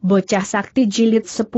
Bocah Sakti Jilid 10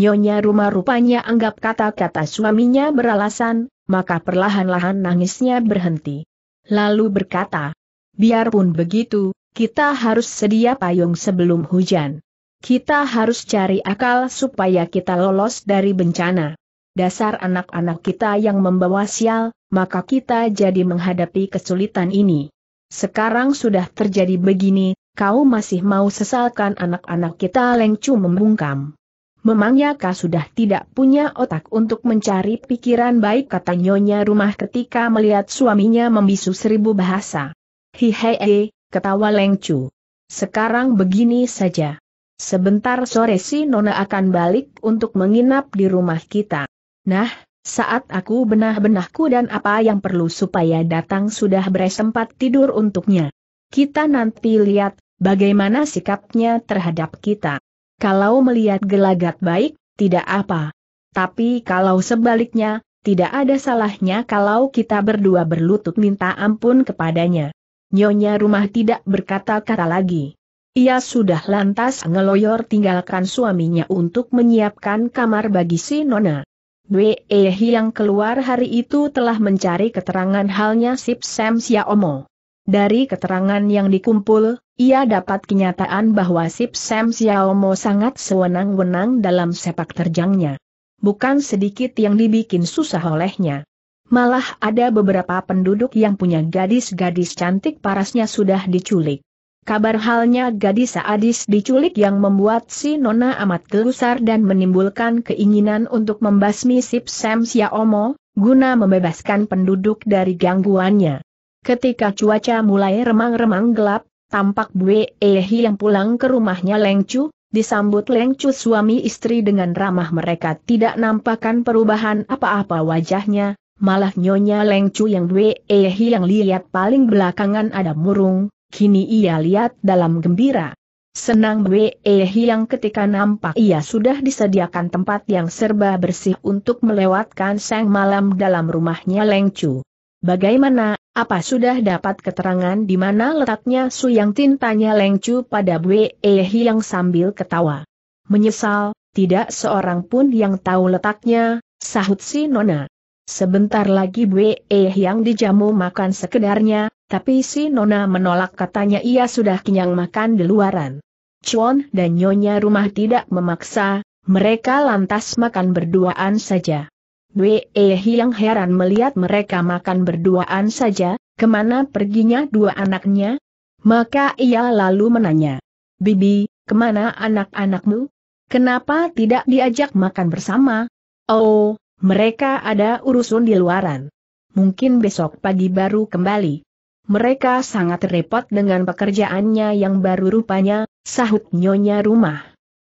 Nyonya rumah rupanya anggap kata-kata suaminya beralasan, maka perlahan-lahan nangisnya berhenti. Lalu berkata, biarpun begitu, kita harus sedia payung sebelum hujan. Kita harus cari akal supaya kita lolos dari bencana. Dasar anak-anak kita yang membawa sial, maka kita jadi menghadapi kesulitan ini. Sekarang sudah terjadi begini, kau masih mau sesalkan anak-anak kita Lengcu membungkam. Memangnya kau sudah tidak punya otak untuk mencari pikiran baik kata nyonya rumah ketika melihat suaminya membisu seribu bahasa. Hihehe, eh, ketawa Lengcu. Sekarang begini saja. Sebentar sore si Nona akan balik untuk menginap di rumah kita. Nah, saat aku benah-benahku dan apa yang perlu supaya datang sudah beres tempat tidur untuknya. Kita nanti lihat, bagaimana sikapnya terhadap kita. Kalau melihat gelagat baik, tidak apa. Tapi kalau sebaliknya, tidak ada salahnya kalau kita berdua berlutut minta ampun kepadanya. Nyonya rumah tidak berkata-kata lagi. Ia sudah lantas ngeloyor tinggalkan suaminya untuk menyiapkan kamar bagi si Nona. Dwe yang keluar hari itu telah mencari keterangan halnya Sip Sam Xiaomo. Dari keterangan yang dikumpul, ia dapat kenyataan bahwa Sip Sam Xiaomo sangat sewenang-wenang dalam sepak terjangnya. Bukan sedikit yang dibikin susah olehnya. Malah ada beberapa penduduk yang punya gadis-gadis cantik parasnya sudah diculik. Kabar halnya gadis sadis diculik yang membuat si Nona amat gelusar dan menimbulkan keinginan untuk membasmi Sip Sam Xiaomo, guna membebaskan penduduk dari gangguannya. Ketika cuaca mulai remang-remang gelap, tampak Bu Ehi yang pulang ke rumahnya Lengcu, disambut Lengcu suami istri dengan ramah mereka tidak nampakkan perubahan apa-apa wajahnya, malah nyonya Lengcu yang Bu Ehi yang lihat paling belakangan ada murung, kini ia lihat dalam gembira. Senang Bu Ehi yang ketika nampak ia sudah disediakan tempat yang serba bersih untuk melewatkan sang malam dalam rumahnya Lengcu. Bagaimana, apa sudah dapat keterangan di mana letaknya Suyang Tin tanya Leng pada Bue e yang sambil ketawa. Menyesal, tidak seorang pun yang tahu letaknya, sahut si Nona. Sebentar lagi Bue e yang dijamu makan sekedarnya, tapi si Nona menolak katanya ia sudah kenyang makan di luaran. Chuan dan Nyonya rumah tidak memaksa, mereka lantas makan berduaan saja. Wei yang heran melihat mereka makan berduaan saja, kemana perginya dua anaknya? Maka ia lalu menanya, Bibi, kemana anak-anakmu? Kenapa tidak diajak makan bersama? Oh, mereka ada urusan di luaran. Mungkin besok pagi baru kembali. Mereka sangat repot dengan pekerjaannya yang baru rupanya, sahut nyonya rumah.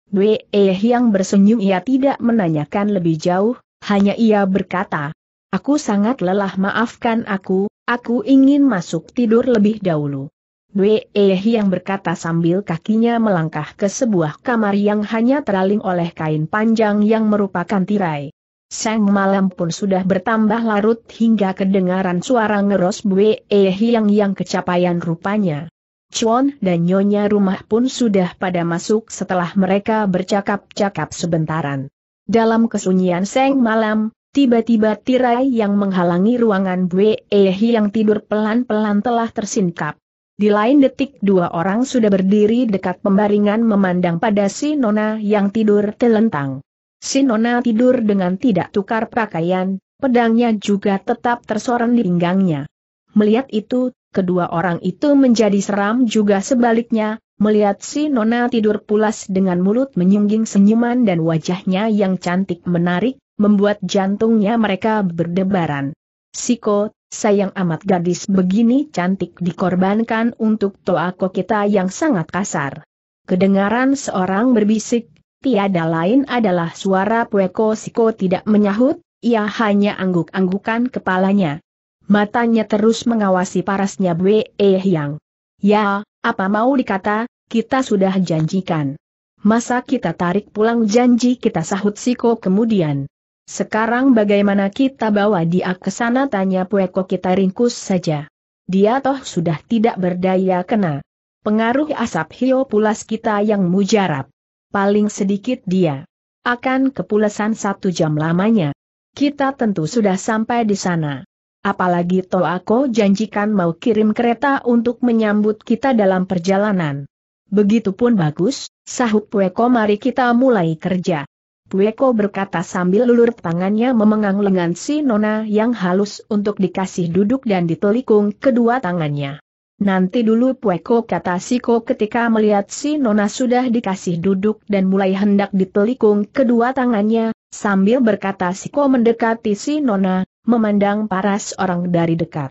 Dwee yang bersenyum ia tidak menanyakan lebih jauh, hanya ia berkata, Aku sangat lelah maafkan aku, aku ingin masuk tidur lebih dahulu. Dwe yang berkata sambil kakinya melangkah ke sebuah kamar yang hanya teraling oleh kain panjang yang merupakan tirai. Sang malam pun sudah bertambah larut hingga kedengaran suara ngeros Bwe yang yang kecapaian rupanya. Chuan dan nyonya rumah pun sudah pada masuk setelah mereka bercakap-cakap sebentaran. Dalam kesunyian seng malam, tiba-tiba tirai yang menghalangi ruangan Bue Ehi yang tidur pelan-pelan telah tersingkap. Di lain detik dua orang sudah berdiri dekat pembaringan memandang pada si Nona yang tidur telentang. Si Nona tidur dengan tidak tukar pakaian, pedangnya juga tetap tersorong di pinggangnya. Melihat itu, kedua orang itu menjadi seram juga sebaliknya, Melihat si Nona tidur pulas dengan mulut menyungging senyuman dan wajahnya yang cantik menarik, membuat jantungnya mereka berdebaran. Siko, sayang amat gadis begini cantik dikorbankan untuk toako kita yang sangat kasar. Kedengaran seorang berbisik, tiada lain adalah suara Pueko Siko tidak menyahut, ia hanya angguk-anggukan kepalanya. Matanya terus mengawasi parasnya Bwe Yang. Ya, apa mau dikata, kita sudah janjikan. Masa kita tarik pulang janji kita sahut Siko kemudian. Sekarang bagaimana kita bawa dia ke sana tanya Pueko kita ringkus saja. Dia toh sudah tidak berdaya kena. Pengaruh asap hio pulas kita yang mujarab. Paling sedikit dia. Akan kepulesan satu jam lamanya. Kita tentu sudah sampai di sana. Apalagi toh Toako janjikan mau kirim kereta untuk menyambut kita dalam perjalanan. Begitupun bagus, sahut Pueko mari kita mulai kerja. Pueko berkata sambil lulur tangannya memengang lengan si Nona yang halus untuk dikasih duduk dan ditelikung kedua tangannya. Nanti dulu Pueko kata Siko ketika melihat si Nona sudah dikasih duduk dan mulai hendak ditelikung kedua tangannya, sambil berkata Siko mendekati si Nona, memandang paras orang dari dekat.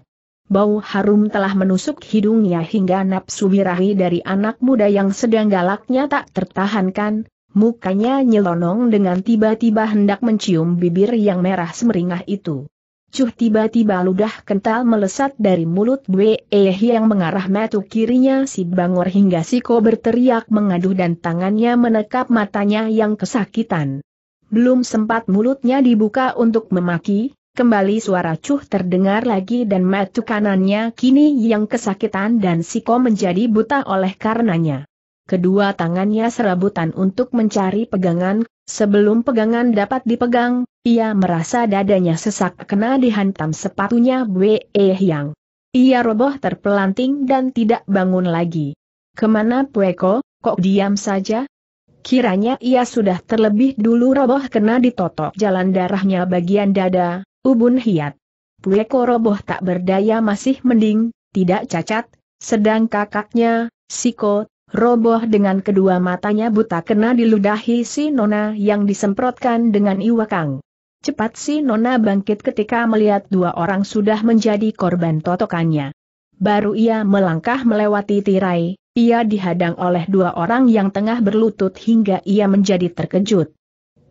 Bau harum telah menusuk hidungnya hingga nafsu birahi dari anak muda yang sedang galaknya tak tertahankan, mukanya nyelonong dengan tiba-tiba hendak mencium bibir yang merah semeringah itu. Cuh tiba-tiba ludah kental melesat dari mulut Bweh yang mengarah metu kirinya si Bangor hingga si ko berteriak mengaduh dan tangannya menekap matanya yang kesakitan. Belum sempat mulutnya dibuka untuk memaki, Kembali suara cuh terdengar lagi dan metu kanannya kini yang kesakitan dan Siko menjadi buta oleh karenanya. Kedua tangannya serabutan untuk mencari pegangan, sebelum pegangan dapat dipegang, ia merasa dadanya sesak kena dihantam sepatunya Bwe Yang. Ia roboh terpelanting dan tidak bangun lagi. Kemana Pueko, kok diam saja? Kiranya ia sudah terlebih dulu roboh kena ditotok jalan darahnya bagian dada, Ubun hiat. Pueko roboh tak berdaya masih mending, tidak cacat, sedang kakaknya, Siko, roboh dengan kedua matanya buta kena diludahi si Nona yang disemprotkan dengan iwakang. Cepat si Nona bangkit ketika melihat dua orang sudah menjadi korban totokannya. Baru ia melangkah melewati tirai, ia dihadang oleh dua orang yang tengah berlutut hingga ia menjadi terkejut.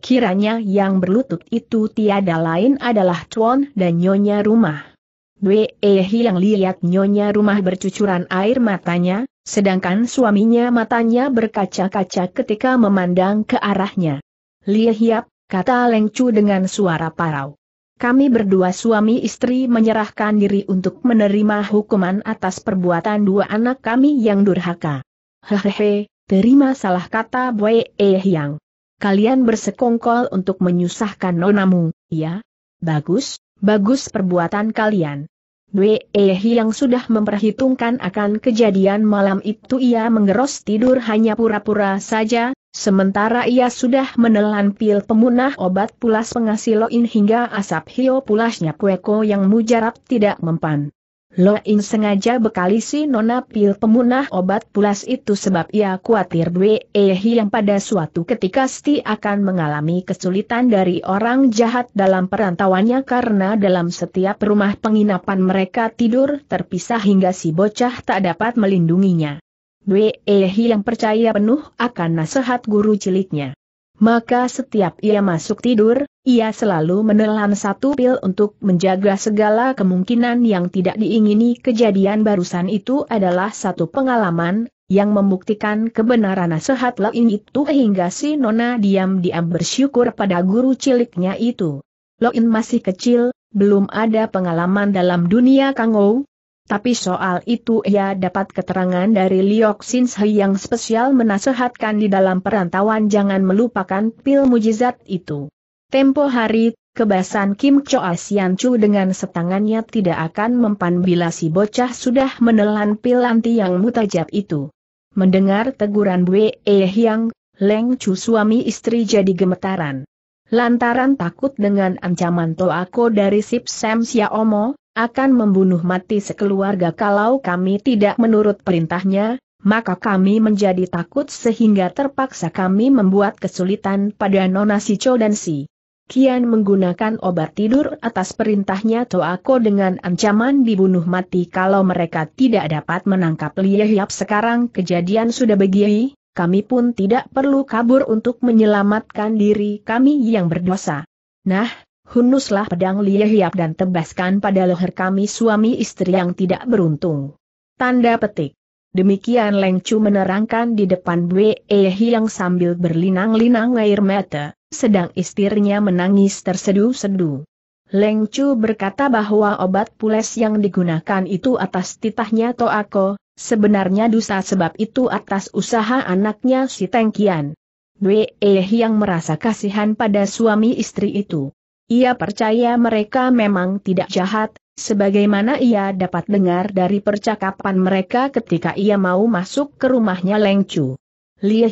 Kiranya yang berlutut itu tiada lain adalah Chuan dan Nyonya Rumah. Wei e yang lihat Nyonya Rumah bercucuran air matanya, sedangkan suaminya matanya berkaca-kaca ketika memandang ke arahnya. Li Hiap, kata Leng Chu dengan suara parau. Kami berdua suami istri menyerahkan diri untuk menerima hukuman atas perbuatan dua anak kami yang durhaka. Hehehe, terima salah kata Wei Eh Yang kalian bersekongkol untuk menyusahkan nonamu, ya? Bagus, bagus perbuatan kalian. Dwe yang sudah memperhitungkan akan kejadian malam itu ia menggeros tidur hanya pura-pura saja, sementara ia sudah menelan pil pemunah obat pulas pengasih loin hingga asap hio pulasnya kueko yang mujarab tidak mempan. Lo Loin sengaja bekali si Nona pil pemunah obat pulas itu sebab ia khawatir Dwe Ehi yang pada suatu ketika Sti akan mengalami kesulitan dari orang jahat dalam perantauannya karena dalam setiap rumah penginapan mereka tidur terpisah hingga si bocah tak dapat melindunginya. Dwe Ehi yang percaya penuh akan nasihat guru ciliknya. Maka setiap ia masuk tidur, ia selalu menelan satu pil untuk menjaga segala kemungkinan yang tidak diingini kejadian barusan itu adalah satu pengalaman, yang membuktikan kebenaran nasihat Loin itu hingga si Nona diam-diam bersyukur pada guru ciliknya itu. Loin masih kecil, belum ada pengalaman dalam dunia kangou, tapi soal itu ia dapat keterangan dari Liok Sin yang spesial menasehatkan di dalam perantauan jangan melupakan pil mujizat itu. Tempo hari, kebasan Kim Choa Sian Chu dengan setangannya tidak akan mempan bila si bocah sudah menelan pil anti yang mutajab itu. Mendengar teguran Bwe E Hyang, Leng Chu suami istri jadi gemetaran. Lantaran takut dengan ancaman Toako dari Sip Sam Siaomo, akan membunuh mati sekeluarga kalau kami tidak menurut perintahnya, maka kami menjadi takut sehingga terpaksa kami membuat kesulitan pada Nona si Cho dan Si. Kian menggunakan obat tidur atas perintahnya Toako dengan ancaman dibunuh mati kalau mereka tidak dapat menangkap Liehyap sekarang kejadian sudah begini, kami pun tidak perlu kabur untuk menyelamatkan diri kami yang berdosa. Nah, hunuslah pedang Liahiap dan tebaskan pada leher kami suami istri yang tidak beruntung. Tanda petik. Demikian Lengcu menerangkan di depan Bwe yang e sambil berlinang-linang air mata, sedang istrinya menangis tersedu-sedu. Lengcu berkata bahwa obat pules yang digunakan itu atas titahnya Toako, sebenarnya dosa sebab itu atas usaha anaknya si Tengkian. Bwe yang e merasa kasihan pada suami istri itu. Ia percaya mereka memang tidak jahat, sebagaimana ia dapat dengar dari percakapan mereka ketika ia mau masuk ke rumahnya Lengcu. Lie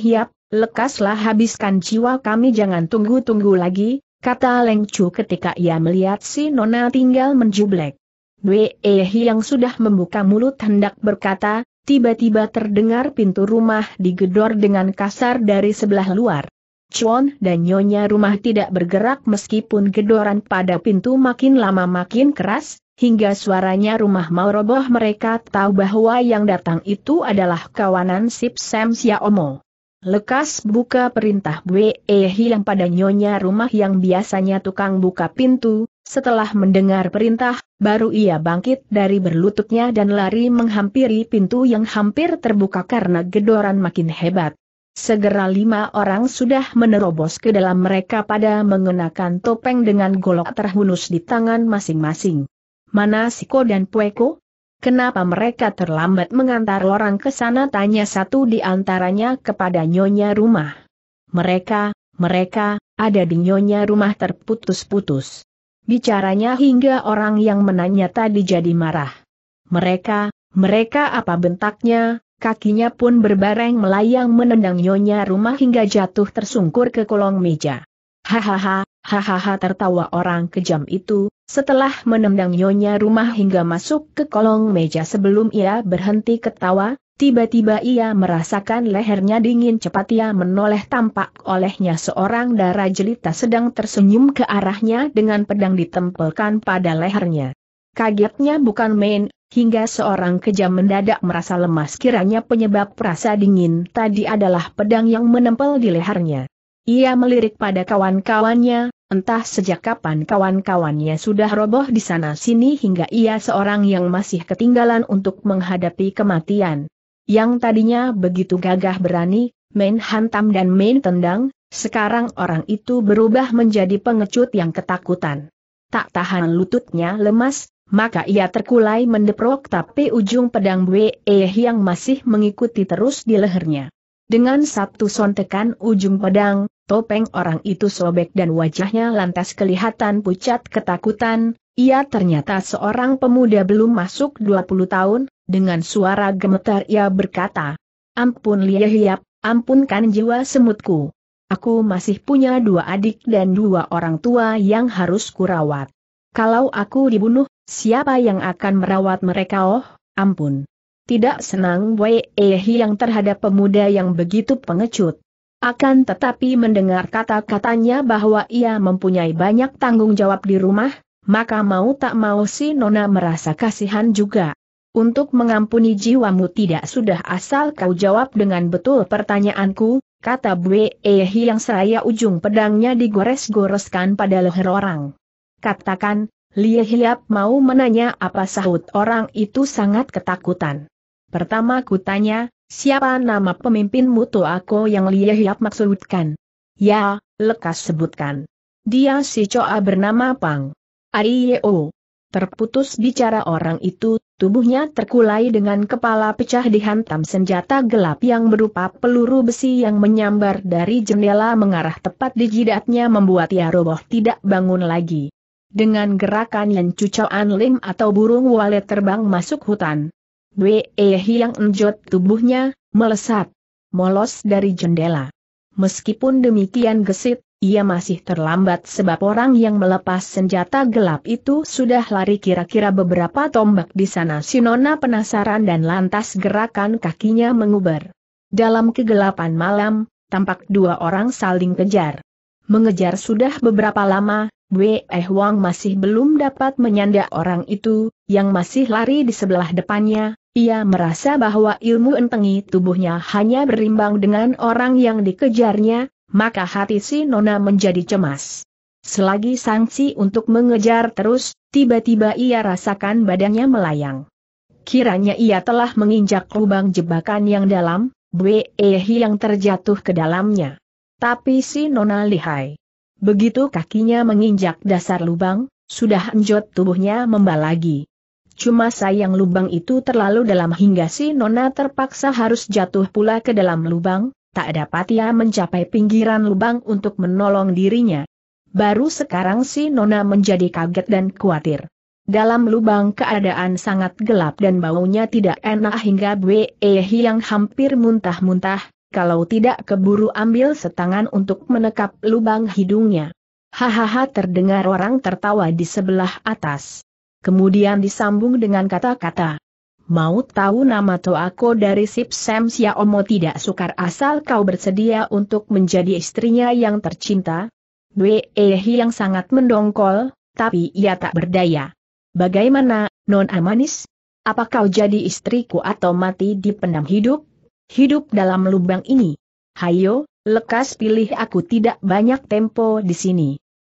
lekaslah habiskan jiwa kami jangan tunggu-tunggu lagi, kata Lengcu ketika ia melihat si Nona tinggal menjublek. Wei yang sudah membuka mulut hendak berkata, tiba-tiba terdengar pintu rumah digedor dengan kasar dari sebelah luar. Chuan dan nyonya rumah tidak bergerak meskipun gedoran pada pintu makin lama makin keras, hingga suaranya rumah mau roboh mereka tahu bahwa yang datang itu adalah kawanan Sip Sam Xiaomo. Lekas buka perintah Bwe hilang pada nyonya rumah yang biasanya tukang buka pintu, setelah mendengar perintah, baru ia bangkit dari berlututnya dan lari menghampiri pintu yang hampir terbuka karena gedoran makin hebat. Segera lima orang sudah menerobos ke dalam mereka pada mengenakan topeng dengan golok terhunus di tangan masing-masing. Mana Siko dan Pueko? Kenapa mereka terlambat mengantar orang ke sana tanya satu di antaranya kepada nyonya rumah. Mereka, mereka, ada di nyonya rumah terputus-putus. Bicaranya hingga orang yang menanya tadi jadi marah. Mereka, mereka apa bentaknya, kakinya pun berbareng melayang menendang nyonya rumah hingga jatuh tersungkur ke kolong meja. Hahaha, hahaha tertawa orang kejam itu, setelah menendang nyonya rumah hingga masuk ke kolong meja sebelum ia berhenti ketawa, tiba-tiba ia merasakan lehernya dingin cepat ia menoleh tampak olehnya seorang darah jelita sedang tersenyum ke arahnya dengan pedang ditempelkan pada lehernya. Kagetnya bukan main, Hingga seorang kejam mendadak merasa lemas kiranya penyebab perasa dingin tadi adalah pedang yang menempel di lehernya. Ia melirik pada kawan-kawannya, entah sejak kapan kawan-kawannya sudah roboh di sana-sini hingga ia seorang yang masih ketinggalan untuk menghadapi kematian. Yang tadinya begitu gagah berani, main hantam dan main tendang, sekarang orang itu berubah menjadi pengecut yang ketakutan. Tak tahan lututnya lemas, maka ia terkulai mendeprok tapi ujung pedang Wei eh yang masih mengikuti terus di lehernya. Dengan satu sontekan ujung pedang, topeng orang itu sobek dan wajahnya lantas kelihatan pucat ketakutan, ia ternyata seorang pemuda belum masuk 20 tahun, dengan suara gemetar ia berkata, Ampun liyehiap, ampunkan jiwa semutku. Aku masih punya dua adik dan dua orang tua yang harus kurawat. Kalau aku dibunuh, Siapa yang akan merawat mereka oh, ampun. Tidak senang Wei Ehi yang terhadap pemuda yang begitu pengecut. Akan tetapi mendengar kata-katanya bahwa ia mempunyai banyak tanggung jawab di rumah, maka mau tak mau si Nona merasa kasihan juga. Untuk mengampuni jiwamu tidak sudah asal kau jawab dengan betul pertanyaanku, kata Bwe Ehi yang seraya ujung pedangnya digores-goreskan pada leher orang. Katakan, Lie Hiap mau menanya apa sahut orang itu sangat ketakutan. Pertama kutanya, siapa nama pemimpinmu aku yang Lie Hiap maksudkan? Ya, lekas sebutkan. Dia si Coa bernama Pang. Ariyo. Terputus bicara orang itu, tubuhnya terkulai dengan kepala pecah dihantam senjata gelap yang berupa peluru besi yang menyambar dari jendela mengarah tepat di jidatnya membuat ia roboh tidak bangun lagi. Dengan gerakan yang cucaan lim atau burung walet terbang masuk hutan. Wei yang enjot tubuhnya, melesat. Molos dari jendela. Meskipun demikian gesit, ia masih terlambat sebab orang yang melepas senjata gelap itu sudah lari kira-kira beberapa tombak di sana. Sinona penasaran dan lantas gerakan kakinya menguber. Dalam kegelapan malam, tampak dua orang saling kejar. Mengejar sudah beberapa lama, Bwe eh Huang masih belum dapat menyanda orang itu, yang masih lari di sebelah depannya, ia merasa bahwa ilmu entengi tubuhnya hanya berimbang dengan orang yang dikejarnya, maka hati si Nona menjadi cemas. Selagi sanksi untuk mengejar terus, tiba-tiba ia rasakan badannya melayang. Kiranya ia telah menginjak lubang jebakan yang dalam, Bwe eh yang terjatuh ke dalamnya. Tapi si Nona lihai. Begitu kakinya menginjak dasar lubang, sudah enjot tubuhnya membal lagi. Cuma sayang lubang itu terlalu dalam hingga si Nona terpaksa harus jatuh pula ke dalam lubang, tak dapat ia mencapai pinggiran lubang untuk menolong dirinya. Baru sekarang si Nona menjadi kaget dan khawatir. Dalam lubang keadaan sangat gelap dan baunya tidak enak hingga Bwe yang hampir muntah-muntah, kalau tidak keburu ambil setangan untuk menekap lubang hidungnya. Hahaha terdengar orang tertawa di sebelah atas. Kemudian disambung dengan kata-kata. Mau tahu nama Toako dari Sip Sam Omo tidak sukar asal kau bersedia untuk menjadi istrinya yang tercinta? Weehi yang sangat mendongkol, tapi ia tak berdaya. Bagaimana, Non Amanis? Apa kau jadi istriku atau mati di pendam hidup? hidup dalam lubang ini. Hayo, lekas pilih aku tidak banyak tempo di sini.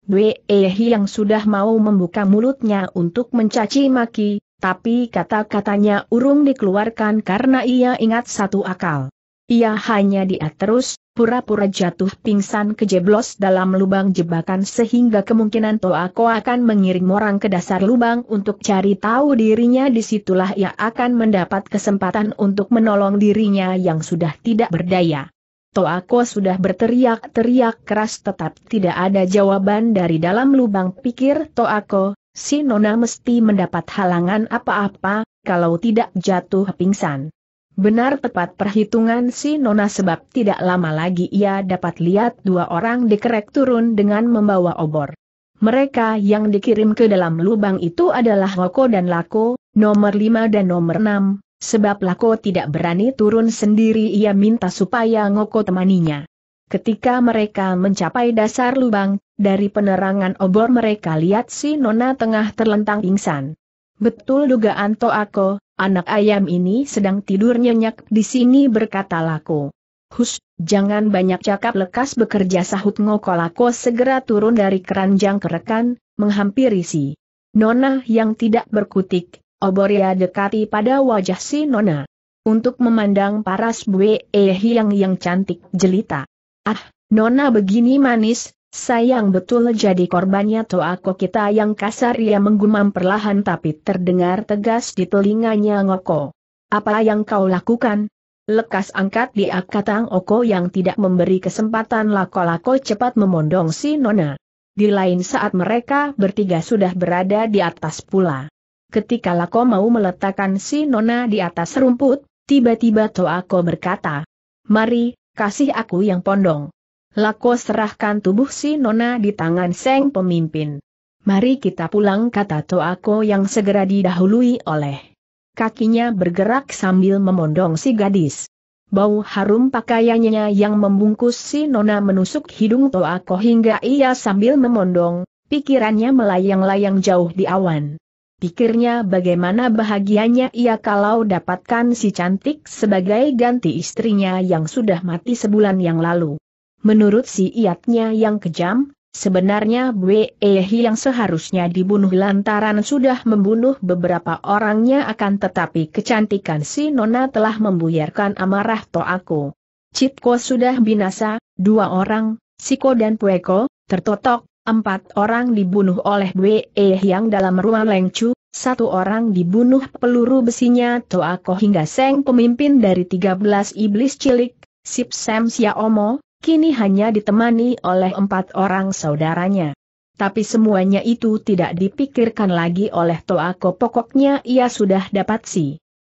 Wei eh, yang sudah mau membuka mulutnya untuk mencaci maki, tapi kata-katanya urung dikeluarkan karena ia ingat satu akal. Ia hanya dia terus, pura-pura jatuh pingsan kejeblos dalam lubang jebakan sehingga kemungkinan Toako akan mengirim orang ke dasar lubang untuk cari tahu dirinya disitulah ia akan mendapat kesempatan untuk menolong dirinya yang sudah tidak berdaya. Toako sudah berteriak-teriak keras tetap tidak ada jawaban dari dalam lubang pikir Toako, si Nona mesti mendapat halangan apa-apa, kalau tidak jatuh pingsan. Benar tepat perhitungan si Nona sebab tidak lama lagi ia dapat lihat dua orang dikerek turun dengan membawa obor. Mereka yang dikirim ke dalam lubang itu adalah Hoko dan Lako, nomor 5 dan nomor 6, sebab Lako tidak berani turun sendiri ia minta supaya Ngoko temaninya. Ketika mereka mencapai dasar lubang, dari penerangan obor mereka lihat si Nona tengah terlentang pingsan. Betul dugaan Toako, Anak ayam ini sedang tidur nyenyak di sini berkata Lako. Hus, jangan banyak cakap lekas bekerja sahut ngoko Lako segera turun dari keranjang kerekan, menghampiri si Nona yang tidak berkutik, Oboria dekati pada wajah si Nona. Untuk memandang paras Bue Ehi yang yang cantik jelita. Ah, Nona begini manis, Sayang betul jadi korbannya aku kita yang kasar ia menggumam perlahan tapi terdengar tegas di telinganya Ngoko. Apa yang kau lakukan? Lekas angkat dia kata Oko yang tidak memberi kesempatan Lako-Lako cepat memondong si Nona. Di lain saat mereka bertiga sudah berada di atas pula. Ketika Lako mau meletakkan si Nona di atas rumput, tiba-tiba Toako berkata, Mari, kasih aku yang pondong. Lako serahkan tubuh si Nona di tangan Seng pemimpin. Mari kita pulang kata Toako yang segera didahului oleh. Kakinya bergerak sambil memondong si gadis. Bau harum pakaiannya yang membungkus si Nona menusuk hidung Toako hingga ia sambil memondong, pikirannya melayang-layang jauh di awan. Pikirnya bagaimana bahagianya ia kalau dapatkan si cantik sebagai ganti istrinya yang sudah mati sebulan yang lalu. Menurut si iatnya yang kejam, sebenarnya Bwe Ehi yang seharusnya dibunuh lantaran sudah membunuh beberapa orangnya akan tetapi kecantikan si Nona telah membuyarkan amarah Toako. Citko sudah binasa, dua orang, Siko dan Pueko, tertotok, empat orang dibunuh oleh Bwe yang dalam ruang lengcu, satu orang dibunuh peluru besinya Toako hingga Seng pemimpin dari 13 iblis cilik, Sip Sam Siaomo, kini hanya ditemani oleh empat orang saudaranya. Tapi semuanya itu tidak dipikirkan lagi oleh Toako pokoknya ia sudah dapat si.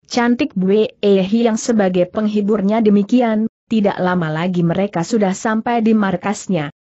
Cantik Bue Ehi yang sebagai penghiburnya demikian, tidak lama lagi mereka sudah sampai di markasnya.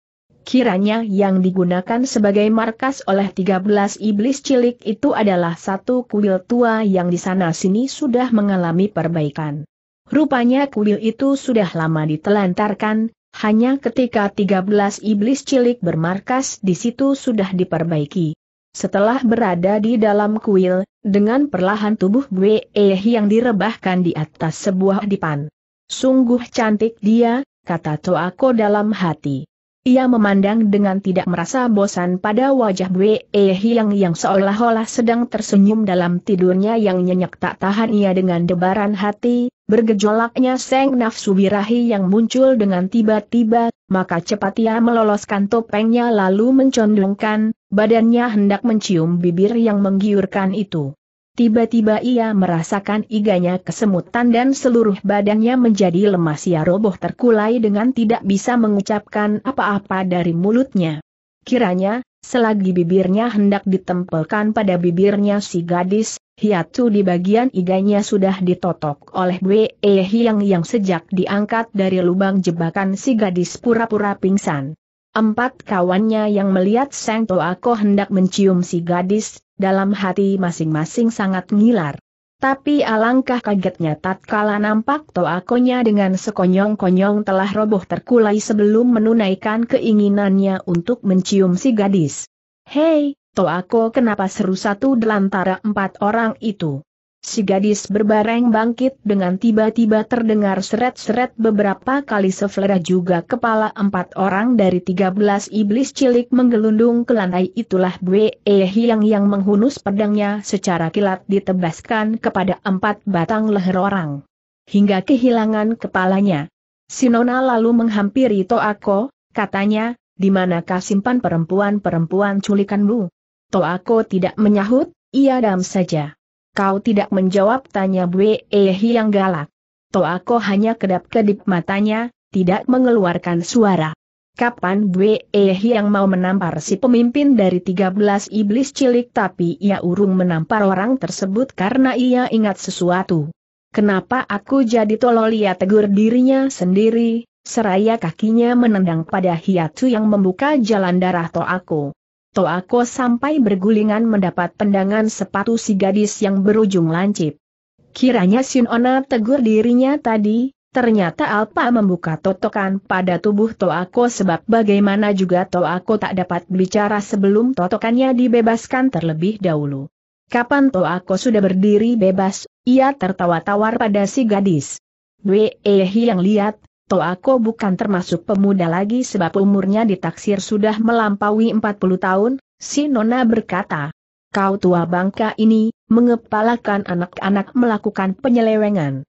Kiranya yang digunakan sebagai markas oleh 13 iblis cilik itu adalah satu kuil tua yang di sana sini sudah mengalami perbaikan. Rupanya kuil itu sudah lama ditelantarkan, hanya ketika 13 iblis cilik bermarkas di situ sudah diperbaiki. Setelah berada di dalam kuil, dengan perlahan tubuh Bweh yang direbahkan di atas sebuah dipan. Sungguh cantik dia, kata Toako dalam hati. Ia memandang dengan tidak merasa bosan pada wajah Bweh yang yang seolah-olah sedang tersenyum dalam tidurnya yang nyenyak tak tahan ia dengan debaran hati, Bergejolaknya seng nafsu birahi yang muncul dengan tiba-tiba, maka cepat ia meloloskan topengnya lalu mencondongkan, badannya hendak mencium bibir yang menggiurkan itu. Tiba-tiba ia merasakan iganya kesemutan dan seluruh badannya menjadi lemas ia roboh terkulai dengan tidak bisa mengucapkan apa-apa dari mulutnya. Kiranya, selagi bibirnya hendak ditempelkan pada bibirnya si gadis, Hiatu di bagian iganya sudah ditotok oleh Wei e Hiang yang sejak diangkat dari lubang jebakan si gadis pura-pura pingsan. Empat kawannya yang melihat Sang Toako hendak mencium si gadis, dalam hati masing-masing sangat ngilar. Tapi alangkah kagetnya tatkala nampak Toakonya dengan sekonyong-konyong telah roboh terkulai sebelum menunaikan keinginannya untuk mencium si gadis. Hei, Toako kenapa seru satu delantara empat orang itu. Si gadis berbareng bangkit dengan tiba-tiba terdengar seret-seret beberapa kali seflera juga kepala empat orang dari tiga belas iblis cilik menggelundung ke lantai itulah Bwe Hiang yang menghunus pedangnya secara kilat ditebaskan kepada empat batang leher orang. Hingga kehilangan kepalanya. Sinona lalu menghampiri Toako, katanya, di manakah simpan perempuan-perempuan culikanmu? Toako tidak menyahut, ia dam saja. Kau tidak menjawab tanya Bwe Ehi yang galak. Toako hanya kedap-kedip matanya, tidak mengeluarkan suara. Kapan Bwe Ehi yang mau menampar si pemimpin dari 13 iblis cilik tapi ia urung menampar orang tersebut karena ia ingat sesuatu. Kenapa aku jadi tolol ia tegur dirinya sendiri, seraya kakinya menendang pada hiatu yang membuka jalan darah Toako. Toako sampai bergulingan mendapat tendangan sepatu si gadis yang berujung lancip. Kiranya Sinona tegur dirinya tadi, ternyata Alpa membuka totokan pada tubuh Toako sebab bagaimana juga Toako tak dapat bicara sebelum totokannya dibebaskan terlebih dahulu. Kapan Toako sudah berdiri bebas, ia tertawa tawar pada si gadis. Wei yang lihat, Toako bukan termasuk pemuda lagi sebab umurnya ditaksir sudah melampaui 40 tahun, si Nona berkata. Kau tua bangka ini, mengepalakan anak-anak melakukan penyelewengan.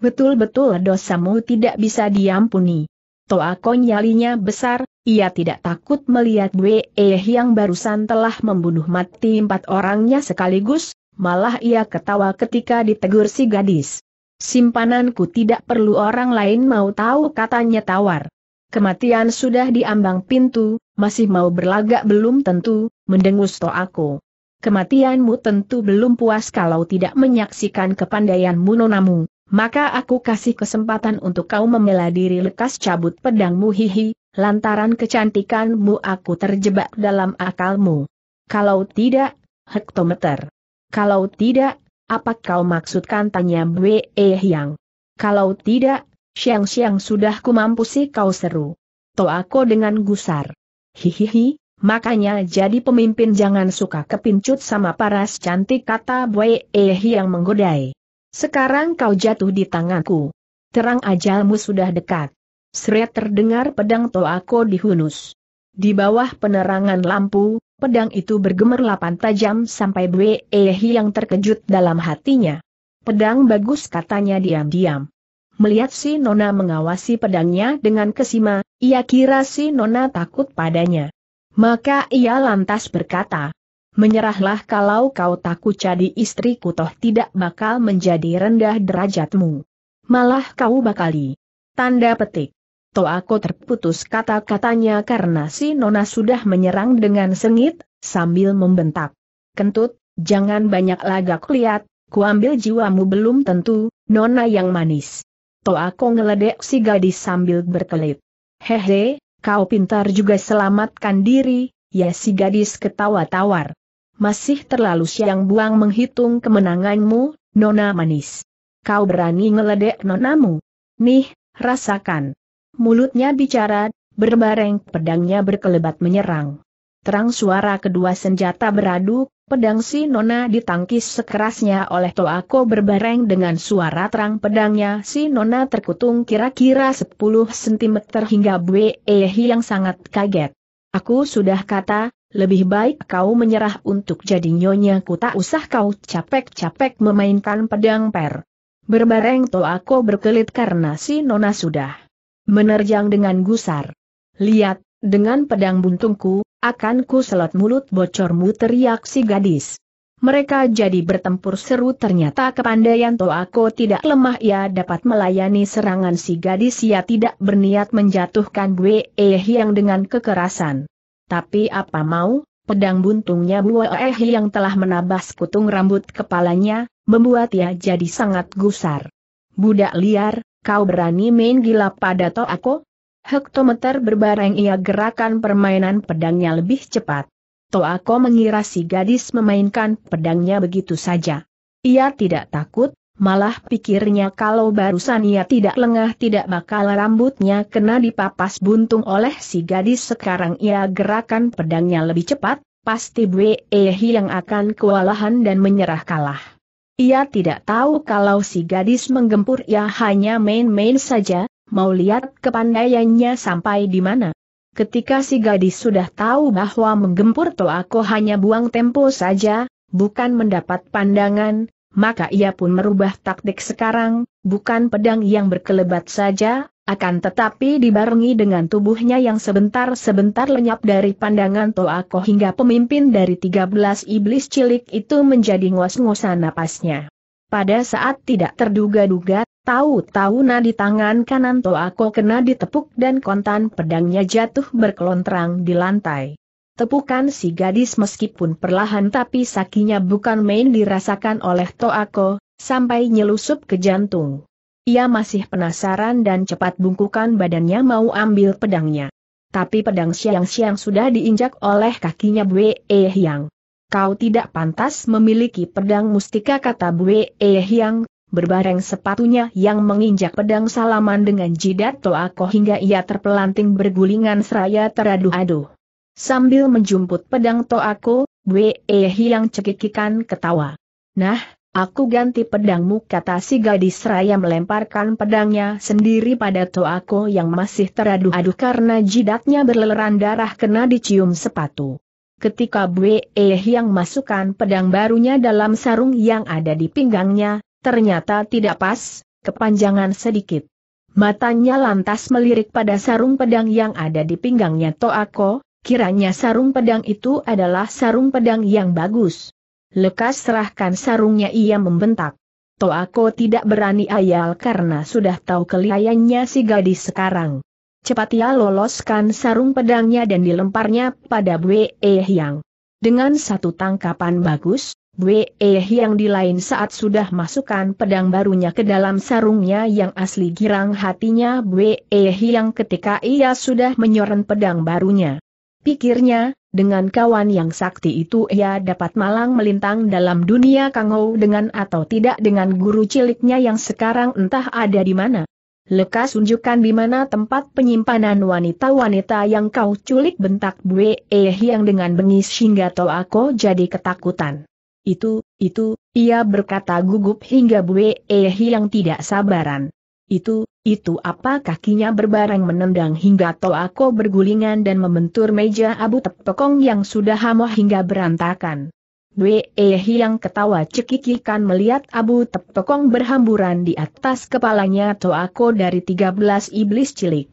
Betul-betul dosamu tidak bisa diampuni. Toako nyalinya besar, ia tidak takut melihat gue eh yang barusan telah membunuh mati empat orangnya sekaligus, malah ia ketawa ketika ditegur si gadis. Simpananku tidak perlu orang lain mau tahu katanya tawar. Kematian sudah diambang pintu, masih mau berlagak belum tentu, mendengus to aku. Kematianmu tentu belum puas kalau tidak menyaksikan kepandaianmu nonamu, maka aku kasih kesempatan untuk kau membela diri lekas cabut pedangmu hihi, lantaran kecantikanmu aku terjebak dalam akalmu. Kalau tidak, hektometer. Kalau tidak, apa kau maksudkan tanya Bwe Yang? Kalau tidak, Siang Siang sudah sih kau seru. aku dengan gusar. Hihihi, makanya jadi pemimpin jangan suka kepincut sama paras cantik kata Bwe Yang menggodai. Sekarang kau jatuh di tanganku. Terang ajalmu sudah dekat. Seret terdengar pedang Toako dihunus. Di bawah penerangan lampu, Pedang itu bergemerlapan tajam sampai Bwe Ehi yang terkejut dalam hatinya. Pedang bagus katanya diam-diam. Melihat si Nona mengawasi pedangnya dengan kesima, ia kira si Nona takut padanya. Maka ia lantas berkata, Menyerahlah kalau kau takut jadi istriku toh tidak bakal menjadi rendah derajatmu. Malah kau bakali. Tanda petik. Toako terputus kata-katanya karena si Nona sudah menyerang dengan sengit, sambil membentak. Kentut, jangan banyak lagak lihat, kuambil jiwamu belum tentu, Nona yang manis. Toako ngeledek si gadis sambil berkelit. Hehe, kau pintar juga selamatkan diri, ya si gadis ketawa tawar. Masih terlalu siang buang menghitung kemenanganmu, Nona manis. Kau berani ngeledek nonamu. Nih, rasakan mulutnya bicara, berbareng pedangnya berkelebat menyerang. Terang suara kedua senjata beradu, pedang si Nona ditangkis sekerasnya oleh Toako berbareng dengan suara terang pedangnya si Nona terkutung kira-kira 10 cm hingga Bwe yang sangat kaget. Aku sudah kata, lebih baik kau menyerah untuk jadi nyonya ku tak usah kau capek-capek memainkan pedang per. Berbareng Toako berkelit karena si Nona sudah Menerjang dengan gusar. Lihat, dengan pedang buntungku, akan ku selot mulut bocormu teriak si gadis. Mereka jadi bertempur seru ternyata kepandaian Toako tidak lemah ia dapat melayani serangan si gadis ia tidak berniat menjatuhkan Bue Eh yang dengan kekerasan. Tapi apa mau, pedang buntungnya Bue Eh yang telah menabas kutung rambut kepalanya, membuat ia jadi sangat gusar. Budak liar, Kau berani main gila pada to aku? Hektometer berbareng ia gerakan permainan pedangnya lebih cepat. Toako mengira si gadis memainkan pedangnya begitu saja. Ia tidak takut, malah pikirnya kalau barusan ia tidak lengah tidak bakal rambutnya kena dipapas buntung oleh si gadis sekarang ia gerakan pedangnya lebih cepat, pasti Bwe yang akan kewalahan dan menyerah kalah. Ia tidak tahu kalau si gadis menggempur ia hanya main-main saja, mau lihat kepandaiannya sampai di mana. Ketika si gadis sudah tahu bahwa menggempur Toako hanya buang tempo saja, bukan mendapat pandangan, maka ia pun merubah taktik sekarang, bukan pedang yang berkelebat saja, akan tetapi dibarengi dengan tubuhnya yang sebentar-sebentar lenyap dari pandangan Toako hingga pemimpin dari 13 iblis cilik itu menjadi ngos-ngosan napasnya. Pada saat tidak terduga-duga, tahu-tahu nadi tangan kanan Toako kena ditepuk dan kontan pedangnya jatuh berkelontrang di lantai. Tepukan si gadis meskipun perlahan tapi sakinya bukan main dirasakan oleh Toako, sampai nyelusup ke jantung. Ia masih penasaran dan cepat bungkukan badannya mau ambil pedangnya. Tapi pedang siang-siang sudah diinjak oleh kakinya Bue e Hyang. Kau tidak pantas memiliki pedang mustika kata Bue e Hyang, berbareng sepatunya yang menginjak pedang salaman dengan jidat Toako hingga ia terpelanting bergulingan seraya teraduh-aduh. Sambil menjumput pedang Toako, Bue e Hyang cekikikan ketawa. Nah, Aku ganti pedangmu kata si gadis raya melemparkan pedangnya sendiri pada Toako yang masih teraduh-aduh karena jidatnya berleleran darah kena dicium sepatu. Ketika Bwe yang masukkan pedang barunya dalam sarung yang ada di pinggangnya, ternyata tidak pas, kepanjangan sedikit. Matanya lantas melirik pada sarung pedang yang ada di pinggangnya Toako, kiranya sarung pedang itu adalah sarung pedang yang bagus. Lekas serahkan sarungnya ia membentak. Toh aku tidak berani ayal karena sudah tahu kelihayannya si gadis sekarang. Cepat ia loloskan sarung pedangnya dan dilemparnya pada Bwe Hyang. Dengan satu tangkapan bagus, Bwe Hyang di lain saat sudah masukkan pedang barunya ke dalam sarungnya yang asli girang hatinya Bwe Hyang ketika ia sudah menyoren pedang barunya. Pikirnya, dengan kawan yang sakti itu ia dapat malang melintang dalam dunia kangau dengan atau tidak dengan guru ciliknya yang sekarang entah ada di mana. Lekas unjukkan di mana tempat penyimpanan wanita-wanita yang kau culik bentak Bue Eh yang dengan bengis hingga aku jadi ketakutan. Itu, itu, ia berkata gugup hingga Bue Eh yang tidak sabaran. Itu, itu apa kakinya berbareng menendang hingga toako bergulingan dan membentur meja abu tepokong yang sudah hamoh hingga berantakan. Dwe yang e ketawa cekikikan melihat abu tepokong berhamburan di atas kepalanya toako dari 13 iblis cilik.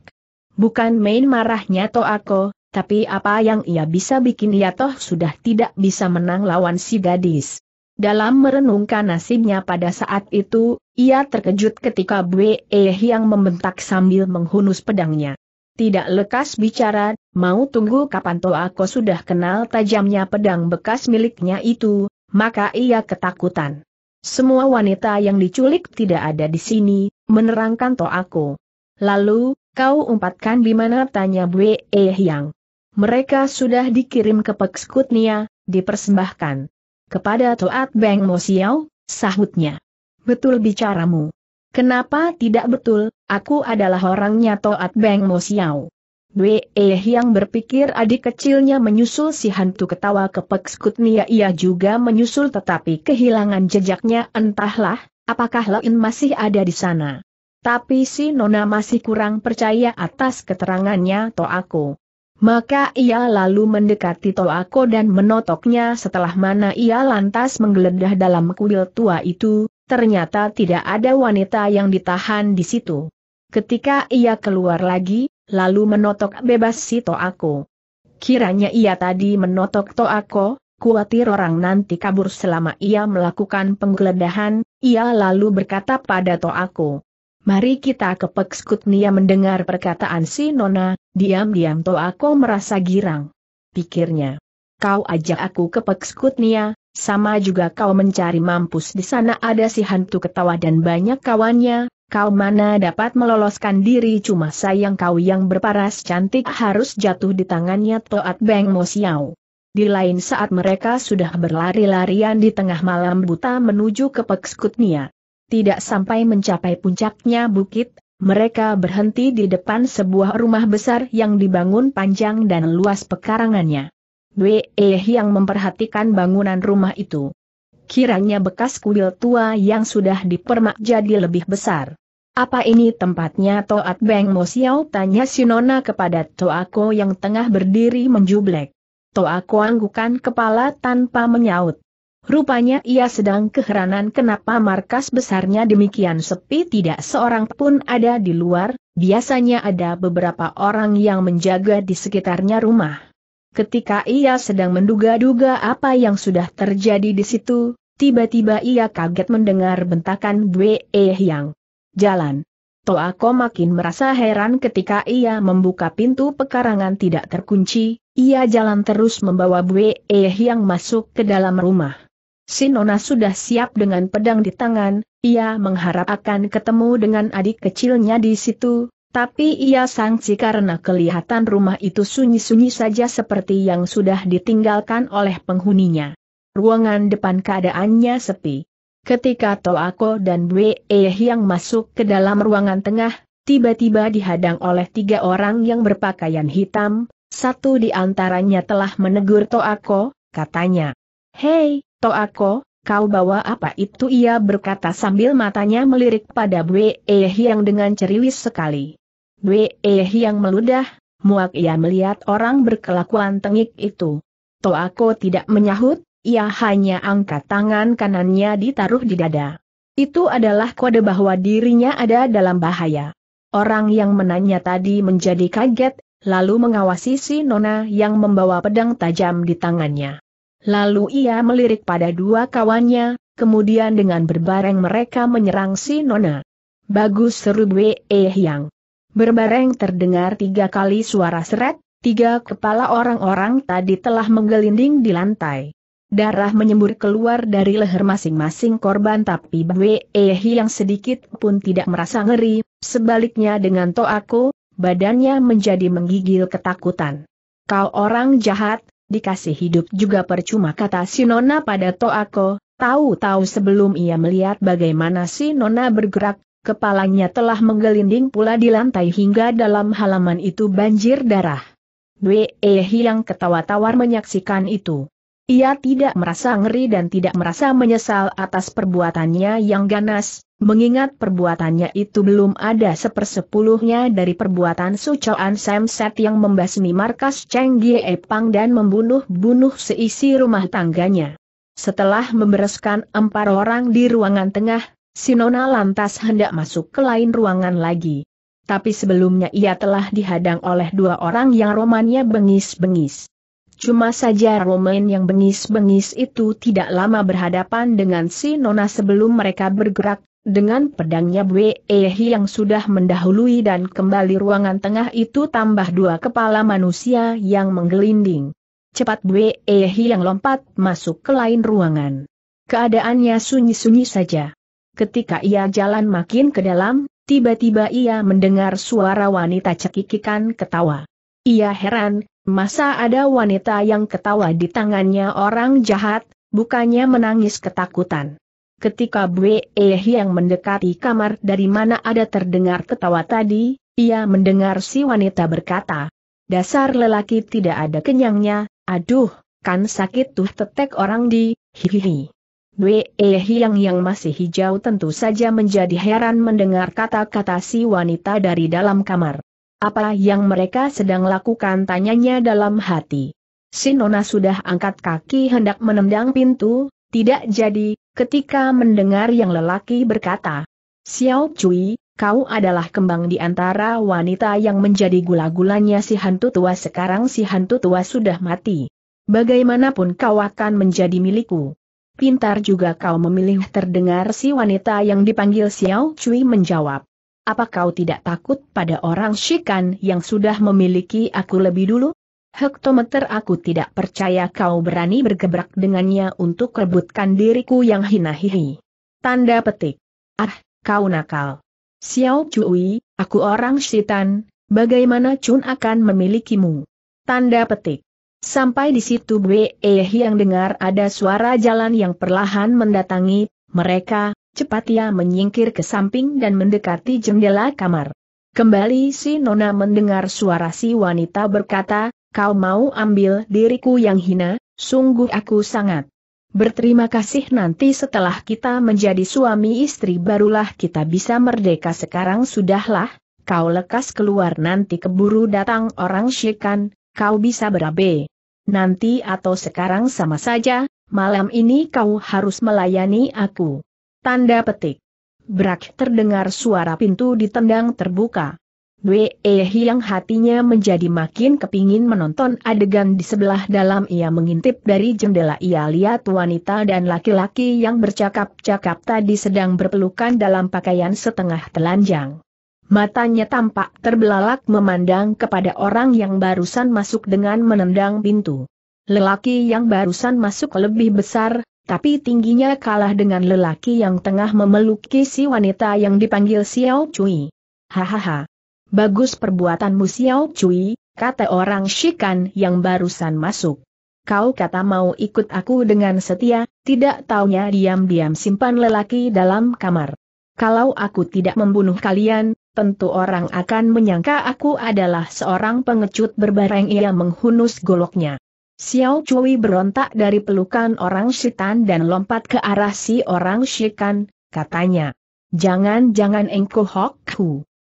Bukan main marahnya toako, tapi apa yang ia bisa bikin ia toh sudah tidak bisa menang lawan si gadis. Dalam merenungkan nasibnya pada saat itu, ia terkejut ketika Bwe yang membentak sambil menghunus pedangnya. Tidak lekas bicara, mau tunggu kapan Toako sudah kenal tajamnya pedang bekas miliknya itu, maka ia ketakutan. Semua wanita yang diculik tidak ada di sini, menerangkan Toako. Lalu, kau umpatkan di mana tanya Bwe Yang. Mereka sudah dikirim ke Pekskutnia, dipersembahkan. Kepada Toat Beng Mo Xiao, sahutnya. Betul bicaramu. Kenapa tidak betul, aku adalah orangnya Toat Beng Mo Xiao. Dwe eh yang berpikir adik kecilnya menyusul si hantu ketawa ke Pek Skutnia ia juga menyusul tetapi kehilangan jejaknya entahlah, apakah Lain masih ada di sana. Tapi si Nona masih kurang percaya atas keterangannya to aku. Maka ia lalu mendekati Toako dan menotoknya setelah mana ia lantas menggeledah dalam kuil tua itu, ternyata tidak ada wanita yang ditahan di situ. Ketika ia keluar lagi, lalu menotok bebas si Toako. Kiranya ia tadi menotok Toako, kuatir orang nanti kabur selama ia melakukan penggeledahan, ia lalu berkata pada Toako. Mari kita ke Pekskutnia mendengar perkataan si Nona, diam-diam aku merasa girang. Pikirnya. Kau ajak aku ke Pekskutnia, sama juga kau mencari mampus di sana ada si hantu ketawa dan banyak kawannya, kau mana dapat meloloskan diri cuma sayang kau yang berparas cantik harus jatuh di tangannya Toat Beng Mo Di lain saat mereka sudah berlari-larian di tengah malam buta menuju ke Pekskutnia tidak sampai mencapai puncaknya bukit, mereka berhenti di depan sebuah rumah besar yang dibangun panjang dan luas pekarangannya. Dwe yang memperhatikan bangunan rumah itu. Kiranya bekas kuil tua yang sudah dipermak jadi lebih besar. Apa ini tempatnya Toat Beng Mo Xiao tanya Sinona kepada Toako yang tengah berdiri menjublek. Toako anggukan kepala tanpa menyaut. Rupanya ia sedang keheranan kenapa markas besarnya demikian sepi tidak seorang pun ada di luar, biasanya ada beberapa orang yang menjaga di sekitarnya rumah. Ketika ia sedang menduga-duga apa yang sudah terjadi di situ, tiba-tiba ia kaget mendengar bentakan Bwe Hyang jalan. Toako makin merasa heran ketika ia membuka pintu pekarangan tidak terkunci, ia jalan terus membawa Bwe Hyang masuk ke dalam rumah. Sinona sudah siap dengan pedang di tangan, ia mengharap akan ketemu dengan adik kecilnya di situ, tapi ia sangsi karena kelihatan rumah itu sunyi-sunyi saja seperti yang sudah ditinggalkan oleh penghuninya. Ruangan depan keadaannya sepi. Ketika Toako dan Bwe yang masuk ke dalam ruangan tengah, tiba-tiba dihadang oleh tiga orang yang berpakaian hitam, satu di antaranya telah menegur Toako, katanya. Hei, Toako, kau bawa apa itu ia berkata sambil matanya melirik pada Bwe yang dengan ceriwis sekali. Bwe yang meludah, muak ia melihat orang berkelakuan tengik itu. Toako tidak menyahut, ia hanya angkat tangan kanannya ditaruh di dada. Itu adalah kode bahwa dirinya ada dalam bahaya. Orang yang menanya tadi menjadi kaget, lalu mengawasi si Nona yang membawa pedang tajam di tangannya. Lalu ia melirik pada dua kawannya, kemudian dengan berbareng mereka menyerang si Nona. Bagus seru Bwe eh Yang. Berbareng terdengar tiga kali suara seret, tiga kepala orang-orang tadi telah menggelinding di lantai. Darah menyembur keluar dari leher masing-masing korban tapi Bwe eh yang sedikit pun tidak merasa ngeri, sebaliknya dengan Toako, badannya menjadi menggigil ketakutan. Kau orang jahat, dikasih hidup juga percuma kata si Nona pada Toako, tahu-tahu sebelum ia melihat bagaimana si Nona bergerak, kepalanya telah menggelinding pula di lantai hingga dalam halaman itu banjir darah. Weehi yang ketawa tawar menyaksikan itu. Ia tidak merasa ngeri dan tidak merasa menyesal atas perbuatannya yang ganas, Mengingat perbuatannya itu belum ada sepersepuluhnya dari perbuatan Sucoan Samset yang membasmi markas Cheng Gie Pang dan membunuh-bunuh seisi rumah tangganya. Setelah membereskan empat orang di ruangan tengah, Sinona lantas hendak masuk ke lain ruangan lagi. Tapi sebelumnya ia telah dihadang oleh dua orang yang romannya bengis-bengis. Cuma saja Roman yang bengis-bengis itu tidak lama berhadapan dengan si Nona sebelum mereka bergerak, dengan pedangnya Bwe Ehi yang sudah mendahului dan kembali ruangan tengah itu tambah dua kepala manusia yang menggelinding. Cepat Bwe Ehi yang lompat masuk ke lain ruangan. Keadaannya sunyi-sunyi saja. Ketika ia jalan makin ke dalam, tiba-tiba ia mendengar suara wanita cekikikan ketawa. Ia heran, masa ada wanita yang ketawa di tangannya orang jahat, bukannya menangis ketakutan. Ketika Bwe yang mendekati kamar dari mana ada terdengar ketawa tadi, ia mendengar si wanita berkata, Dasar lelaki tidak ada kenyangnya, aduh, kan sakit tuh tetek orang di, hihihi. Bwe yang yang masih hijau tentu saja menjadi heran mendengar kata-kata si wanita dari dalam kamar. Apa yang mereka sedang lakukan tanyanya dalam hati. Si Nona sudah angkat kaki hendak menendang pintu, tidak jadi, ketika mendengar yang lelaki berkata, Xiao Cui, kau adalah kembang di antara wanita yang menjadi gula-gulanya si hantu tua sekarang si hantu tua sudah mati. Bagaimanapun kau akan menjadi milikku. Pintar juga kau memilih terdengar si wanita yang dipanggil Xiao Cui menjawab. Apa kau tidak takut pada orang Shikan yang sudah memiliki aku lebih dulu? Hektometer aku tidak percaya kau berani bergebrak dengannya untuk rebutkan diriku yang hina hihi. Tanda petik. Ah, kau nakal. Xiao Cui, aku orang setan, bagaimana Chun akan memilikimu? Tanda petik. Sampai di situ Bwe yang dengar ada suara jalan yang perlahan mendatangi mereka, cepat ia menyingkir ke samping dan mendekati jendela kamar. Kembali si Nona mendengar suara si wanita berkata, kau mau ambil diriku yang hina, sungguh aku sangat berterima kasih nanti setelah kita menjadi suami istri barulah kita bisa merdeka sekarang sudahlah, kau lekas keluar nanti keburu datang orang syekan, kau bisa berabe. Nanti atau sekarang sama saja, malam ini kau harus melayani aku. Tanda petik. Brak terdengar suara pintu ditendang terbuka. Dwe yang eh, hatinya menjadi makin kepingin menonton adegan di sebelah dalam ia mengintip dari jendela ia lihat wanita dan laki-laki yang bercakap-cakap tadi sedang berpelukan dalam pakaian setengah telanjang. Matanya tampak terbelalak memandang kepada orang yang barusan masuk dengan menendang pintu. Lelaki yang barusan masuk lebih besar, tapi tingginya kalah dengan lelaki yang tengah memeluki si wanita yang dipanggil Xiao Cui. Hahaha. Bagus perbuatanmu Xiao Cui, kata orang Shikan yang barusan masuk. Kau kata mau ikut aku dengan setia, tidak taunya diam-diam simpan lelaki dalam kamar. Kalau aku tidak membunuh kalian, tentu orang akan menyangka aku adalah seorang pengecut berbareng ia menghunus goloknya. Xiao Cui berontak dari pelukan orang Shitan dan lompat ke arah si orang Shikan, katanya. Jangan-jangan engkau Hok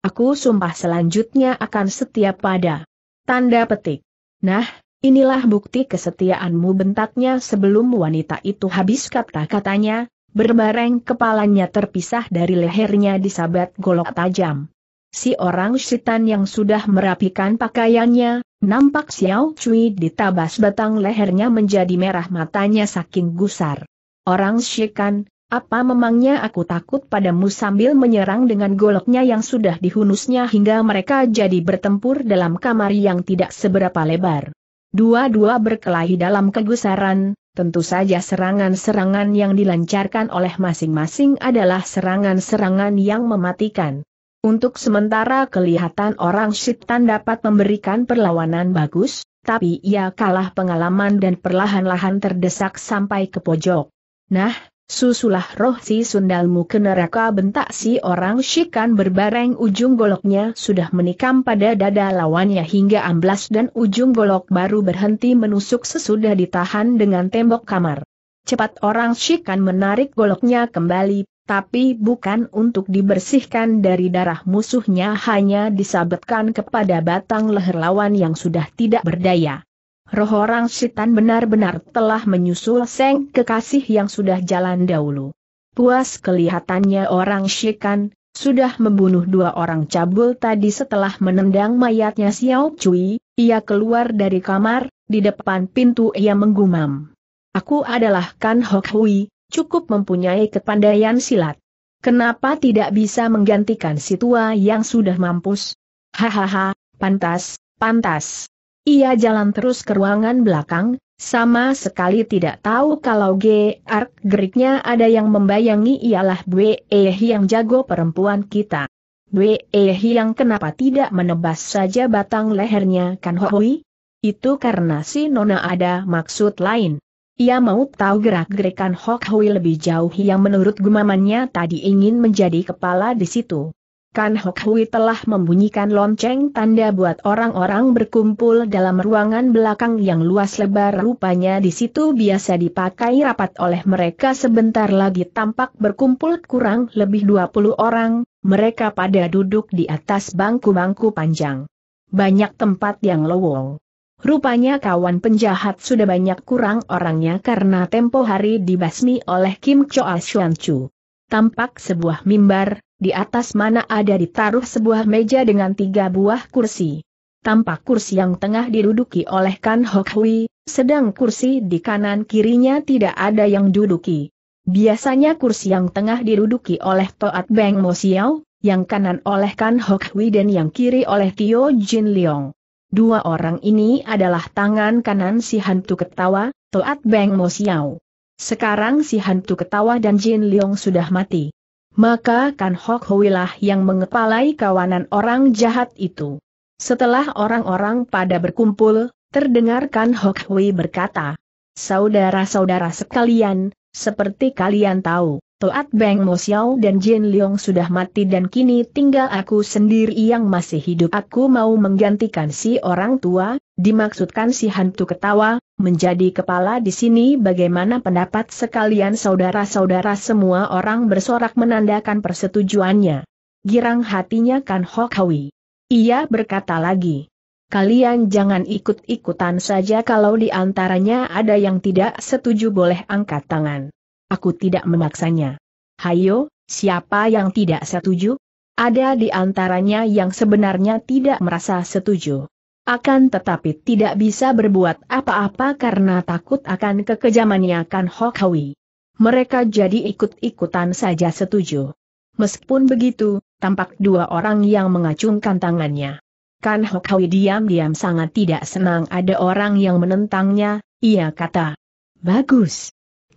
Aku sumpah selanjutnya akan setia pada. Tanda petik. Nah, inilah bukti kesetiaanmu bentaknya sebelum wanita itu habis kata-katanya, berbareng kepalanya terpisah dari lehernya disabat golok tajam. Si orang sitan yang sudah merapikan pakaiannya, nampak Xiao Cui ditabas batang lehernya menjadi merah matanya saking gusar. Orang Shikan, apa memangnya aku takut padamu sambil menyerang dengan goloknya yang sudah dihunusnya hingga mereka jadi bertempur dalam kamar yang tidak seberapa lebar. Dua-dua berkelahi dalam kegusaran, tentu saja serangan-serangan yang dilancarkan oleh masing-masing adalah serangan-serangan yang mematikan. Untuk sementara kelihatan orang Shitan dapat memberikan perlawanan bagus, tapi ia kalah pengalaman dan perlahan-lahan terdesak sampai ke pojok. Nah, Susulah roh si sundalmu ke neraka bentak si orang shikan berbareng ujung goloknya sudah menikam pada dada lawannya hingga amblas dan ujung golok baru berhenti menusuk sesudah ditahan dengan tembok kamar. Cepat orang shikan menarik goloknya kembali, tapi bukan untuk dibersihkan dari darah musuhnya hanya disabetkan kepada batang leher lawan yang sudah tidak berdaya. Roh orang setan benar-benar telah menyusul Seng Kekasih yang sudah jalan dahulu. Puas kelihatannya orang Shikan, sudah membunuh dua orang cabul tadi setelah menendang mayatnya Xiao Cui, ia keluar dari kamar, di depan pintu ia menggumam. Aku adalah Kan Hok Hui, cukup mempunyai kepandaian silat. Kenapa tidak bisa menggantikan si tua yang sudah mampus? Hahaha, pantas, pantas. Ia jalan terus ke ruangan belakang, sama sekali tidak tahu kalau G.R. geriknya ada yang membayangi ialah Bwe yang e jago perempuan kita. Bwe yang e kenapa tidak menebas saja batang lehernya kan Hohui? Itu karena si Nona ada maksud lain. Ia mau tahu gerak-gerikan Hok Hui lebih jauh yang menurut gumamannya tadi ingin menjadi kepala di situ. Kan Hok Hui telah membunyikan lonceng tanda buat orang-orang berkumpul dalam ruangan belakang yang luas lebar rupanya di situ biasa dipakai rapat oleh mereka sebentar lagi tampak berkumpul kurang lebih 20 orang, mereka pada duduk di atas bangku-bangku panjang. Banyak tempat yang lowong. Rupanya kawan penjahat sudah banyak kurang orangnya karena tempo hari dibasmi oleh Kim Choa Xuan Chu. Tampak sebuah mimbar, di atas mana ada ditaruh sebuah meja dengan tiga buah kursi. Tampak kursi yang tengah diduduki oleh Kan Hok Hui, sedang kursi di kanan kirinya tidak ada yang duduki. Biasanya kursi yang tengah diduduki oleh Toat Beng Mo Xiao, yang kanan oleh Kan Hok Hui dan yang kiri oleh Tio Jin Leong. Dua orang ini adalah tangan kanan si hantu ketawa, Toat Beng Mo Xiao. Sekarang si hantu ketawa dan Jin Leong sudah mati maka Kan Hok Hui lah yang mengepalai kawanan orang jahat itu. Setelah orang-orang pada berkumpul, terdengar Kan Hok Hui berkata, Saudara-saudara sekalian, seperti kalian tahu, Toat Beng Mo Xiao dan Jin Leong sudah mati dan kini tinggal aku sendiri yang masih hidup. Aku mau menggantikan si orang tua, dimaksudkan si hantu ketawa, menjadi kepala di sini bagaimana pendapat sekalian saudara-saudara semua orang bersorak menandakan persetujuannya. Girang hatinya Kan Hok Hui. Ia berkata lagi. Kalian jangan ikut-ikutan saja kalau di antaranya ada yang tidak setuju boleh angkat tangan aku tidak memaksanya. Hayo, siapa yang tidak setuju? Ada di antaranya yang sebenarnya tidak merasa setuju. Akan tetapi tidak bisa berbuat apa-apa karena takut akan kekejamannya Kan Hokhawi. Mereka jadi ikut-ikutan saja setuju. Meskipun begitu, tampak dua orang yang mengacungkan tangannya. Kan Hokhawi diam-diam sangat tidak senang ada orang yang menentangnya, ia kata. Bagus,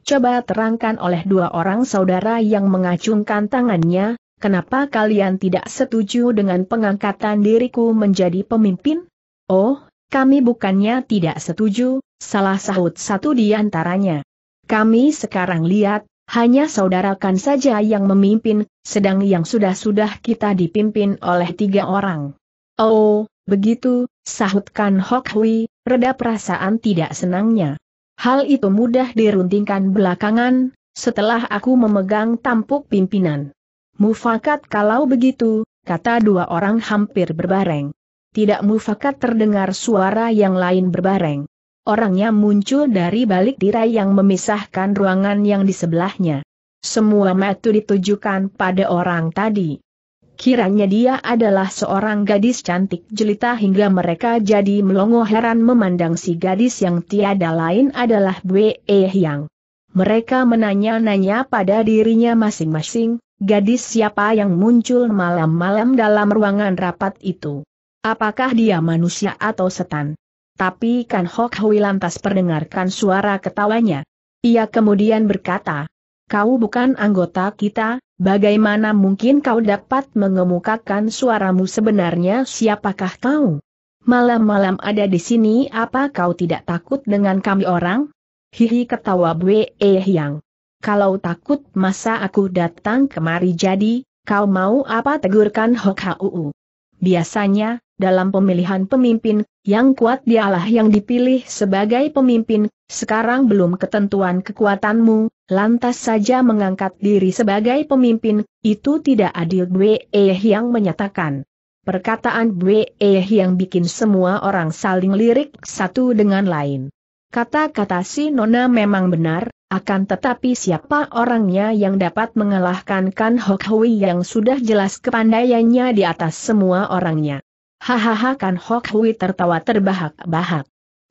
coba terangkan oleh dua orang saudara yang mengacungkan tangannya, kenapa kalian tidak setuju dengan pengangkatan diriku menjadi pemimpin? Oh, kami bukannya tidak setuju, salah sahut satu di antaranya. Kami sekarang lihat, hanya saudarakan saja yang memimpin, sedang yang sudah-sudah kita dipimpin oleh tiga orang. Oh, begitu, sahutkan Hok Hui, reda perasaan tidak senangnya. Hal itu mudah diruntingkan belakangan, setelah aku memegang tampuk pimpinan. Mufakat kalau begitu, kata dua orang hampir berbareng. Tidak mufakat terdengar suara yang lain berbareng. Orangnya muncul dari balik tirai yang memisahkan ruangan yang di sebelahnya. Semua metu ditujukan pada orang tadi. Kiranya dia adalah seorang gadis cantik jelita hingga mereka jadi melongo heran memandang si gadis yang tiada lain adalah Bwe Yang. Mereka menanya-nanya pada dirinya masing-masing, gadis siapa yang muncul malam-malam dalam ruangan rapat itu. Apakah dia manusia atau setan? Tapi Kan Hok Hui lantas perdengarkan suara ketawanya. Ia kemudian berkata, Kau bukan anggota kita, Bagaimana mungkin kau dapat mengemukakan suaramu sebenarnya siapakah kau? Malam-malam ada di sini apa kau tidak takut dengan kami orang? Hihi ketawa Bwe Yang. Kalau takut masa aku datang kemari jadi, kau mau apa tegurkan Hok Huu? Biasanya, dalam pemilihan pemimpin, yang kuat dialah yang dipilih sebagai pemimpin, sekarang belum ketentuan kekuatanmu, lantas saja mengangkat diri sebagai pemimpin, itu tidak adil Bwe yang menyatakan. Perkataan Bwe yang bikin semua orang saling lirik satu dengan lain. Kata-kata si Nona memang benar, akan tetapi siapa orangnya yang dapat mengalahkan Kan Hok Hui yang sudah jelas kepandaiannya di atas semua orangnya? Hahaha Kan Hok Hui tertawa terbahak-bahak.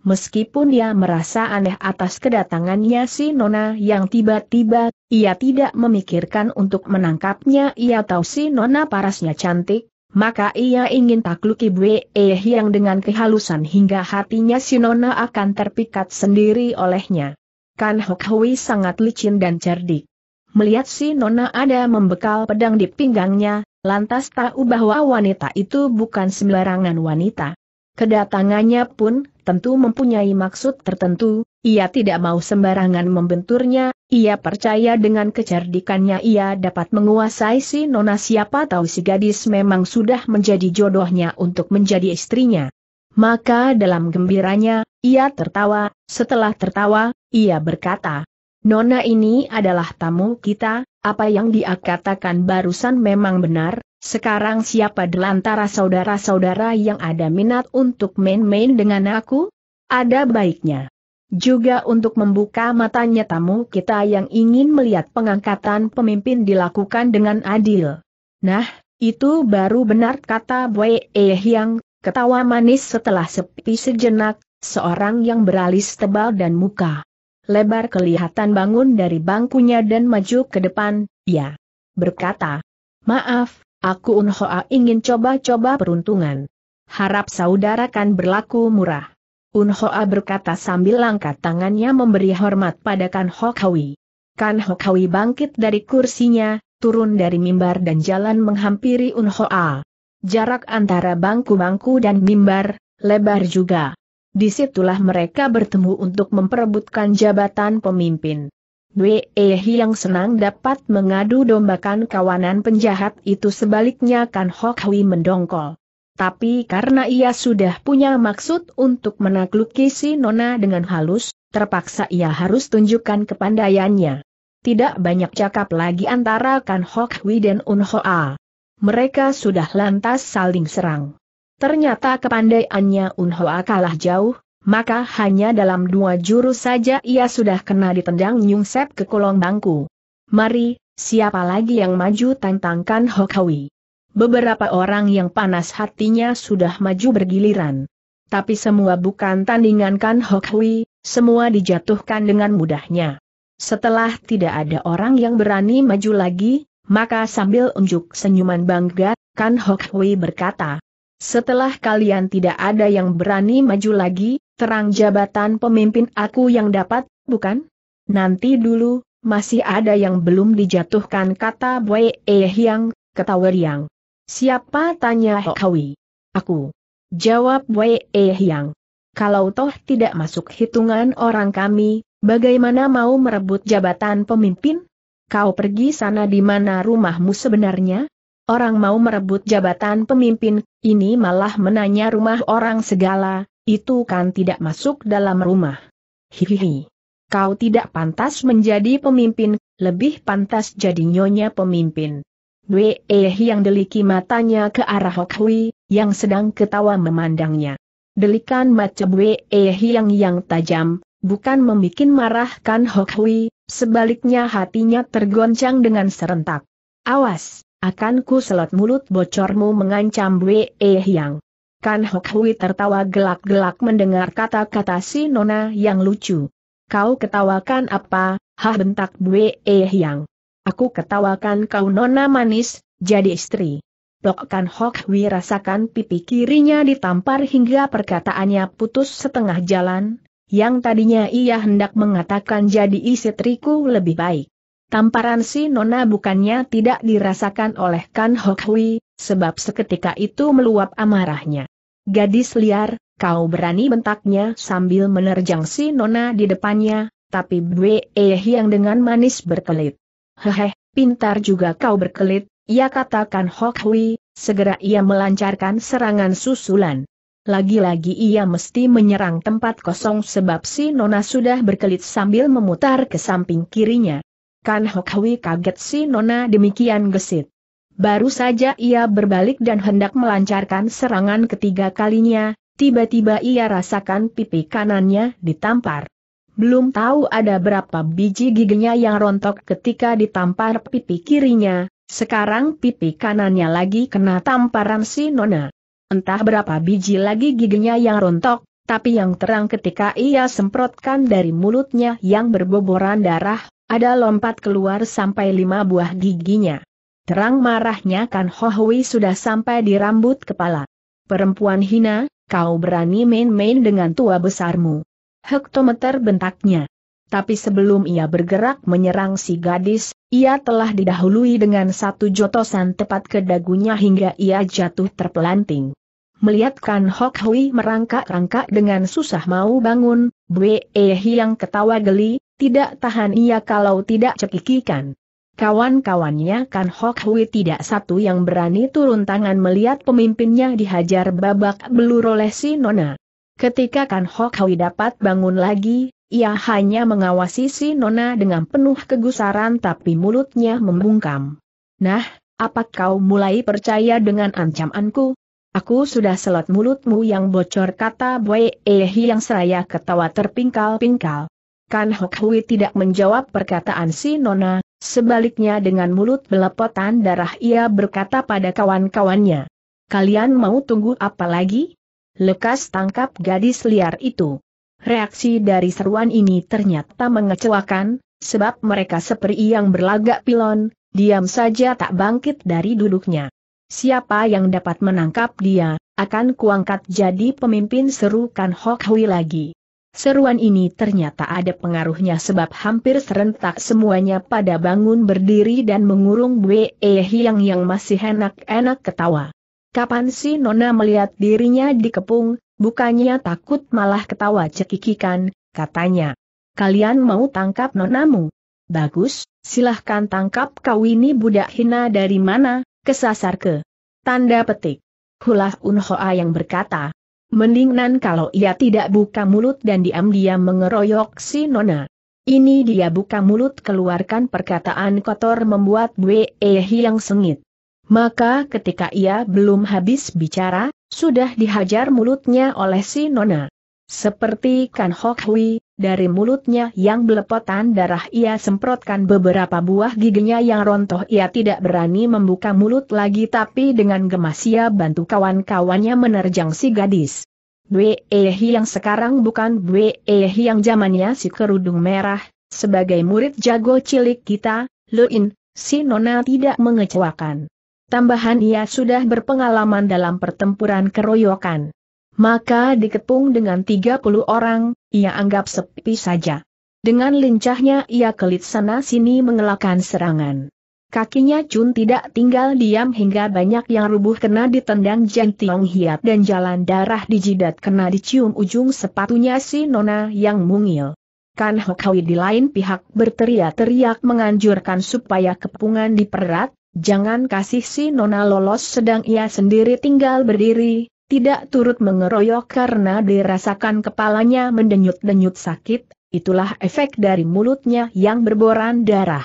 Meskipun dia merasa aneh atas kedatangannya si Nona yang tiba-tiba, ia tidak memikirkan untuk menangkapnya ia tahu si Nona parasnya cantik, maka ia ingin takluki Bwe Eh yang dengan kehalusan hingga hatinya si Nona akan terpikat sendiri olehnya. Kan Hok sangat licin dan cerdik. Melihat si Nona ada membekal pedang di pinggangnya, lantas tahu bahwa wanita itu bukan sembarangan wanita. Kedatangannya pun tentu mempunyai maksud tertentu, ia tidak mau sembarangan membenturnya, ia percaya dengan kecerdikannya ia dapat menguasai si Nona siapa tahu si gadis memang sudah menjadi jodohnya untuk menjadi istrinya. Maka dalam gembiranya, ia tertawa, setelah tertawa, ia berkata, Nona ini adalah tamu kita, apa yang dia katakan barusan memang benar, sekarang siapa di saudara-saudara yang ada minat untuk main-main dengan aku? Ada baiknya. Juga untuk membuka matanya tamu kita yang ingin melihat pengangkatan pemimpin dilakukan dengan adil. Nah, itu baru benar kata Boye Yang, ketawa manis setelah sepi sejenak, seorang yang beralis tebal dan muka lebar kelihatan bangun dari bangkunya dan maju ke depan, ya. Berkata, maaf, aku Unhoa ingin coba-coba peruntungan. Harap saudara kan berlaku murah. Unhoa berkata sambil langkah tangannya memberi hormat pada Kan Hokawi. Kan Hokawi bangkit dari kursinya, turun dari mimbar dan jalan menghampiri Unhoa. Jarak antara bangku-bangku dan mimbar, lebar juga. Disitulah mereka bertemu untuk memperebutkan jabatan pemimpin. Wei yang senang dapat mengadu dombakan kawanan penjahat itu sebaliknya Kan Hok Hui mendongkol. Tapi karena ia sudah punya maksud untuk menakluki si Nona dengan halus, terpaksa ia harus tunjukkan kepandaiannya. Tidak banyak cakap lagi antara Kan Hok Hui dan Un Hoa. Mereka sudah lantas saling serang. Ternyata kepandaiannya Unhoa kalah jauh, maka hanya dalam dua jurus saja ia sudah kena ditendang Nyungsep ke kolong bangku. Mari, siapa lagi yang maju tantangkan Hokawi. Beberapa orang yang panas hatinya sudah maju bergiliran. Tapi semua bukan tandingan Kan Hokawi, semua dijatuhkan dengan mudahnya. Setelah tidak ada orang yang berani maju lagi, maka sambil unjuk senyuman bangga, Kan Hok berkata, setelah kalian tidak ada yang berani maju lagi, terang jabatan pemimpin aku yang dapat, bukan? Nanti dulu, masih ada yang belum dijatuhkan kata Bwe Eh Yang, ketawa Yang. Siapa tanya Hokawi? Aku. Jawab Bwe Eh Yang. Kalau toh tidak masuk hitungan orang kami, bagaimana mau merebut jabatan pemimpin? Kau pergi sana di mana rumahmu sebenarnya? Orang mau merebut jabatan pemimpin, ini malah menanya rumah orang segala, itu kan tidak masuk dalam rumah. Hihihi. Kau tidak pantas menjadi pemimpin, lebih pantas jadi nyonya pemimpin. Dwe eh yang deliki matanya ke arah Hokhui, yang sedang ketawa memandangnya. Delikan macam Dwe eh yang yang tajam, bukan membuat marahkan Hokhui, sebaliknya hatinya tergoncang dengan serentak. Awas! Akan ku selot mulut bocormu mengancam Wei Yang. Kan Hok Hui tertawa gelak-gelak mendengar kata-kata si Nona yang lucu. Kau ketawakan apa, hah bentak Wei Yang. Aku ketawakan kau Nona manis, jadi istri. Tok Kan Hok Hui rasakan pipi kirinya ditampar hingga perkataannya putus setengah jalan, yang tadinya ia hendak mengatakan jadi istriku lebih baik. Tamparan si Nona bukannya tidak dirasakan oleh Kan Hok Hui, sebab seketika itu meluap amarahnya. Gadis liar, kau berani bentaknya sambil menerjang si Nona di depannya, tapi Bwe yang dengan manis berkelit. Heheh, pintar juga kau berkelit, ia katakan Hok Hui, segera ia melancarkan serangan susulan. Lagi-lagi ia mesti menyerang tempat kosong sebab si Nona sudah berkelit sambil memutar ke samping kirinya. Kan Hokhui kaget si Nona demikian gesit. Baru saja ia berbalik dan hendak melancarkan serangan ketiga kalinya, tiba-tiba ia rasakan pipi kanannya ditampar. Belum tahu ada berapa biji giginya yang rontok ketika ditampar pipi kirinya, sekarang pipi kanannya lagi kena tamparan si Nona. Entah berapa biji lagi giginya yang rontok, tapi yang terang ketika ia semprotkan dari mulutnya yang berboboran darah, ada lompat keluar sampai lima buah giginya. Terang marahnya Kan Hohui sudah sampai di rambut kepala. Perempuan hina, kau berani main-main dengan tua besarmu. Hektometer bentaknya. Tapi sebelum ia bergerak menyerang si gadis, ia telah didahului dengan satu jotosan tepat ke dagunya hingga ia jatuh terpelanting. Melihat Kan Hok Hui merangkak-rangkak dengan susah mau bangun, Bwe Hiang ketawa geli, tidak tahan ia kalau tidak cekikikan. Kawan-kawannya Kan Hok Hui tidak satu yang berani turun tangan melihat pemimpinnya dihajar babak belur oleh si Nona. Ketika Kan Hok Hui dapat bangun lagi, ia hanya mengawasi si Nona dengan penuh kegusaran tapi mulutnya membungkam. Nah, apa kau mulai percaya dengan ancamanku? Aku sudah selot mulutmu yang bocor kata Boy Ehi yang seraya ketawa terpingkal-pingkal. Kan Hok Hui tidak menjawab perkataan si Nona, sebaliknya dengan mulut belepotan darah ia berkata pada kawan-kawannya. Kalian mau tunggu apa lagi? Lekas tangkap gadis liar itu. Reaksi dari seruan ini ternyata mengecewakan, sebab mereka seperti yang berlagak pilon, diam saja tak bangkit dari duduknya. Siapa yang dapat menangkap dia, akan kuangkat jadi pemimpin seru Kan Hok Hui lagi. Seruan ini ternyata ada pengaruhnya sebab hampir serentak semuanya pada bangun berdiri dan mengurung Wei Hiang yang masih enak-enak ketawa. Kapan si Nona melihat dirinya dikepung, bukannya takut malah ketawa cekikikan, katanya. Kalian mau tangkap Nonamu? Bagus, silahkan tangkap kau ini budak hina dari mana, kesasar ke. Tanda petik. Hulah Unhoa yang berkata, Mendingan kalau ia tidak buka mulut dan diam-diam mengeroyok si Nona. Ini dia buka mulut keluarkan perkataan kotor membuat Bwe yang sengit. Maka ketika ia belum habis bicara, sudah dihajar mulutnya oleh si Nona. Seperti Kan Hok Hui, dari mulutnya yang belepotan darah ia semprotkan beberapa buah giginya yang rontoh ia tidak berani membuka mulut lagi tapi dengan gemas ia bantu kawan-kawannya menerjang si gadis. eh yang sekarang bukan eh yang zamannya si kerudung merah, sebagai murid jago cilik kita, Luin, si Nona tidak mengecewakan. Tambahan ia sudah berpengalaman dalam pertempuran keroyokan. Maka dikepung dengan 30 orang, ia anggap sepi saja. Dengan lincahnya ia kelit sana-sini mengelakkan serangan. Kakinya Chun tidak tinggal diam hingga banyak yang rubuh kena ditendang Jan Tiong Hiap dan jalan darah di jidat kena dicium ujung sepatunya si Nona yang mungil. Kan Hokawi di lain pihak berteriak-teriak menganjurkan supaya kepungan diperat, jangan kasih si Nona lolos sedang ia sendiri tinggal berdiri, tidak turut mengeroyok karena dirasakan kepalanya mendenyut-denyut sakit, itulah efek dari mulutnya yang berboran darah.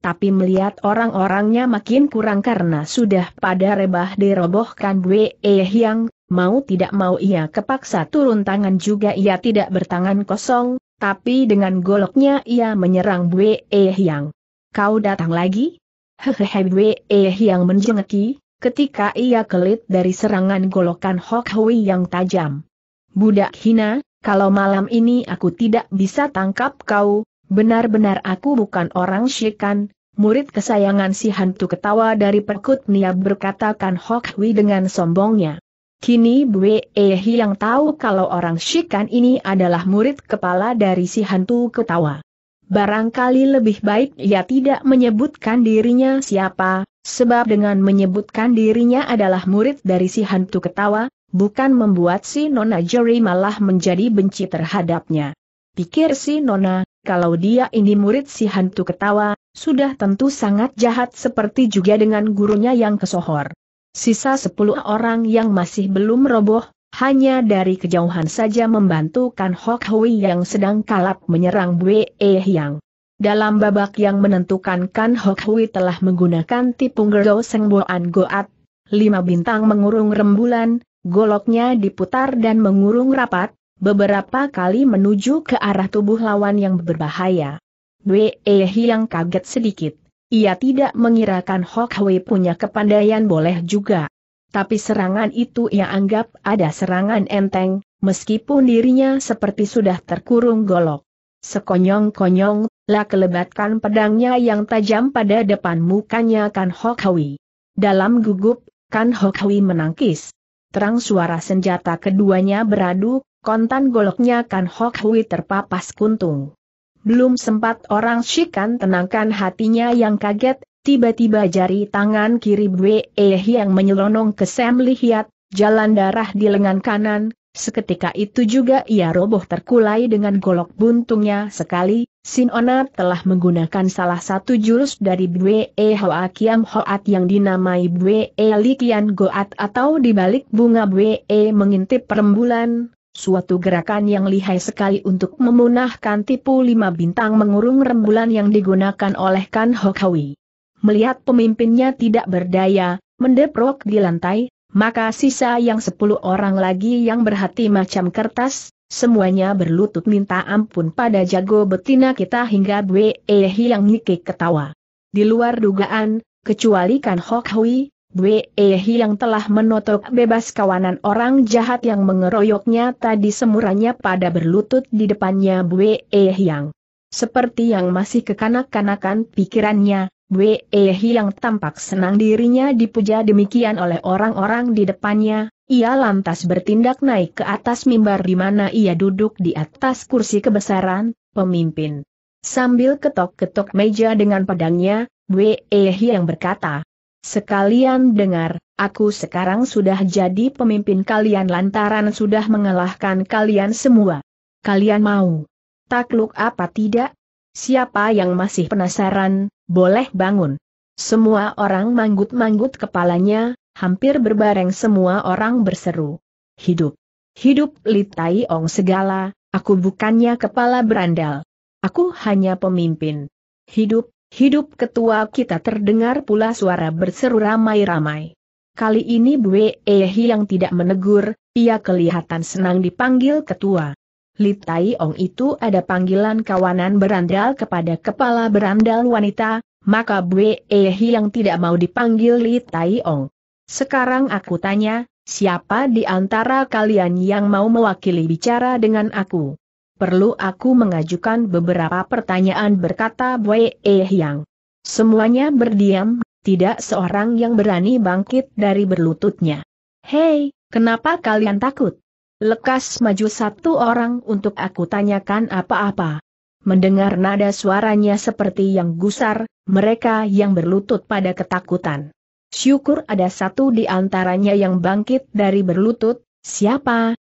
Tapi melihat orang-orangnya makin kurang karena sudah pada rebah dirobohkan Bwe Yang, mau tidak mau ia kepaksa turun tangan juga ia tidak bertangan kosong, tapi dengan goloknya ia menyerang Bwe Yang. Kau datang lagi? Hehehe Bwe Yang menjengeki, ketika ia kelit dari serangan golokan Hok Hui yang tajam. Budak hina, kalau malam ini aku tidak bisa tangkap kau, benar-benar aku bukan orang syikan, murid kesayangan si hantu ketawa dari perkut niab berkatakan Hok Hui dengan sombongnya. Kini bu, Ehi yang tahu kalau orang Shikan ini adalah murid kepala dari si hantu ketawa. Barangkali lebih baik ia tidak menyebutkan dirinya siapa, Sebab dengan menyebutkan dirinya adalah murid dari si hantu ketawa, bukan membuat si Nona Jerry malah menjadi benci terhadapnya. Pikir si Nona, kalau dia ini murid si hantu ketawa, sudah tentu sangat jahat seperti juga dengan gurunya yang kesohor. Sisa sepuluh orang yang masih belum roboh, hanya dari kejauhan saja membantukan Hok Hui yang sedang kalap menyerang Bue Yang. Dalam babak yang menentukan Kan Hok Hui telah menggunakan tipung Gerdo Seng Boan Goat, lima bintang mengurung rembulan, goloknya diputar dan mengurung rapat, beberapa kali menuju ke arah tubuh lawan yang berbahaya. Wei yang kaget sedikit. Ia tidak mengirakan Hok Hui punya kepandaian boleh juga. Tapi serangan itu ia anggap ada serangan enteng, meskipun dirinya seperti sudah terkurung golok. Sekonyong-konyong lah kelebatkan pedangnya yang tajam pada depan mukanya Kan Hui. Dalam gugup, Kan Hui menangkis. Terang suara senjata keduanya beradu, kontan goloknya Kan Hui terpapas kuntung. Belum sempat orang Shikan tenangkan hatinya yang kaget, tiba-tiba jari tangan kiri Bwe yang menyelonong ke Sam Lihiat, jalan darah di lengan kanan, Seketika itu juga ia roboh terkulai dengan golok buntungnya sekali, Sinona telah menggunakan salah satu jurus dari Bwe Hoa Kiam Hoat yang dinamai Bwe Likian Goat atau dibalik bunga Bwe mengintip perembulan, suatu gerakan yang lihai sekali untuk memunahkan tipu lima bintang mengurung rembulan yang digunakan oleh Kan Hokawi. Melihat pemimpinnya tidak berdaya, mendeprok di lantai, maka sisa yang sepuluh orang lagi yang berhati macam kertas, semuanya berlutut minta ampun pada jago betina kita hingga Bwe yang ngikik ketawa. Di luar dugaan, kecuali Kan Hok Hui, Bwe yang telah menotok bebas kawanan orang jahat yang mengeroyoknya tadi semuranya pada berlutut di depannya Bwe yang. Seperti yang masih kekanak-kanakan pikirannya, Wei yang tampak senang dirinya dipuja demikian oleh orang-orang di depannya, ia lantas bertindak naik ke atas mimbar di mana ia duduk di atas kursi kebesaran, pemimpin. Sambil ketok-ketok meja dengan pedangnya, Wei yang berkata, Sekalian dengar, aku sekarang sudah jadi pemimpin kalian lantaran sudah mengalahkan kalian semua. Kalian mau takluk apa tidak? Siapa yang masih penasaran, boleh bangun. Semua orang manggut-manggut kepalanya, hampir berbareng semua orang berseru. Hidup. Hidup Li Tai Ong segala, aku bukannya kepala berandal. Aku hanya pemimpin. Hidup, hidup ketua kita terdengar pula suara berseru ramai-ramai. Kali ini Bue Ehi yang tidak menegur, ia kelihatan senang dipanggil ketua. Litai Ong itu ada panggilan kawanan berandal kepada kepala berandal wanita, maka Bwe Ehi yang tidak mau dipanggil Litai Ong. Sekarang aku tanya, siapa di antara kalian yang mau mewakili bicara dengan aku? Perlu aku mengajukan beberapa pertanyaan berkata Bwe Ehi yang. Semuanya berdiam, tidak seorang yang berani bangkit dari berlututnya. Hei, kenapa kalian takut? Lekas maju satu orang untuk aku tanyakan apa-apa. Mendengar nada suaranya seperti yang gusar, mereka yang berlutut pada ketakutan. Syukur ada satu di antaranya yang bangkit dari berlutut, siapa?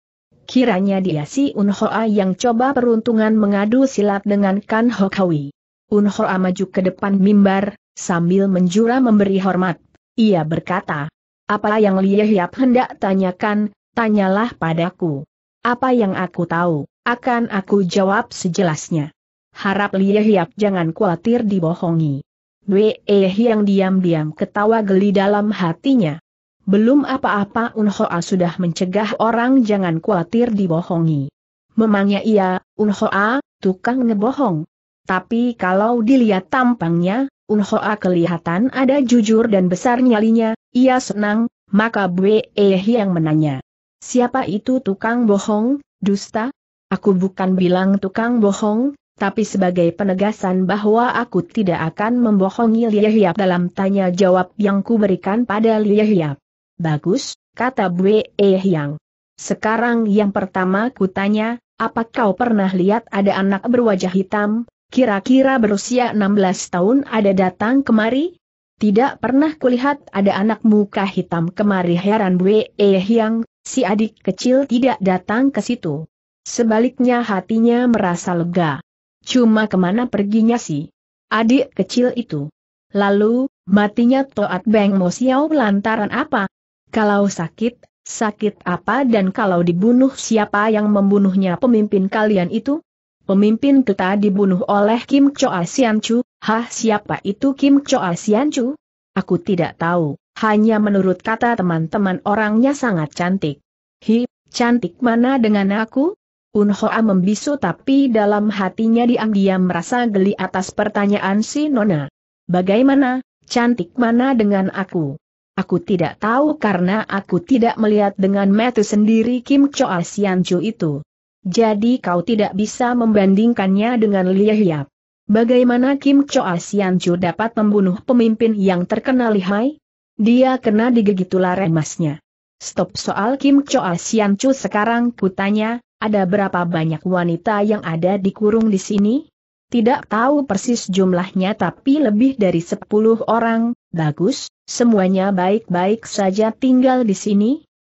Kiranya dia si Unhoa yang coba peruntungan mengadu silat dengan Kan Hokawi. Unhoa maju ke depan mimbar, sambil menjura memberi hormat. Ia berkata, apa yang Lia Hyap hendak tanyakan, tanyalah padaku. Apa yang aku tahu, akan aku jawab sejelasnya. Harap Lie Hiap jangan khawatir dibohongi. Wei yang diam-diam ketawa geli dalam hatinya. Belum apa-apa Unhoa sudah mencegah orang jangan khawatir dibohongi. Memangnya ia, Unhoa, tukang ngebohong. Tapi kalau dilihat tampangnya, Unhoa kelihatan ada jujur dan besar nyalinya, ia senang, maka Bwe yang menanya. Siapa itu tukang bohong, dusta? Aku bukan bilang tukang bohong, tapi sebagai penegasan bahwa aku tidak akan membohongi Liehyap dalam tanya jawab yang kuberikan pada Liehyap. Bagus, kata Bwe Yang. Sekarang yang pertama kutanya, apa kau pernah lihat ada anak berwajah hitam, kira-kira berusia 16 tahun ada datang kemari? Tidak pernah kulihat ada anak muka hitam kemari heran Bwe Yang, si adik kecil tidak datang ke situ. Sebaliknya hatinya merasa lega. Cuma kemana perginya si adik kecil itu? Lalu, matinya Toat Beng Mo Xiao lantaran apa? Kalau sakit, sakit apa dan kalau dibunuh siapa yang membunuhnya pemimpin kalian itu? Pemimpin kita dibunuh oleh Kim Choa Sian Chu, hah siapa itu Kim Choa Sian Chu? Aku tidak tahu. Hanya menurut kata teman-teman orangnya sangat cantik. Hi, cantik mana dengan aku? Unhoa membisu tapi dalam hatinya diam-diam merasa geli atas pertanyaan si Nona. Bagaimana, cantik mana dengan aku? Aku tidak tahu karena aku tidak melihat dengan metu sendiri Kim Choa Sianju itu. Jadi kau tidak bisa membandingkannya dengan Lia Hiap. Bagaimana Kim Choa Sianju dapat membunuh pemimpin yang terkenal lihai? Dia kena digigit ular emasnya. Stop soal Kim Choa Sian Chu sekarang kutanya, ada berapa banyak wanita yang ada dikurung di sini? Tidak tahu persis jumlahnya tapi lebih dari 10 orang, bagus, semuanya baik-baik saja tinggal di sini?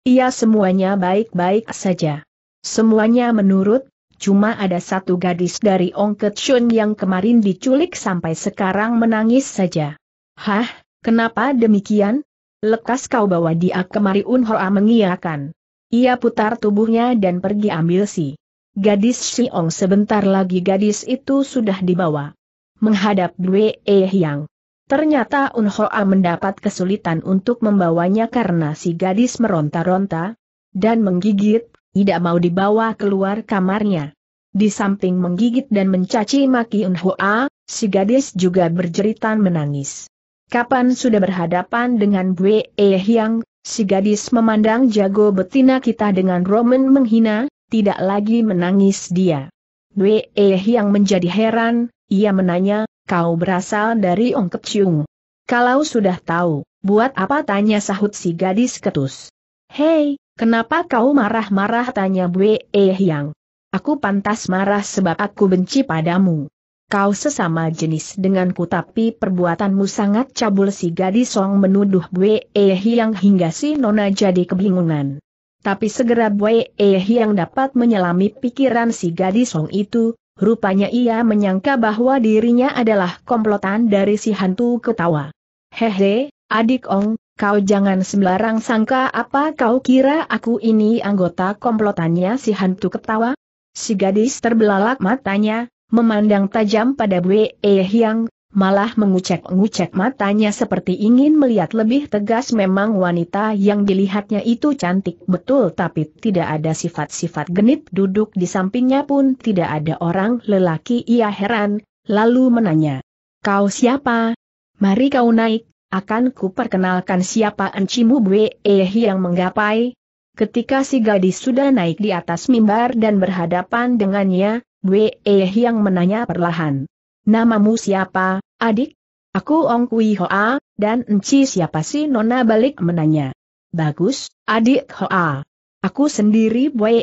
Iya semuanya baik-baik saja. Semuanya menurut Cuma ada satu gadis dari Ket Shun yang kemarin diculik sampai sekarang menangis saja. Hah, Kenapa demikian? Lekas kau bawa dia kemari Unhoa mengiakan. Ia putar tubuhnya dan pergi ambil si. Gadis Siong sebentar lagi gadis itu sudah dibawa. Menghadap Dwe E Hyang. Ternyata Unhoa mendapat kesulitan untuk membawanya karena si gadis meronta-ronta dan menggigit, tidak mau dibawa keluar kamarnya. Di samping menggigit dan mencaci maki Unhoa, si gadis juga berjeritan menangis. Kapan sudah berhadapan dengan Bue E Hyang, si gadis memandang jago betina kita dengan Roman menghina, tidak lagi menangis dia. Bue E Hyang menjadi heran, ia menanya, kau berasal dari Ong Keciung. Kalau sudah tahu, buat apa tanya sahut si gadis ketus. Hei, kenapa kau marah-marah tanya Bue E Hyang. Aku pantas marah sebab aku benci padamu kau sesama jenis denganku tapi perbuatanmu sangat cabul si gadis Song menuduh Bwe Eh yang hingga si Nona jadi kebingungan. Tapi segera Bwe Eh yang dapat menyelami pikiran si gadis Song itu, rupanya ia menyangka bahwa dirinya adalah komplotan dari si hantu ketawa. Hehe, adik Ong, Kau jangan sembarang sangka apa kau kira aku ini anggota komplotannya si hantu ketawa? Si gadis terbelalak matanya, memandang tajam pada Bwe Ehyang, malah mengucek-ngucek matanya seperti ingin melihat lebih tegas memang wanita yang dilihatnya itu cantik betul tapi tidak ada sifat-sifat genit duduk di sampingnya pun tidak ada orang lelaki ia heran, lalu menanya. Kau siapa? Mari kau naik, akan ku perkenalkan siapa encimu Bwe Ehyang menggapai. Ketika si gadis sudah naik di atas mimbar dan berhadapan dengannya, Wee yang menanya perlahan. Namamu siapa, adik? Aku Ong Kui Hoa, dan Enci siapa sih Nona balik menanya. Bagus, adik Hoa. Aku sendiri Wee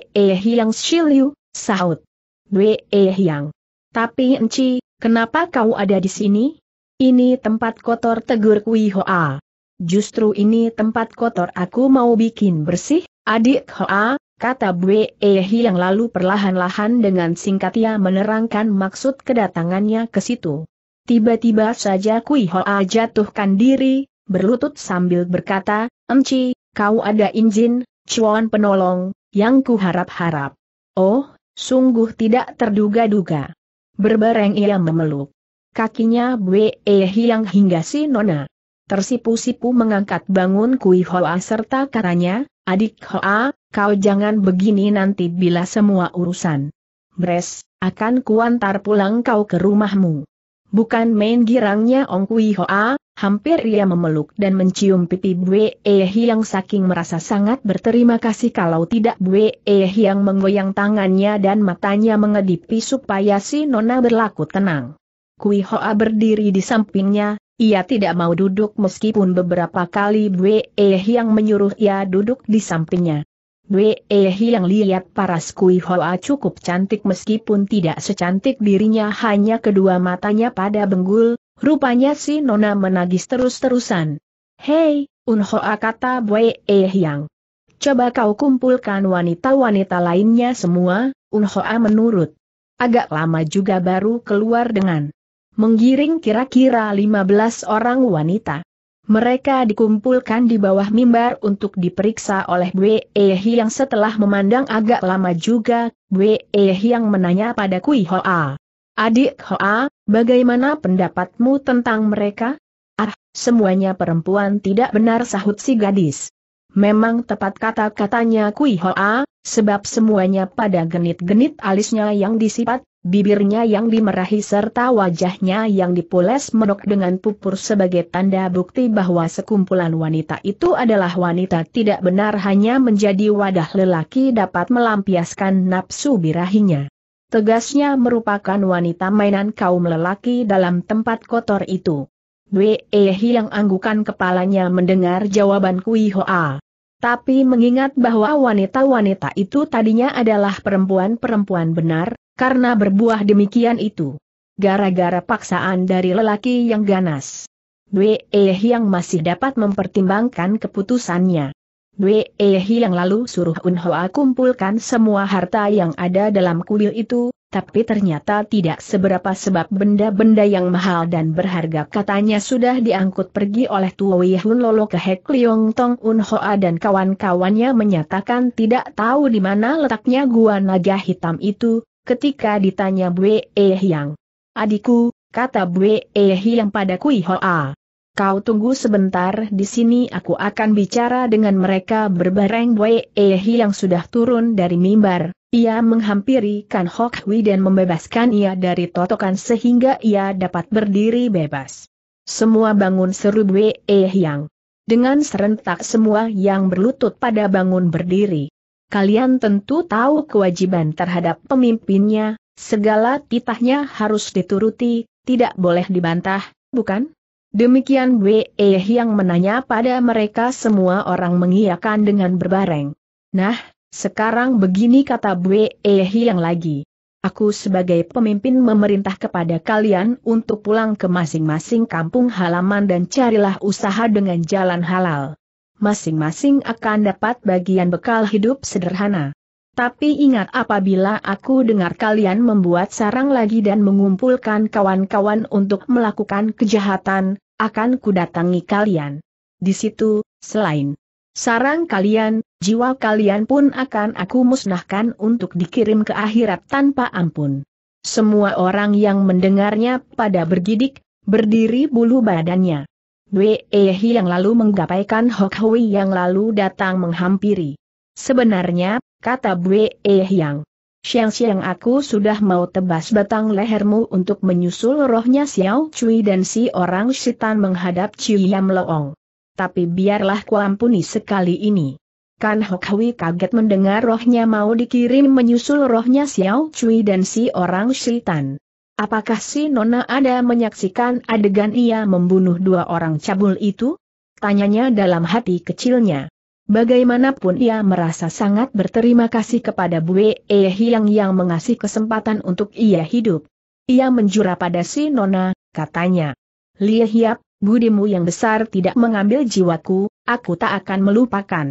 yang Shiliu, sahut. Wee yang. Tapi Enci, kenapa kau ada di sini? Ini tempat kotor tegur Kui Hoa. Justru ini tempat kotor aku mau bikin bersih, adik Hoa, kata Bwe yang lalu perlahan-lahan dengan singkat ia menerangkan maksud kedatangannya ke situ. Tiba-tiba saja Kui Hoa jatuhkan diri, berlutut sambil berkata, Emci, kau ada injin, cuan penolong, yang ku harap-harap. Oh, sungguh tidak terduga-duga. Berbareng ia memeluk. Kakinya Bwe yang hingga si Nona. Tersipu-sipu mengangkat bangun Kui Hoa serta karanya, adik Hoa, kau jangan begini nanti bila semua urusan. Bres, akan kuantar pulang kau ke rumahmu. Bukan main girangnya Ong Kui Hoa, hampir ia memeluk dan mencium pipi Bue Eh yang saking merasa sangat berterima kasih kalau tidak Bue Eh yang menggoyang tangannya dan matanya mengedipi supaya si Nona berlaku tenang. Kui Hoa berdiri di sampingnya, ia tidak mau duduk meskipun beberapa kali Bue Eh yang menyuruh ia duduk di sampingnya. Wei Ehi yang lihat paras Kui Hoa cukup cantik meskipun tidak secantik dirinya hanya kedua matanya pada benggul, rupanya si Nona menagis terus-terusan. Hei, Un Hoa kata Wei Ehi yang. Coba kau kumpulkan wanita-wanita lainnya semua, Un Hoa menurut. Agak lama juga baru keluar dengan menggiring kira-kira 15 orang wanita. Mereka dikumpulkan di bawah mimbar untuk diperiksa oleh Bwe yang setelah memandang agak lama juga, Bwe yang menanya pada Kui Hoa. Adik Hoa, bagaimana pendapatmu tentang mereka? Ah, semuanya perempuan tidak benar sahut si gadis. Memang tepat kata-katanya Kui Hoa, sebab semuanya pada genit-genit alisnya yang disipat, bibirnya yang dimerahi serta wajahnya yang dipoles menok dengan pupur sebagai tanda bukti bahwa sekumpulan wanita itu adalah wanita tidak benar hanya menjadi wadah lelaki dapat melampiaskan nafsu birahinya. Tegasnya merupakan wanita mainan kaum lelaki dalam tempat kotor itu. Wei yang anggukan kepalanya mendengar jawaban Kui Hoa. Tapi mengingat bahwa wanita-wanita itu tadinya adalah perempuan-perempuan benar, karena berbuah demikian itu. Gara-gara paksaan dari lelaki yang ganas. Dwe Ehi yang masih dapat mempertimbangkan keputusannya. Dwe Ehi yang lalu suruh Unhoa kumpulkan semua harta yang ada dalam kuil itu, tapi ternyata tidak seberapa sebab benda-benda yang mahal dan berharga katanya sudah diangkut pergi oleh Tuwi Hun Lolo ke Hek Liong Tong Un Hoa dan kawan-kawannya menyatakan tidak tahu di mana letaknya gua naga hitam itu, ketika ditanya Bwe E Yang. Adikku, kata Bwe E Yang pada Kui Hoa. Kau tunggu sebentar di sini aku akan bicara dengan mereka berbareng Bwe E yang sudah turun dari mimbar, ia menghampiri Kan Hok Hui dan membebaskan ia dari totokan sehingga ia dapat berdiri bebas. Semua bangun seru Wei eh Yang. Dengan serentak semua yang berlutut pada bangun berdiri. Kalian tentu tahu kewajiban terhadap pemimpinnya, segala titahnya harus dituruti, tidak boleh dibantah, bukan? Demikian Wei eh yang menanya pada mereka semua orang mengiyakan dengan berbareng. Nah, sekarang begini kata Bwe yang lagi. Aku sebagai pemimpin memerintah kepada kalian untuk pulang ke masing-masing kampung halaman dan carilah usaha dengan jalan halal. Masing-masing akan dapat bagian bekal hidup sederhana. Tapi ingat apabila aku dengar kalian membuat sarang lagi dan mengumpulkan kawan-kawan untuk melakukan kejahatan, akan kudatangi kalian. Di situ, selain Sarang kalian, jiwa kalian pun akan aku musnahkan untuk dikirim ke akhirat tanpa ampun. Semua orang yang mendengarnya pada bergidik, berdiri bulu badannya. Wei Ehi yang lalu menggapaikan Hok Hui yang lalu datang menghampiri. Sebenarnya, kata Wei Ehi yang, Siang-siang aku sudah mau tebas batang lehermu untuk menyusul rohnya Xiao Cui dan si orang setan menghadap Yam Loong tapi biarlah kuampuni sekali ini. Kan Hok Hui kaget mendengar rohnya mau dikirim menyusul rohnya Xiao Cui dan si orang Shitan. Apakah si Nona ada menyaksikan adegan ia membunuh dua orang cabul itu? Tanyanya dalam hati kecilnya. Bagaimanapun ia merasa sangat berterima kasih kepada Bue E Hiang yang mengasih kesempatan untuk ia hidup. Ia menjura pada si Nona, katanya. Li Hiap, budimu yang besar tidak mengambil jiwaku, aku tak akan melupakan.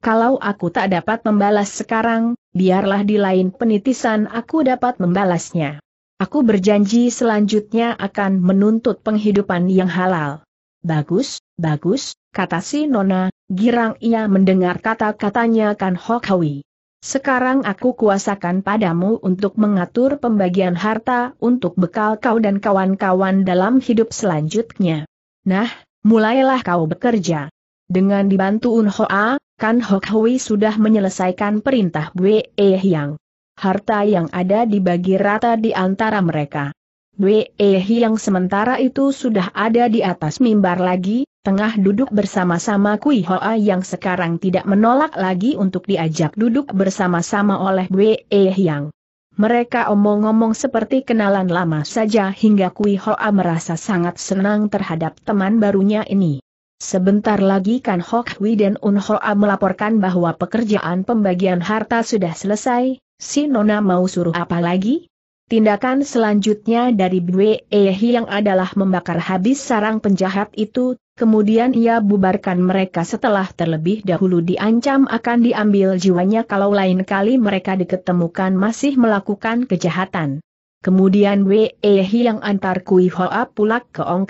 Kalau aku tak dapat membalas sekarang, biarlah di lain penitisan aku dapat membalasnya. Aku berjanji selanjutnya akan menuntut penghidupan yang halal. Bagus, bagus, kata si Nona, girang ia mendengar kata-katanya Kan Hokhawi. Sekarang aku kuasakan padamu untuk mengatur pembagian harta untuk bekal kau dan kawan-kawan dalam hidup selanjutnya. Nah, mulailah kau bekerja. Dengan dibantu Unhoa, Kan Hok Hui sudah menyelesaikan perintah Bwe Hyang. Harta yang ada dibagi rata di antara mereka. Bwe Hyang sementara itu sudah ada di atas mimbar lagi, tengah duduk bersama-sama Kui Hoa yang sekarang tidak menolak lagi untuk diajak duduk bersama-sama oleh Bwe Hyang. Mereka omong-omong seperti kenalan lama saja hingga Kui Hoa merasa sangat senang terhadap teman barunya ini. Sebentar lagi Kan Hok Hui dan Un Hoa melaporkan bahwa pekerjaan pembagian harta sudah selesai, si Nona mau suruh apa lagi? Tindakan selanjutnya dari Bwe yang adalah membakar habis sarang penjahat itu, kemudian ia bubarkan mereka setelah terlebih dahulu diancam akan diambil jiwanya kalau lain kali mereka diketemukan masih melakukan kejahatan. Kemudian Wei yang antar Kui Hoa pulak ke Ong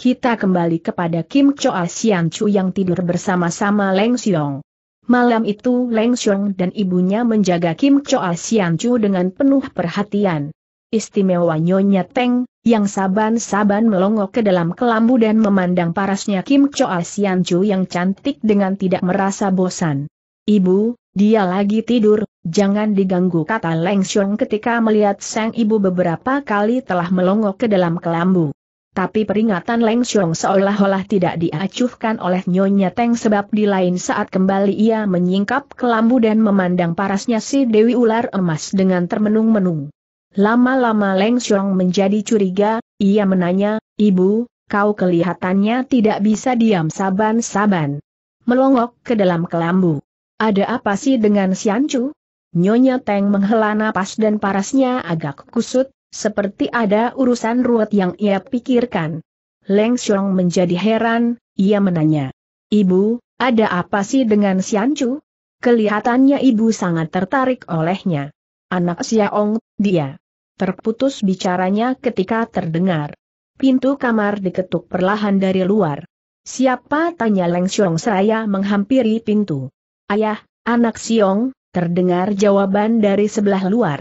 Kita kembali kepada Kim Choa Sian Chu yang tidur bersama-sama Leng Xiong. Malam itu Leng Xiong dan ibunya menjaga Kim Choa Chu dengan penuh perhatian. Istimewa Nyonya Teng, yang saban-saban melongok ke dalam kelambu dan memandang parasnya Kim Choa Chu yang cantik dengan tidak merasa bosan. Ibu, dia lagi tidur, jangan diganggu kata Leng Xiong ketika melihat sang ibu beberapa kali telah melongok ke dalam kelambu. Tapi peringatan Leng Xiong seolah-olah tidak diacuhkan oleh Nyonya Teng sebab di lain saat kembali ia menyingkap kelambu dan memandang parasnya si Dewi Ular Emas dengan termenung-menung. Lama-lama Leng Xiong menjadi curiga, ia menanya, Ibu, kau kelihatannya tidak bisa diam saban-saban. Melongok ke dalam kelambu. Ada apa sih dengan Chu? Nyonya Teng menghela napas dan parasnya agak kusut, seperti ada urusan ruwet yang ia pikirkan. Leng Xiong menjadi heran, ia menanya. Ibu, ada apa sih dengan Xianchu? Kelihatannya ibu sangat tertarik olehnya. Anak Xiaong, dia. Terputus bicaranya ketika terdengar. Pintu kamar diketuk perlahan dari luar. Siapa tanya Leng Xiong seraya menghampiri pintu. Ayah, anak Xiong, terdengar jawaban dari sebelah luar.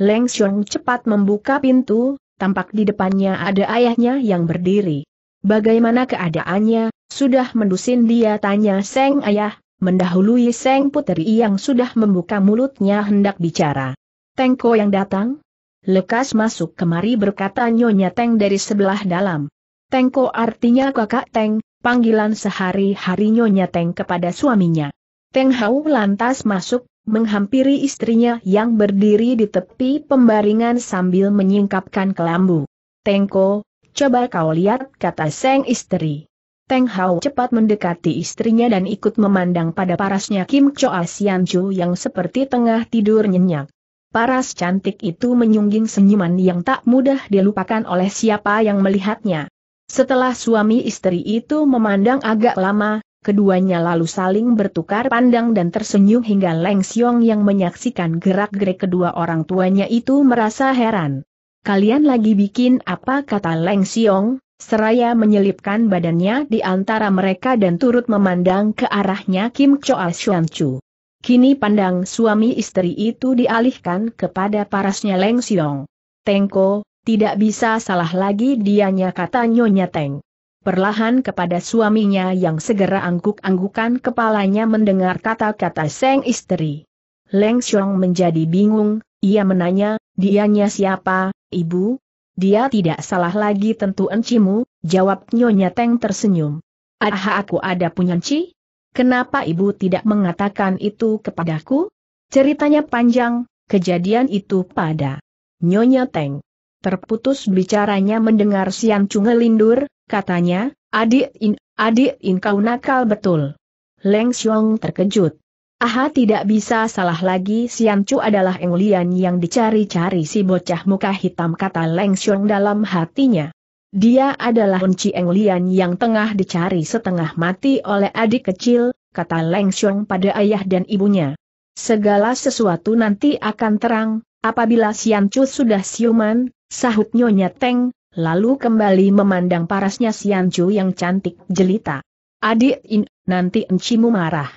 Leng Xiong cepat membuka pintu, tampak di depannya ada ayahnya yang berdiri. Bagaimana keadaannya, sudah mendusin dia tanya Seng Ayah, mendahului Seng Puteri yang sudah membuka mulutnya hendak bicara. Tengko yang datang? Lekas masuk kemari berkata Nyonya Teng dari sebelah dalam. Tengko artinya kakak Teng, panggilan sehari-hari Nyonya Teng kepada suaminya. Teng Hau lantas masuk, menghampiri istrinya yang berdiri di tepi pembaringan sambil menyingkapkan kelambu. Tengko, coba kau lihat, kata Seng istri. Teng Hau cepat mendekati istrinya dan ikut memandang pada parasnya Kim Choa Sian Chu yang seperti tengah tidur nyenyak. Paras cantik itu menyungging senyuman yang tak mudah dilupakan oleh siapa yang melihatnya. Setelah suami istri itu memandang agak lama, keduanya lalu saling bertukar pandang dan tersenyum hingga Leng Xiong yang menyaksikan gerak-gerik kedua orang tuanya itu merasa heran. Kalian lagi bikin apa kata Leng Xiong, seraya menyelipkan badannya di antara mereka dan turut memandang ke arahnya Kim Choa Xuan Chu. Kini pandang suami istri itu dialihkan kepada parasnya Leng Xiong. Tengko, tidak bisa salah lagi dianya kata Nyonya Teng perlahan kepada suaminya yang segera angguk-anggukan kepalanya mendengar kata-kata Seng istri. Leng Xiong menjadi bingung, ia menanya, dianya siapa, ibu? Dia tidak salah lagi tentu encimu, jawab Nyonya Teng tersenyum. Aha aku ada punya enci? Kenapa ibu tidak mengatakan itu kepadaku? Ceritanya panjang, kejadian itu pada Nyonya Teng. Terputus bicaranya mendengar Sian Cungelindur, katanya, adik In, adik In kau nakal betul. Leng Xiong terkejut. Aha tidak bisa salah lagi Sian Chu adalah Englian yang dicari-cari si bocah muka hitam kata Leng Xiong dalam hatinya. Dia adalah kunci Englian yang tengah dicari setengah mati oleh adik kecil, kata Leng Xiong pada ayah dan ibunya. Segala sesuatu nanti akan terang, apabila Sian Chu sudah siuman, sahut Nyonya Teng, lalu kembali memandang parasnya Siancu yang cantik jelita. Adik in, nanti encimu marah.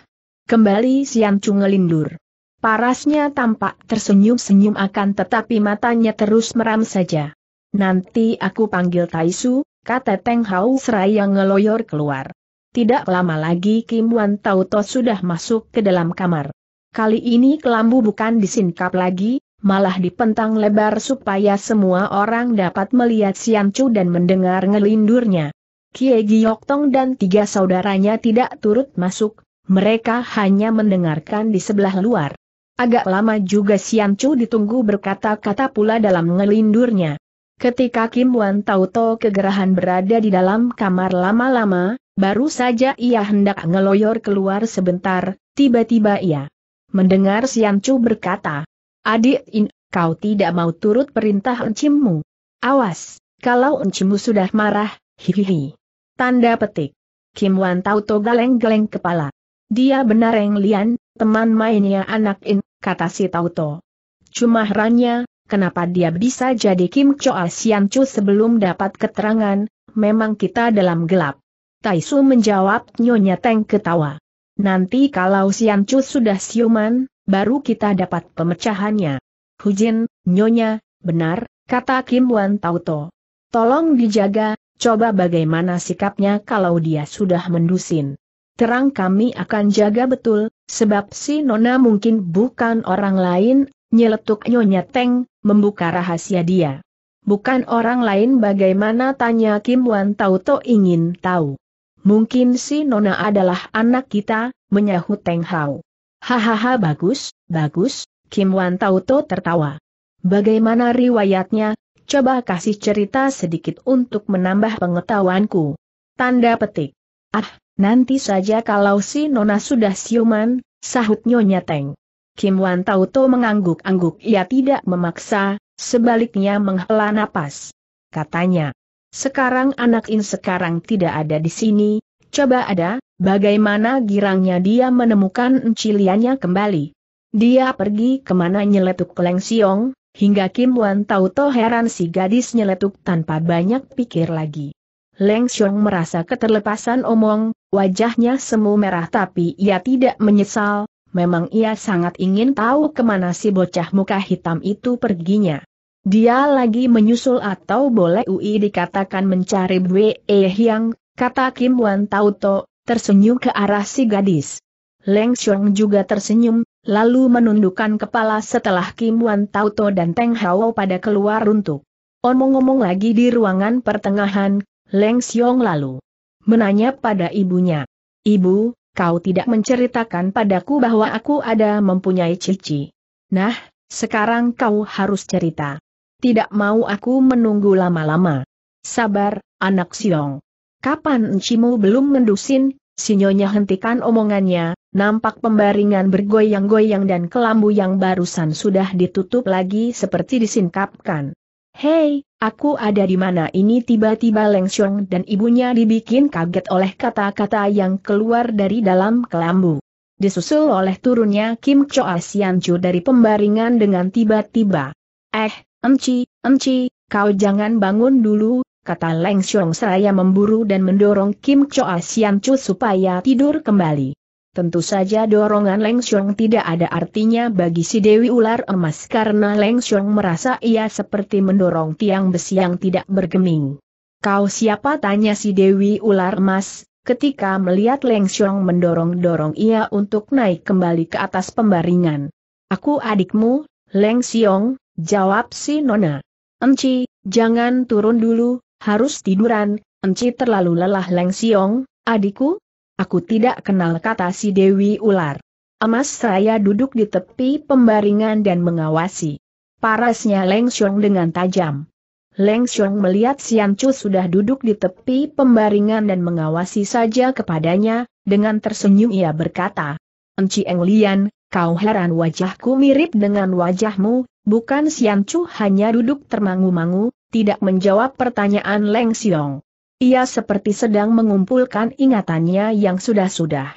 Kembali Siancu ngelindur. Parasnya tampak tersenyum-senyum akan tetapi matanya terus meram saja. Nanti aku panggil Taisu, kata Teng Hau seraya ngeloyor keluar. Tidak lama lagi Kim Wan Tauto sudah masuk ke dalam kamar. Kali ini kelambu bukan disingkap lagi, malah dipentang lebar supaya semua orang dapat melihat Siancu dan mendengar ngelindurnya. Kie Giok Tong dan tiga saudaranya tidak turut masuk, mereka hanya mendengarkan di sebelah luar. Agak lama juga Siancu ditunggu berkata-kata pula dalam ngelindurnya. Ketika Kim Wan Tauto To kegerahan berada di dalam kamar lama-lama, baru saja ia hendak ngeloyor keluar sebentar, tiba-tiba ia mendengar Siancu berkata, Adik In, kau tidak mau turut perintah encimmu. Awas, kalau encimmu sudah marah, hihihi. Tanda petik. Kim Wan tahu To geleng-geleng kepala. Dia benar yang lian, teman mainnya anak In, kata si Tauto. Cuma herannya, kenapa dia bisa jadi Kim Choa Sian Chu sebelum dapat keterangan, memang kita dalam gelap. Tai Su menjawab Nyonya Teng ketawa. Nanti kalau Sian Chu sudah siuman, baru kita dapat pemecahannya. Hujin, Nyonya, benar, kata Kim Wan Tauto. Tolong dijaga, coba bagaimana sikapnya kalau dia sudah mendusin. Terang kami akan jaga betul, sebab si Nona mungkin bukan orang lain, nyeletuk Nyonya Teng, membuka rahasia dia. Bukan orang lain bagaimana tanya Kim Wan Tauto ingin tahu. Mungkin si Nona adalah anak kita, menyahut Teng Hao. Hahaha bagus, bagus, Kim Wan Tauto tertawa. Bagaimana riwayatnya, coba kasih cerita sedikit untuk menambah pengetahuanku. Tanda petik. Ah, nanti saja kalau si Nona sudah siuman, sahut Nyonya Teng. Kim Wan Tauto mengangguk-angguk ia tidak memaksa, sebaliknya menghela napas. Katanya, sekarang anak in sekarang tidak ada di sini, Coba ada, bagaimana girangnya dia menemukan enciliannya kembali. Dia pergi kemana nyeletuk Leng Siong, hingga Kim Wan tahu toheran heran si gadis nyeletuk tanpa banyak pikir lagi. Leng Siong merasa keterlepasan omong, wajahnya semu merah tapi ia tidak menyesal, memang ia sangat ingin tahu kemana si bocah muka hitam itu perginya. Dia lagi menyusul atau boleh UI dikatakan mencari Bwe Hyang, Kata Kim Wan Tauto, tersenyum ke arah si gadis. Leng Xiong juga tersenyum, lalu menundukkan kepala setelah Kim Wan Tauto dan Teng Hao pada keluar untuk omong-omong lagi di ruangan pertengahan, Leng Xiong lalu menanya pada ibunya. Ibu, kau tidak menceritakan padaku bahwa aku ada mempunyai cici. Nah, sekarang kau harus cerita. Tidak mau aku menunggu lama-lama. Sabar, anak Xiong. Kapan Encimu belum mendusin? Sinyonya hentikan omongannya, nampak pembaringan bergoyang-goyang dan kelambu yang barusan sudah ditutup lagi seperti disingkapkan. Hei, aku ada di mana ini tiba-tiba Leng dan ibunya dibikin kaget oleh kata-kata yang keluar dari dalam kelambu. Disusul oleh turunnya Kim Choa Sianju dari pembaringan dengan tiba-tiba. Eh, Enci, Enci, kau jangan bangun dulu, kata Leng Xiong seraya memburu dan mendorong Kim Choa Sian Chu supaya tidur kembali. Tentu saja dorongan Leng Xiong tidak ada artinya bagi si Dewi Ular Emas karena Leng Xiong merasa ia seperti mendorong tiang besi yang tidak bergeming. Kau siapa tanya si Dewi Ular Emas, ketika melihat Leng Xiong mendorong-dorong ia untuk naik kembali ke atas pembaringan. Aku adikmu, Leng Xiong, jawab si Nona. Enci, jangan turun dulu, harus tiduran, enci terlalu lelah Leng Siong, adikku? Aku tidak kenal kata si Dewi Ular. Emas saya duduk di tepi pembaringan dan mengawasi. Parasnya Leng Siong dengan tajam. Leng Xiong melihat Sian Chu sudah duduk di tepi pembaringan dan mengawasi saja kepadanya, dengan tersenyum ia berkata, Enci Eng Lian, kau heran wajahku mirip dengan wajahmu, bukan Sian Chu hanya duduk termangu-mangu, tidak menjawab pertanyaan Leng Xiong. Ia seperti sedang mengumpulkan ingatannya yang sudah-sudah.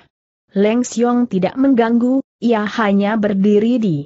Leng Xiong tidak mengganggu, ia hanya berdiri di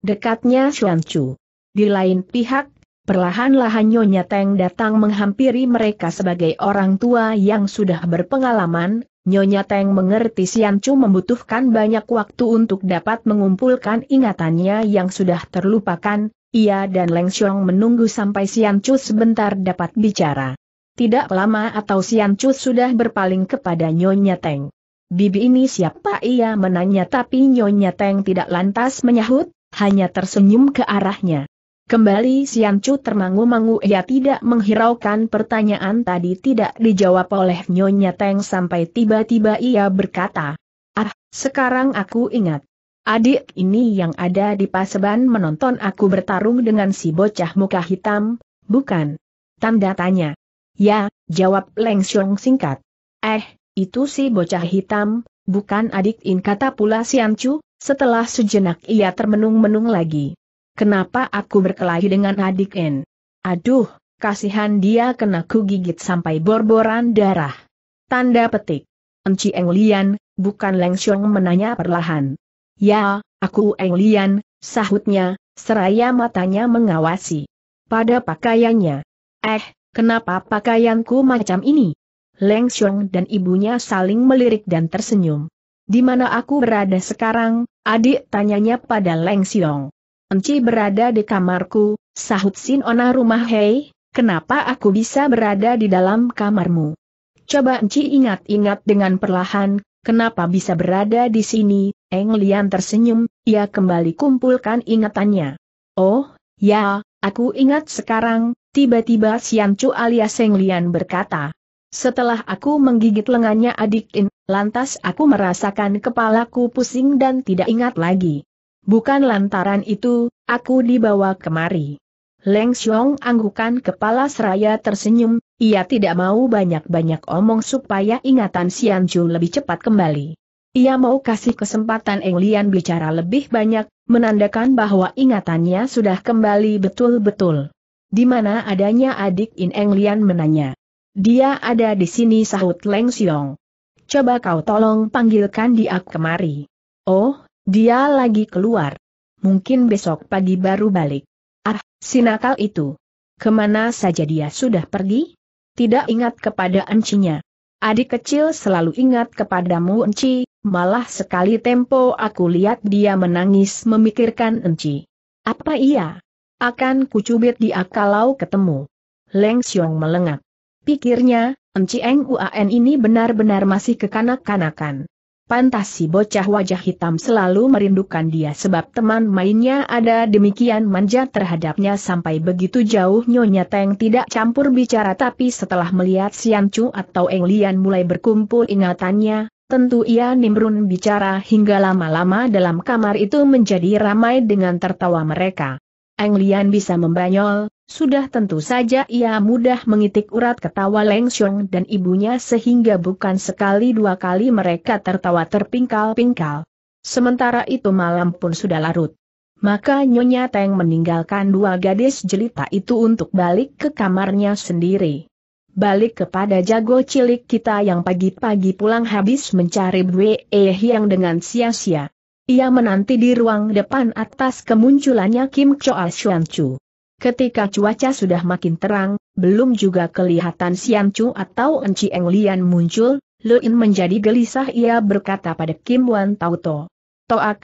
dekatnya Xuan Chu. Di lain pihak, perlahan-lahan Nyonya Teng datang menghampiri mereka sebagai orang tua yang sudah berpengalaman, Nyonya Teng mengerti Xuan Chu membutuhkan banyak waktu untuk dapat mengumpulkan ingatannya yang sudah terlupakan, ia dan Leng Xiong menunggu sampai Sian Chu sebentar dapat bicara. Tidak lama atau Sian Chu sudah berpaling kepada Nyonya Teng. Bibi ini siapa ia menanya tapi Nyonya Teng tidak lantas menyahut, hanya tersenyum ke arahnya. Kembali Sian Chu termangu-mangu ia tidak menghiraukan pertanyaan tadi tidak dijawab oleh Nyonya Teng sampai tiba-tiba ia berkata, Ah, sekarang aku ingat. Adik ini yang ada di Paseban menonton aku bertarung dengan si bocah muka hitam, bukan? Tanda tanya. Ya, jawab Leng Xiong singkat. Eh, itu si bocah hitam, bukan adik in kata pula Sian Chu, setelah sejenak ia termenung-menung lagi. Kenapa aku berkelahi dengan adik in? Aduh, kasihan dia kena ku gigit sampai borboran darah. Tanda petik. Enci Eng Lian, bukan Leng Xiong menanya perlahan. Ya, aku Eng Lian, sahutnya, seraya matanya mengawasi. Pada pakaiannya. Eh, kenapa pakaianku macam ini? Leng Xiong dan ibunya saling melirik dan tersenyum. Di mana aku berada sekarang, adik tanyanya pada Leng Xiong. Enci berada di kamarku, sahut Sin Ona rumah Hei, kenapa aku bisa berada di dalam kamarmu? Coba Enci ingat-ingat dengan perlahan, kenapa bisa berada di sini, Eng Lian tersenyum, ia kembali kumpulkan ingatannya. Oh, ya, aku ingat sekarang, tiba-tiba Sian Chu alias Eng Lian berkata. Setelah aku menggigit lengannya adik In, lantas aku merasakan kepalaku pusing dan tidak ingat lagi. Bukan lantaran itu, aku dibawa kemari. Leng Xiong anggukan kepala seraya tersenyum, ia tidak mau banyak-banyak omong supaya ingatan Sian Chu lebih cepat kembali. Ia mau kasih kesempatan Eng Lian bicara lebih banyak, menandakan bahwa ingatannya sudah kembali betul-betul. Di mana adanya adik In Eng Lian menanya. Dia ada di sini sahut Leng Xiong. Coba kau tolong panggilkan dia kemari. Oh, dia lagi keluar. Mungkin besok pagi baru balik. Ah, sinakal itu. Kemana saja dia sudah pergi? Tidak ingat kepada encinya. Adik kecil selalu ingat kepadamu Enci, malah sekali tempo aku lihat dia menangis memikirkan Enci. Apa iya? Akan kucubit dia kalau ketemu. Leng Xiong melengak. Pikirnya, Enci Eng Uan ini benar-benar masih kekanak-kanakan. Pantas si bocah wajah hitam selalu merindukan dia sebab teman mainnya ada demikian manja terhadapnya sampai begitu jauh Nyonya Teng tidak campur bicara tapi setelah melihat Sian Chu atau Eng Lian mulai berkumpul ingatannya, Tentu ia nimrun bicara hingga lama-lama dalam kamar itu menjadi ramai dengan tertawa mereka. Eng Lian bisa membanyol, sudah tentu saja ia mudah mengitik urat ketawa Leng Xiong dan ibunya sehingga bukan sekali dua kali mereka tertawa terpingkal-pingkal. Sementara itu malam pun sudah larut. Maka Nyonya Teng meninggalkan dua gadis jelita itu untuk balik ke kamarnya sendiri. Balik kepada jago cilik kita yang pagi-pagi pulang habis mencari Bwe yang dengan sia-sia. Ia menanti di ruang depan atas kemunculannya Kim Choa ah Xuan Chu. Ketika cuaca sudah makin terang, belum juga kelihatan Sian Chu atau Enci Eng Lian muncul, Luin menjadi gelisah ia berkata pada Kim Wan Tau To. To ah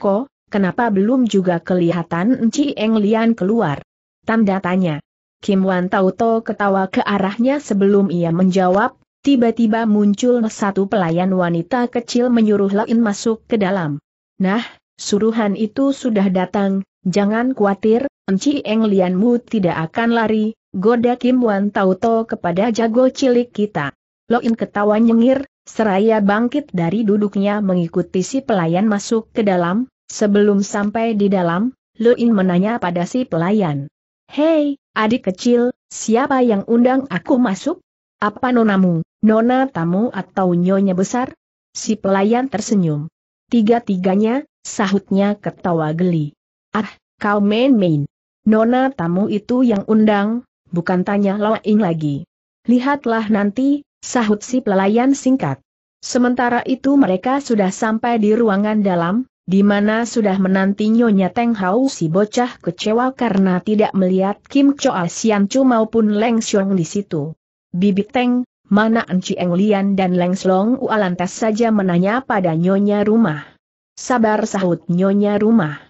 kenapa belum juga kelihatan Enci Eng Lian keluar? Tanda tanya. Kim Wan Tauto ketawa ke arahnya sebelum ia menjawab, tiba-tiba muncul satu pelayan wanita kecil menyuruh Lain masuk ke dalam. Nah, suruhan itu sudah datang, jangan khawatir, Enci Eng Lianmu tidak akan lari, goda Kim Wan Tauto kepada jago cilik kita. Loin ketawa nyengir, seraya bangkit dari duduknya mengikuti si pelayan masuk ke dalam, sebelum sampai di dalam, Loin menanya pada si pelayan. Hei, Adik kecil, siapa yang undang aku masuk? Apa nonamu, nona tamu atau nyonya besar? Si pelayan tersenyum. Tiga-tiganya, sahutnya ketawa geli. Ah, kau main-main. Nona tamu itu yang undang, bukan tanya Loing lagi. Lihatlah nanti, sahut si pelayan singkat. Sementara itu mereka sudah sampai di ruangan dalam, di mana sudah menanti Nyonya Teng Hau si bocah kecewa karena tidak melihat Kim Choa Sian Chu maupun Leng Xiong di situ. Bibi Teng, mana Enci Eng Lian dan Leng Xiong? ualantas lantas saja menanya pada Nyonya Rumah. Sabar sahut Nyonya Rumah.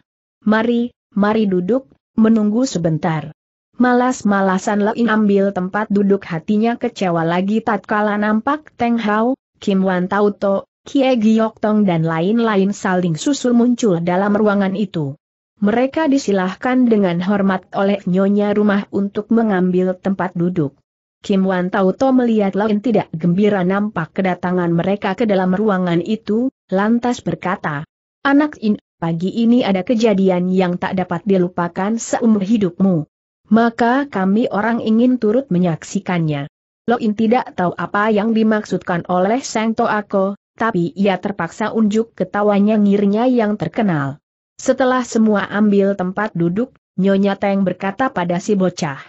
Mari, mari duduk, menunggu sebentar. Malas-malasan Lein ambil tempat duduk hatinya kecewa lagi tatkala nampak Teng Hao, Kim Wan Tauto, Kie Giok Tong dan lain-lain saling susul muncul dalam ruangan itu. Mereka disilahkan dengan hormat oleh nyonya rumah untuk mengambil tempat duduk. Kim Wan Tauto melihat lain tidak gembira nampak kedatangan mereka ke dalam ruangan itu, lantas berkata, Anak In, pagi ini ada kejadian yang tak dapat dilupakan seumur hidupmu. Maka kami orang ingin turut menyaksikannya. Loin tidak tahu apa yang dimaksudkan oleh Sang Toako, tapi ia terpaksa unjuk ketawanya ngirnya yang terkenal. Setelah semua ambil tempat duduk, Nyonya Teng berkata pada si bocah.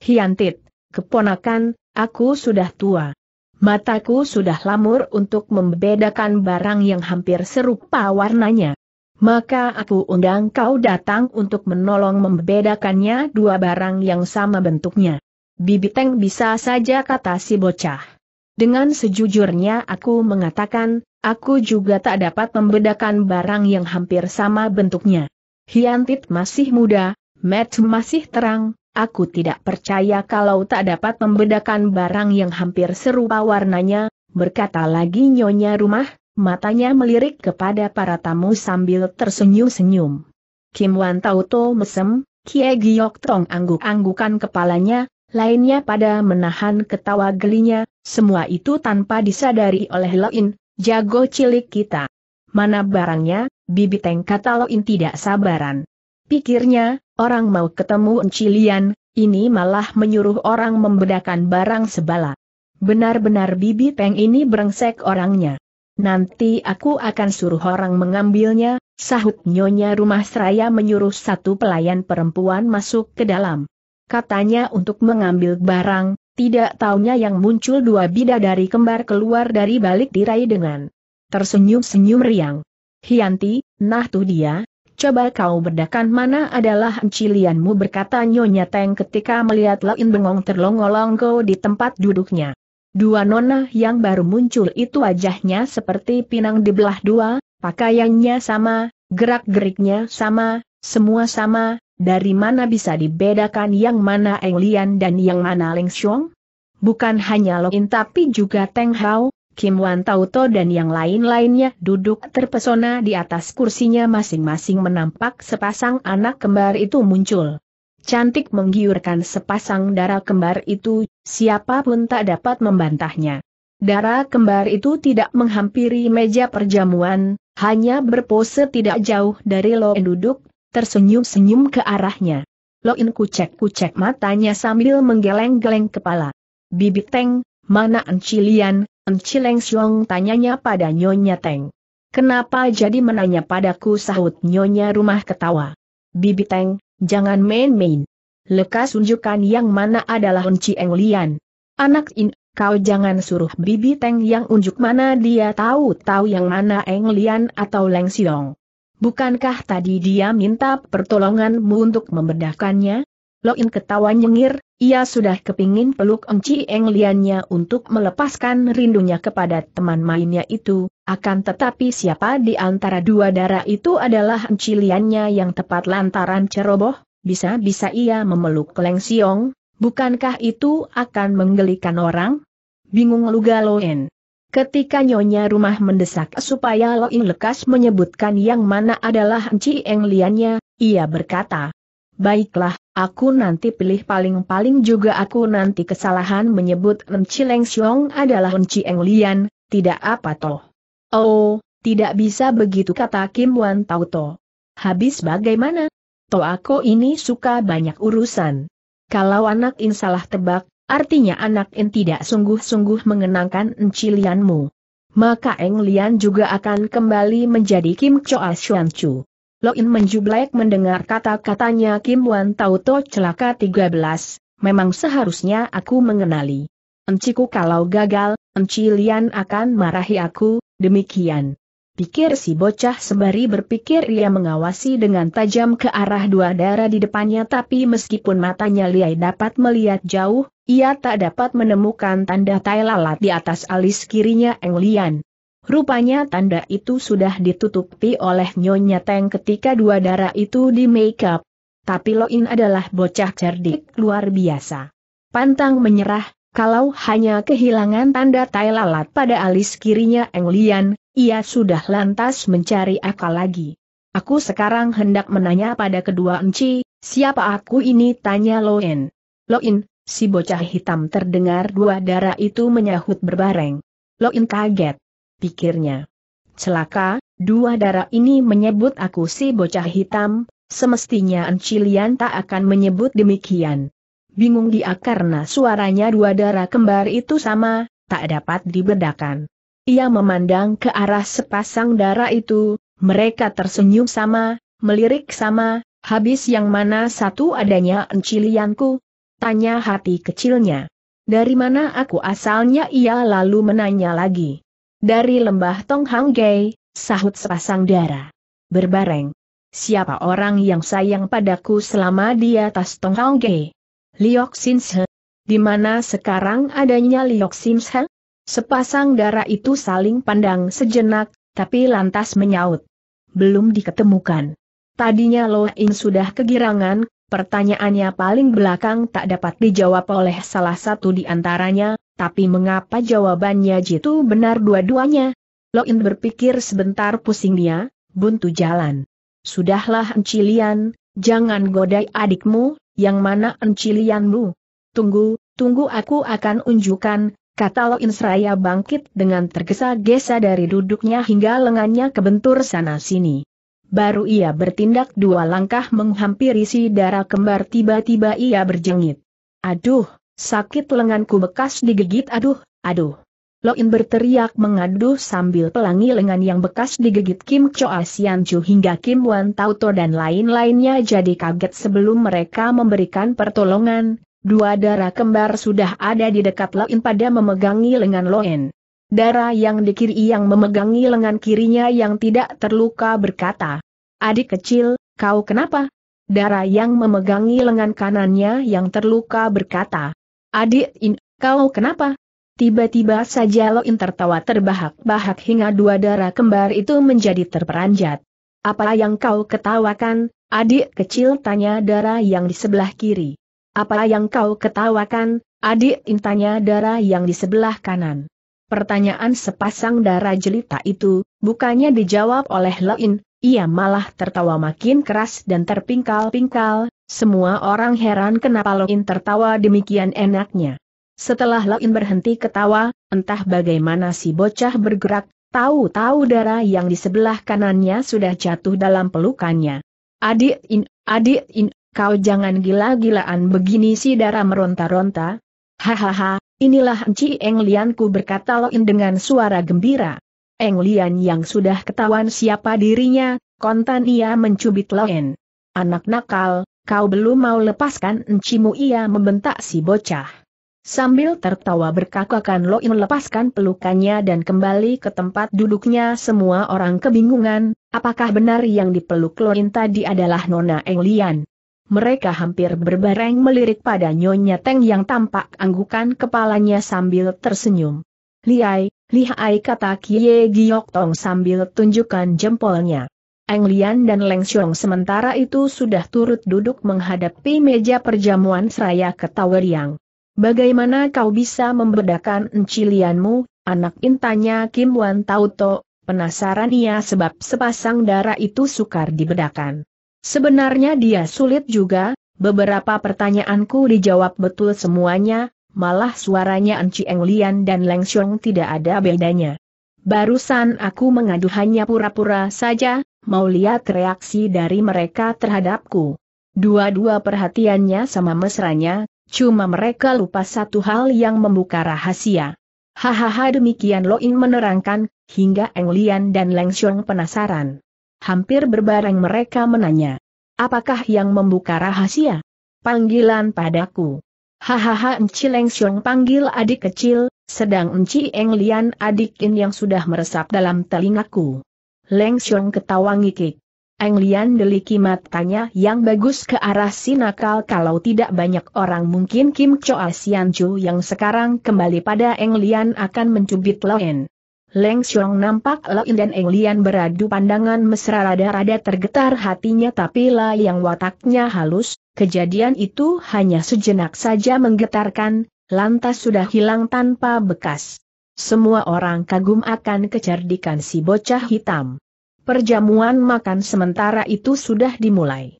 Hiantit, keponakan, aku sudah tua. Mataku sudah lamur untuk membedakan barang yang hampir serupa warnanya. Maka aku undang kau datang untuk menolong membedakannya dua barang yang sama bentuknya. Bibi Teng bisa saja kata si bocah. Dengan sejujurnya aku mengatakan, aku juga tak dapat membedakan barang yang hampir sama bentuknya. Hiantit masih muda, Matt masih terang, aku tidak percaya kalau tak dapat membedakan barang yang hampir serupa warnanya, berkata lagi nyonya rumah, matanya melirik kepada para tamu sambil tersenyum-senyum. Kim Wan Tauto mesem, Kie Giok Tong angguk-anggukan kepalanya, lainnya pada menahan ketawa gelinya, semua itu tanpa disadari oleh Loin, jago cilik kita. Mana barangnya, bibi teng kata Loin tidak sabaran. Pikirnya, orang mau ketemu Encilian, ini malah menyuruh orang membedakan barang sebala. Benar-benar bibi teng ini brengsek orangnya. Nanti aku akan suruh orang mengambilnya, sahut nyonya rumah seraya menyuruh satu pelayan perempuan masuk ke dalam. Katanya untuk mengambil barang, tidak taunya yang muncul dua bida dari kembar keluar dari balik tirai dengan tersenyum-senyum riang. Hianti, nah tuh dia, coba kau bedakan mana adalah encilianmu berkata Nyonya Teng ketika melihat Lain bengong terlongolong kau di tempat duduknya. Dua nona yang baru muncul itu wajahnya seperti pinang dibelah dua, pakaiannya sama, gerak-geriknya sama, semua sama, dari mana bisa dibedakan yang mana Eng Lian dan yang mana Leng Xiong? Bukan hanya Lo In tapi juga Teng Hao, Kim Wan Tauto dan yang lain-lainnya duduk terpesona di atas kursinya masing-masing menampak sepasang anak kembar itu muncul. Cantik menggiurkan sepasang darah kembar itu, siapapun tak dapat membantahnya. Darah kembar itu tidak menghampiri meja perjamuan, hanya berpose tidak jauh dari lo duduk, tersenyum-senyum ke arahnya. Loin kucek-kucek matanya sambil menggeleng-geleng kepala. Bibi Teng, mana Encilian, Encileng Siong tanyanya pada Nyonya Teng. Kenapa jadi menanya padaku sahut Nyonya rumah ketawa. Bibi Teng, jangan main-main. Lekas unjukkan yang mana adalah Enci Eng Lian. Anak in, kau jangan suruh Bibi Teng yang unjuk mana dia tahu-tahu yang mana Eng Lian atau Leng Siong. Bukankah tadi dia minta pertolonganmu untuk membedakannya? Loin ketawa nyengir, ia sudah kepingin peluk Engci Eng Liannya untuk melepaskan rindunya kepada teman mainnya itu, akan tetapi siapa di antara dua darah itu adalah Engci Liannya yang tepat lantaran ceroboh, bisa-bisa ia memeluk Leng Siong, bukankah itu akan menggelikan orang? Bingung Luga Loen. Ketika nyonya rumah mendesak supaya Lo Ing lekas menyebutkan yang mana adalah Enci Eng Liannya, ia berkata, Baiklah, aku nanti pilih paling-paling juga aku nanti kesalahan menyebut Enci Leng Xiong adalah Enci Eng Lian, tidak apa toh. Oh, tidak bisa begitu kata Kim Wan Tau To. Habis bagaimana? To aku ini suka banyak urusan. Kalau anak ini salah tebak, Artinya anak En tidak sungguh-sungguh mengenangkan Encilianmu. Maka Eng Lian juga akan kembali menjadi Kim Choa Xuan Chu. Lo In menjublek mendengar kata-katanya Kim Wan Tau To celaka 13, memang seharusnya aku mengenali. Enciku kalau gagal, Enci Lian akan marahi aku, demikian. Pikir si bocah sembari berpikir ia mengawasi dengan tajam ke arah dua darah di depannya tapi meskipun matanya liai dapat melihat jauh, ia tak dapat menemukan tanda tai lalat di atas alis kirinya Eng Lian. Rupanya tanda itu sudah ditutupi oleh Nyonya Teng ketika dua darah itu di make up. Tapi Loin adalah bocah cerdik luar biasa. Pantang menyerah, kalau hanya kehilangan tanda tai lalat pada alis kirinya Eng Lian, ia sudah lantas mencari akal lagi. Aku sekarang hendak menanya pada kedua enci, siapa aku ini tanya Loen. Loen, si bocah hitam terdengar dua darah itu menyahut berbareng. Loen kaget. Pikirnya. Celaka, dua darah ini menyebut aku si bocah hitam, semestinya lian tak akan menyebut demikian. Bingung dia karena suaranya dua darah kembar itu sama, tak dapat dibedakan. Ia memandang ke arah sepasang darah itu, mereka tersenyum sama, melirik sama, habis yang mana satu adanya encilianku? Tanya hati kecilnya. Dari mana aku asalnya ia lalu menanya lagi. Dari lembah Tong Hang sahut sepasang darah. Berbareng. Siapa orang yang sayang padaku selama di atas Tong Hang Liok Di mana sekarang adanya Liok Sepasang darah itu saling pandang sejenak, tapi lantas menyaut. Belum diketemukan. Tadinya Loh In sudah kegirangan, pertanyaannya paling belakang tak dapat dijawab oleh salah satu di antaranya, tapi mengapa jawabannya jitu benar dua-duanya? Lo In berpikir sebentar pusing dia, buntu jalan. Sudahlah Encilian, jangan godai adikmu, yang mana encilianmu? Tunggu, tunggu aku akan unjukkan, kata Loin Seraya bangkit dengan tergesa-gesa dari duduknya hingga lengannya kebentur sana-sini. Baru ia bertindak dua langkah menghampiri si darah kembar tiba-tiba ia berjengit. Aduh, sakit lenganku bekas digigit aduh, aduh. Loin berteriak mengadu sambil pelangi lengan yang bekas digigit Kim Choa ah Sian Chu hingga Kim Wan Tauto dan lain-lainnya jadi kaget sebelum mereka memberikan pertolongan. Dua darah kembar sudah ada di dekat Loin pada memegangi lengan Loin. Darah yang di kiri yang memegangi lengan kirinya yang tidak terluka berkata, Adik kecil, kau kenapa? Darah yang memegangi lengan kanannya yang terluka berkata, Adik in, kau kenapa? Tiba-tiba saja Loin tertawa terbahak-bahak hingga dua darah kembar itu menjadi terperanjat. Apa yang kau ketawakan, adik kecil tanya darah yang di sebelah kiri. Apa yang kau ketawakan, adik intanya darah yang di sebelah kanan. Pertanyaan sepasang darah jelita itu, bukannya dijawab oleh Loin, ia malah tertawa makin keras dan terpingkal-pingkal, semua orang heran kenapa Loin tertawa demikian enaknya. Setelah Lain berhenti ketawa, entah bagaimana si bocah bergerak, tahu-tahu darah yang di sebelah kanannya sudah jatuh dalam pelukannya. Adik In, adik In, kau jangan gila-gilaan begini si darah meronta-ronta. Hahaha, inilah Enci Eng Lianku berkata Lain dengan suara gembira. Eng Lian yang sudah ketahuan siapa dirinya, kontan ia mencubit Lain. Anak nakal, kau belum mau lepaskan encimu ia membentak si bocah. Sambil tertawa berkakakan Lo In melepaskan pelukannya dan kembali ke tempat duduknya semua orang kebingungan, apakah benar yang dipeluk Lo tadi adalah Nona Englian? Mereka hampir berbareng melirik pada Nyonya Teng yang tampak anggukan kepalanya sambil tersenyum. Liai, lihai kata Kie Giok Tong sambil tunjukkan jempolnya. Eng Lian dan Leng Xiong sementara itu sudah turut duduk menghadapi meja perjamuan seraya ke riang. Bagaimana kau bisa membedakan encilianmu, anak intanya Kim Wan Tauto, penasaran ia sebab sepasang darah itu sukar dibedakan. Sebenarnya dia sulit juga, beberapa pertanyaanku dijawab betul semuanya, malah suaranya Enci Eng Lian dan Leng Xiong tidak ada bedanya. Barusan aku mengadu hanya pura-pura saja, mau lihat reaksi dari mereka terhadapku. Dua-dua perhatiannya sama mesranya, Cuma mereka lupa satu hal yang membuka rahasia. Hahaha demikian Lo Loin menerangkan, hingga Eng Lian dan Leng Xiong penasaran. Hampir berbareng mereka menanya. Apakah yang membuka rahasia? Panggilan padaku. Hahaha Enci Leng Xiong panggil adik kecil, sedang Enci Eng Lian adik In yang sudah meresap dalam telingaku. Leng Xiong ketawa ngikik. Eng Lian deliki matanya yang bagus ke arah si nakal kalau tidak banyak orang mungkin Kim Choa Sian Chu yang sekarang kembali pada Eng Lian akan mencubit Loen. Leng Xiong nampak Loen dan Eng Lian beradu pandangan mesra rada-rada tergetar hatinya tapi lah yang wataknya halus, kejadian itu hanya sejenak saja menggetarkan, lantas sudah hilang tanpa bekas. Semua orang kagum akan kecerdikan si bocah hitam. Perjamuan makan sementara itu sudah dimulai.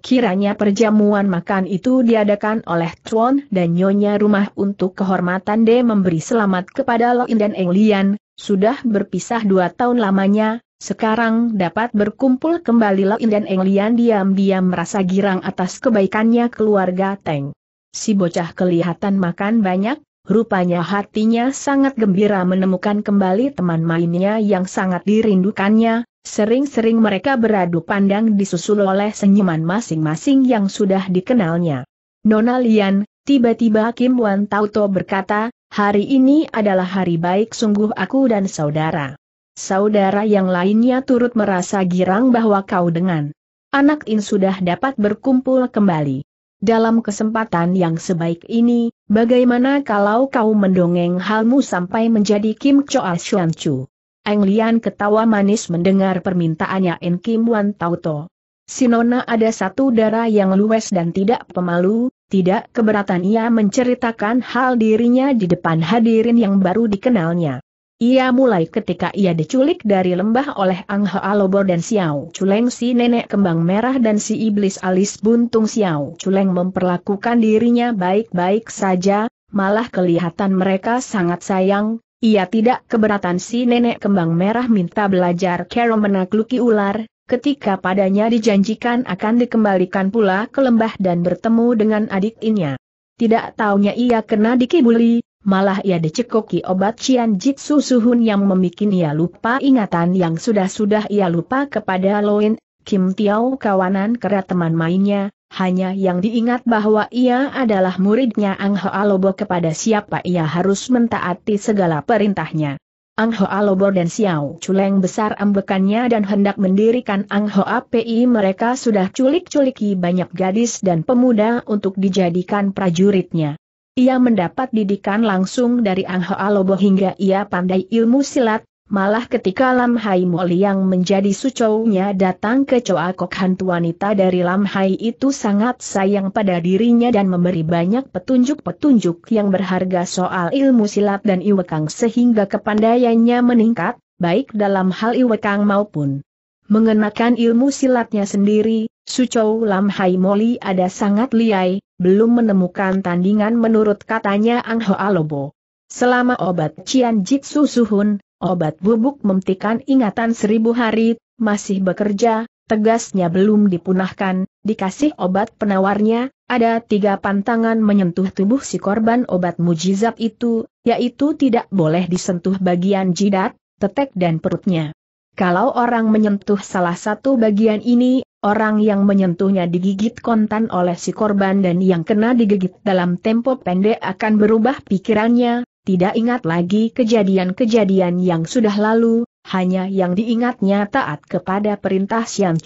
Kiranya perjamuan makan itu diadakan oleh Tuan dan Nyonya rumah untuk kehormatan de memberi selamat kepada Loin dan Eng sudah berpisah dua tahun lamanya, sekarang dapat berkumpul kembali Loin dan Eng diam-diam merasa girang atas kebaikannya keluarga Teng. Si bocah kelihatan makan banyak, rupanya hatinya sangat gembira menemukan kembali teman mainnya yang sangat dirindukannya, Sering-sering mereka beradu pandang disusul oleh senyuman masing-masing yang sudah dikenalnya. Nona Lian, tiba-tiba Kim Wan Tauto berkata, hari ini adalah hari baik sungguh aku dan saudara. Saudara yang lainnya turut merasa girang bahwa kau dengan anak In sudah dapat berkumpul kembali. Dalam kesempatan yang sebaik ini, bagaimana kalau kau mendongeng halmu sampai menjadi Kim Choa Xuan Chu? Eng Lian ketawa manis mendengar permintaannya En Kim Wan Tauto. Sinona ada satu darah yang luwes dan tidak pemalu, tidak keberatan ia menceritakan hal dirinya di depan hadirin yang baru dikenalnya. Ia mulai ketika ia diculik dari lembah oleh Ang Lobo dan Xiao Chuleng si nenek kembang merah dan si iblis alis buntung Xiao Chuleng memperlakukan dirinya baik-baik saja, malah kelihatan mereka sangat sayang, ia tidak keberatan si nenek kembang merah minta belajar Carol menakluki ular, ketika padanya dijanjikan akan dikembalikan pula ke lembah dan bertemu dengan adik inya. Tidak taunya ia kena dikibuli, malah ia dicekoki obat Cian Jitsu Suhun yang memikin ia lupa ingatan yang sudah-sudah ia lupa kepada Loin, Kim Tiao kawanan kera teman mainnya, hanya yang diingat bahwa ia adalah muridnya Ang Alobo kepada siapa ia harus mentaati segala perintahnya. Ang Alobo dan Xiao Culeng besar ambekannya dan hendak mendirikan Ang API mereka sudah culik-culiki banyak gadis dan pemuda untuk dijadikan prajuritnya. Ia mendapat didikan langsung dari Ang Alobo hingga ia pandai ilmu silat, Malah ketika Lam Hai Moli yang menjadi sucounya datang ke Choa Kok Hantu wanita dari Lam Hai itu sangat sayang pada dirinya dan memberi banyak petunjuk-petunjuk yang berharga soal ilmu silat dan iwekang sehingga kepandaiannya meningkat, baik dalam hal iwekang maupun mengenakan ilmu silatnya sendiri, Sucou Lam Hai Moli ada sangat liai, belum menemukan tandingan menurut katanya Ang Hoa Lobo. Selama obat Cian Jitsu Suhun, Obat bubuk memtikan ingatan seribu hari, masih bekerja, tegasnya belum dipunahkan, dikasih obat penawarnya, ada tiga pantangan menyentuh tubuh si korban obat mujizat itu, yaitu tidak boleh disentuh bagian jidat, tetek dan perutnya. Kalau orang menyentuh salah satu bagian ini, orang yang menyentuhnya digigit kontan oleh si korban dan yang kena digigit dalam tempo pendek akan berubah pikirannya, tidak ingat lagi kejadian-kejadian yang sudah lalu, hanya yang diingatnya taat kepada perintah Xian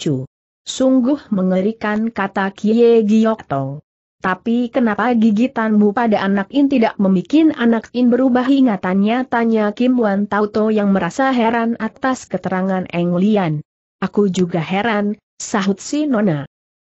Sungguh mengerikan kata Kie Giok Tapi kenapa gigitanmu pada anak In tidak membuat anak In berubah ingatannya tanya Kim Wan Tauto yang merasa heran atas keterangan Eng Lian. Aku juga heran, sahut si Nona.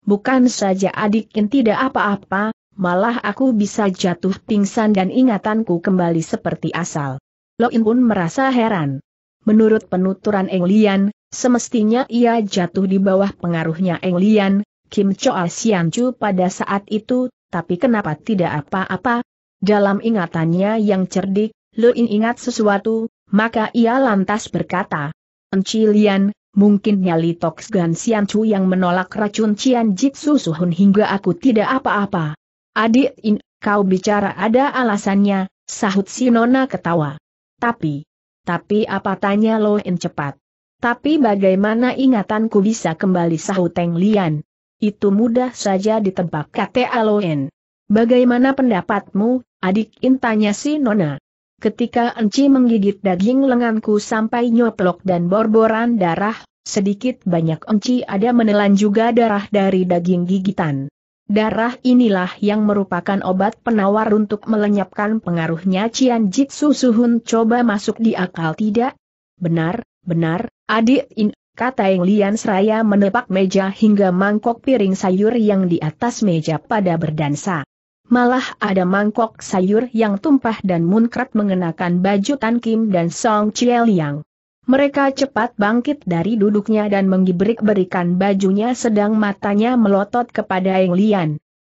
Bukan saja adik In tidak apa-apa, malah aku bisa jatuh pingsan dan ingatanku kembali seperti asal. Lo in pun merasa heran. Menurut penuturan Eng Lian, semestinya ia jatuh di bawah pengaruhnya Eng Lian, Kim Choa ah Sian Chu pada saat itu, tapi kenapa tidak apa-apa? Dalam ingatannya yang cerdik, Lo in ingat sesuatu, maka ia lantas berkata, Enci Lian, mungkin nyali Toks Gan Sian Chu yang menolak racun Cian Jitsu Suhun hingga aku tidak apa-apa. Adik in, kau bicara ada alasannya, sahut si Nona ketawa. Tapi, tapi apa tanya lo in cepat. Tapi bagaimana ingatanku bisa kembali sahut Teng Lian? Itu mudah saja ditebak kata Aloen. Bagaimana pendapatmu, adik In tanya si Nona. Ketika Enci menggigit daging lenganku sampai nyoplok dan borboran darah, sedikit banyak Enci ada menelan juga darah dari daging gigitan. Darah inilah yang merupakan obat penawar untuk melenyapkan pengaruhnya Cian Jitsu Suhun coba masuk di akal tidak? Benar, benar, adik In, kata Eng Lian Seraya menepak meja hingga mangkok piring sayur yang di atas meja pada berdansa. Malah ada mangkok sayur yang tumpah dan munkrat mengenakan baju Tan Kim dan Song Chiel Yang. Mereka cepat bangkit dari duduknya dan menggibrik berikan bajunya sedang matanya melotot kepada Eng Lian.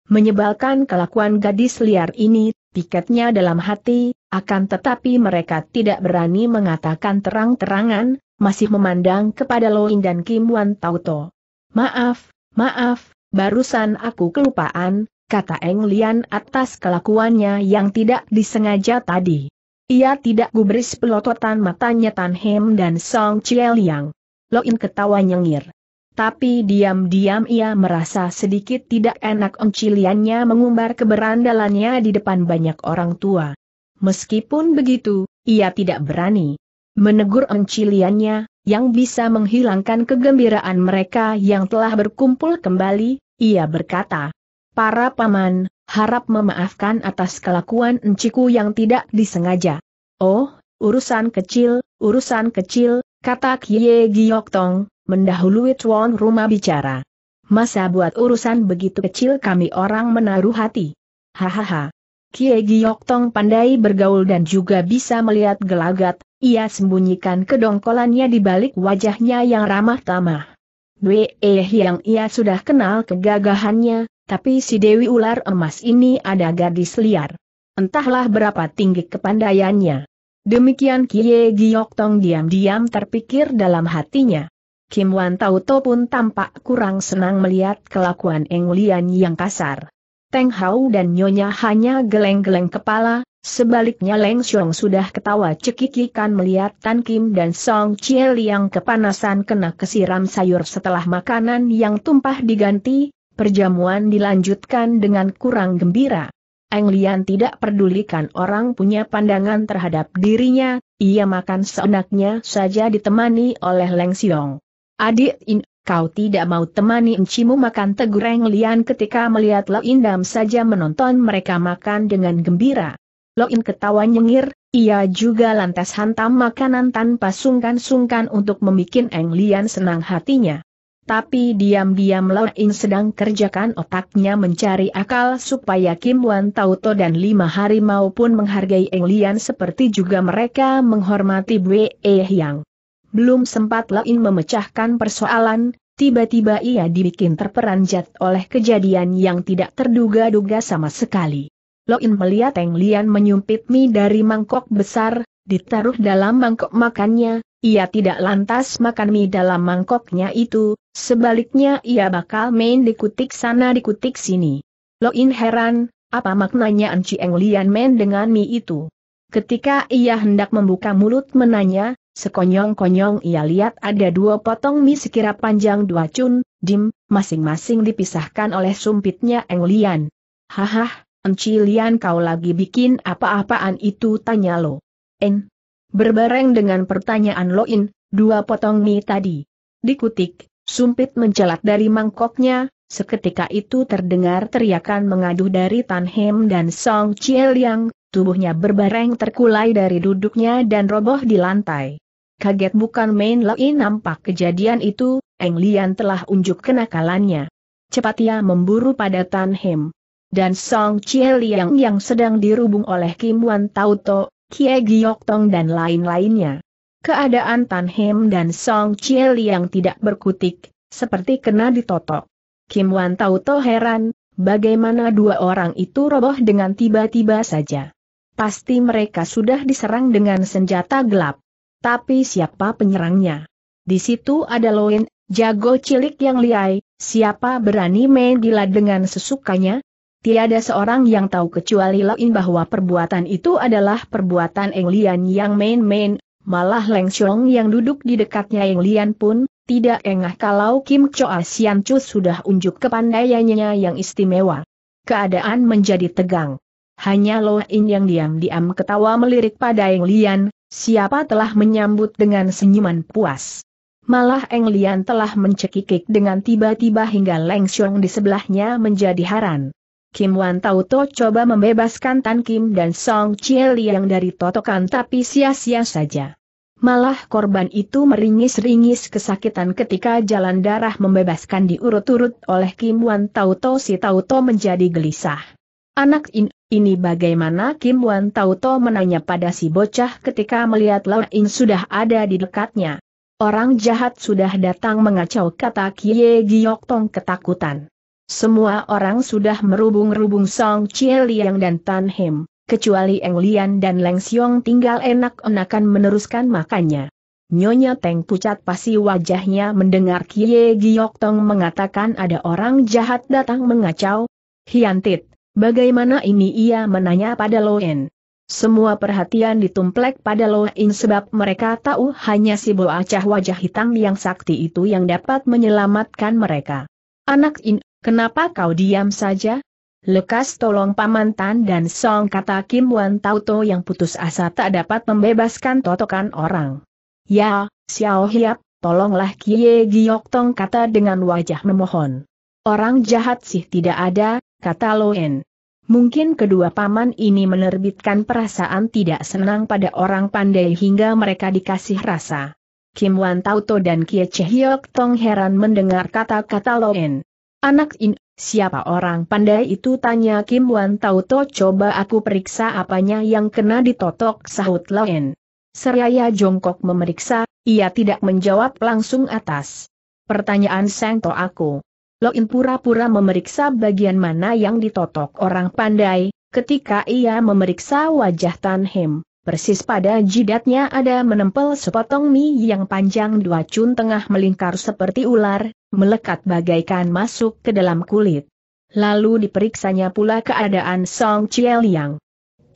Menyebalkan kelakuan gadis liar ini, piketnya dalam hati, akan tetapi mereka tidak berani mengatakan terang-terangan, masih memandang kepada Loing dan Kim Wan Tauto. Maaf, maaf, barusan aku kelupaan, kata Eng Lian atas kelakuannya yang tidak disengaja tadi. Ia tidak gubris pelototan matanya Tan Hem dan Song Chie Liang. in ketawa nyengir. Tapi diam-diam ia merasa sedikit tidak enak onciliannya mengumbar keberandalannya di depan banyak orang tua. Meskipun begitu, ia tidak berani menegur onciliannya, yang bisa menghilangkan kegembiraan mereka yang telah berkumpul kembali, ia berkata. Para paman, harap memaafkan atas kelakuan enciku yang tidak disengaja. Oh, urusan kecil, urusan kecil, kata Kie Giok Tong, mendahului tuan rumah bicara. Masa buat urusan begitu kecil kami orang menaruh hati. Hahaha. Kie Giok Tong pandai bergaul dan juga bisa melihat gelagat, ia sembunyikan kedongkolannya di balik wajahnya yang ramah tamah. Wee yang ia sudah kenal kegagahannya, tapi si Dewi Ular Emas ini ada gadis liar. Entahlah berapa tinggi kepandaiannya. Demikian Kie Giok Tong diam-diam terpikir dalam hatinya. Kim Wan To pun tampak kurang senang melihat kelakuan Eng Lian yang kasar. Teng Hau dan Nyonya hanya geleng-geleng kepala, sebaliknya Leng Xiong sudah ketawa cekikikan melihat Tan Kim dan Song Chiel yang kepanasan kena kesiram sayur setelah makanan yang tumpah diganti, perjamuan dilanjutkan dengan kurang gembira. Eng Lian tidak pedulikan orang punya pandangan terhadap dirinya, ia makan seenaknya saja ditemani oleh Leng Xiong. Adik In, kau tidak mau temani encimu makan tegur Eng Lian ketika melihat Lo Indam saja menonton mereka makan dengan gembira. Lo In ketawa nyengir, ia juga lantas hantam makanan tanpa sungkan-sungkan untuk membuat Eng Lian senang hatinya tapi diam-diam Laoin sedang kerjakan otaknya mencari akal supaya Kim Wan Tauto dan Lima Hari maupun menghargai Eng Lian seperti juga mereka menghormati Bwe Yang. E Belum sempat Laoin memecahkan persoalan, tiba-tiba ia dibikin terperanjat oleh kejadian yang tidak terduga-duga sama sekali. Loin melihat Eng Lian menyumpit mie dari mangkok besar, ditaruh dalam mangkok makannya, ia tidak lantas makan mie dalam mangkoknya itu, sebaliknya ia bakal main dikutik sana dikutik sini. Loin heran, apa maknanya Anci Englian main dengan mie itu? Ketika ia hendak membuka mulut menanya, sekonyong-konyong ia lihat ada dua potong mie sekira panjang dua cun, dim, masing-masing dipisahkan oleh sumpitnya Englian. Hahaha, Anci Lian kau lagi bikin apa-apaan itu tanya lo. En, Berbareng dengan pertanyaan Loin, dua potong mie tadi. Dikutik, sumpit mencelat dari mangkoknya, seketika itu terdengar teriakan mengaduh dari Tan Hem dan Song Chiel yang tubuhnya berbareng terkulai dari duduknya dan roboh di lantai. Kaget bukan main Loin nampak kejadian itu, Eng Lian telah unjuk kenakalannya. Cepat ia memburu pada Tan Hem. Dan Song Chiel yang yang sedang dirubung oleh Kim Wan Tauto, Kie Giok Tong dan lain-lainnya. Keadaan Tan Hem dan Song Chie yang tidak berkutik, seperti kena ditotok. Kim Wan Tau to heran, bagaimana dua orang itu roboh dengan tiba-tiba saja. Pasti mereka sudah diserang dengan senjata gelap. Tapi siapa penyerangnya? Di situ ada Loen, jago cilik yang liai, siapa berani main gila dengan sesukanya, Tiada seorang yang tahu kecuali Lain bahwa perbuatan itu adalah perbuatan Eng Lian yang main-main, malah Leng Xiong yang duduk di dekatnya Eng Lian pun, tidak engah kalau Kim Choa Sian Chu sudah unjuk kepandaiannya yang istimewa. Keadaan menjadi tegang. Hanya Loin yang diam-diam ketawa melirik pada Eng Lian, siapa telah menyambut dengan senyuman puas. Malah Eng Lian telah mencekikik dengan tiba-tiba hingga Leng Xiong di sebelahnya menjadi haran. Kim Wan To coba membebaskan Tan Kim dan Song Chie yang dari totokan tapi sia-sia saja. Malah korban itu meringis-ringis kesakitan ketika jalan darah membebaskan diurut-urut oleh Kim Wan To si To menjadi gelisah. Anak in, ini bagaimana Kim Wan To menanya pada si bocah ketika melihat Lau In sudah ada di dekatnya. Orang jahat sudah datang mengacau kata Kie Giok Tong ketakutan. Semua orang sudah merubung-rubung Song Chie Liang dan Tan Hem, kecuali Eng Lian dan Leng Xiong tinggal enak-enakan meneruskan makannya. Nyonya Teng pucat pasi wajahnya mendengar Kie Giok Tong mengatakan ada orang jahat datang mengacau. Hiantit, bagaimana ini ia menanya pada Loen. Semua perhatian ditumplek pada Loen sebab mereka tahu hanya si Boacah wajah hitam yang sakti itu yang dapat menyelamatkan mereka. Anak In Kenapa kau diam saja? Lekas tolong Paman Tan dan Song kata Kim Wan Tauto yang putus asa tak dapat membebaskan totokan orang. Ya, Xiao Hiap, tolonglah Kie Giok Tong kata dengan wajah memohon. Orang jahat sih tidak ada, kata Loen. Mungkin kedua paman ini menerbitkan perasaan tidak senang pada orang pandai hingga mereka dikasih rasa. Kim Wan Tauto dan Kie Chehyok Tong heran mendengar kata-kata Loen. Anak ini siapa orang pandai itu tanya Kim Wan Tau To coba aku periksa apanya yang kena ditotok sahut Loen. Seraya jongkok memeriksa, ia tidak menjawab langsung atas. Pertanyaan Seng To aku. Loen pura-pura memeriksa bagian mana yang ditotok orang pandai, ketika ia memeriksa wajah Tan Hem. Persis pada jidatnya ada menempel sepotong mie yang panjang dua cun tengah melingkar seperti ular, melekat bagaikan masuk ke dalam kulit. Lalu diperiksanya pula keadaan Song Chiel Yang.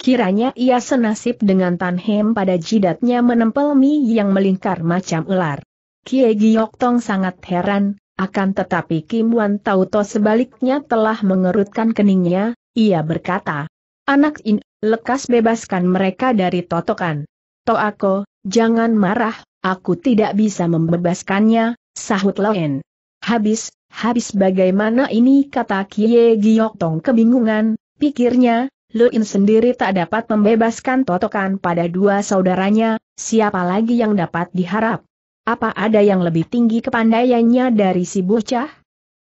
Kiranya ia senasib dengan Tan Hem pada jidatnya menempel mie yang melingkar macam ular. Kie Giok Tong sangat heran, akan tetapi Kim Wan Tauto sebaliknya telah mengerutkan keningnya, ia berkata, Anak in, lekas bebaskan mereka dari totokan. aku, jangan marah, aku tidak bisa membebaskannya, sahut Loen. Habis, habis bagaimana ini kata Kie Giok Tong kebingungan, pikirnya, Luin sendiri tak dapat membebaskan totokan pada dua saudaranya, siapa lagi yang dapat diharap? Apa ada yang lebih tinggi kepandaiannya dari si bocah?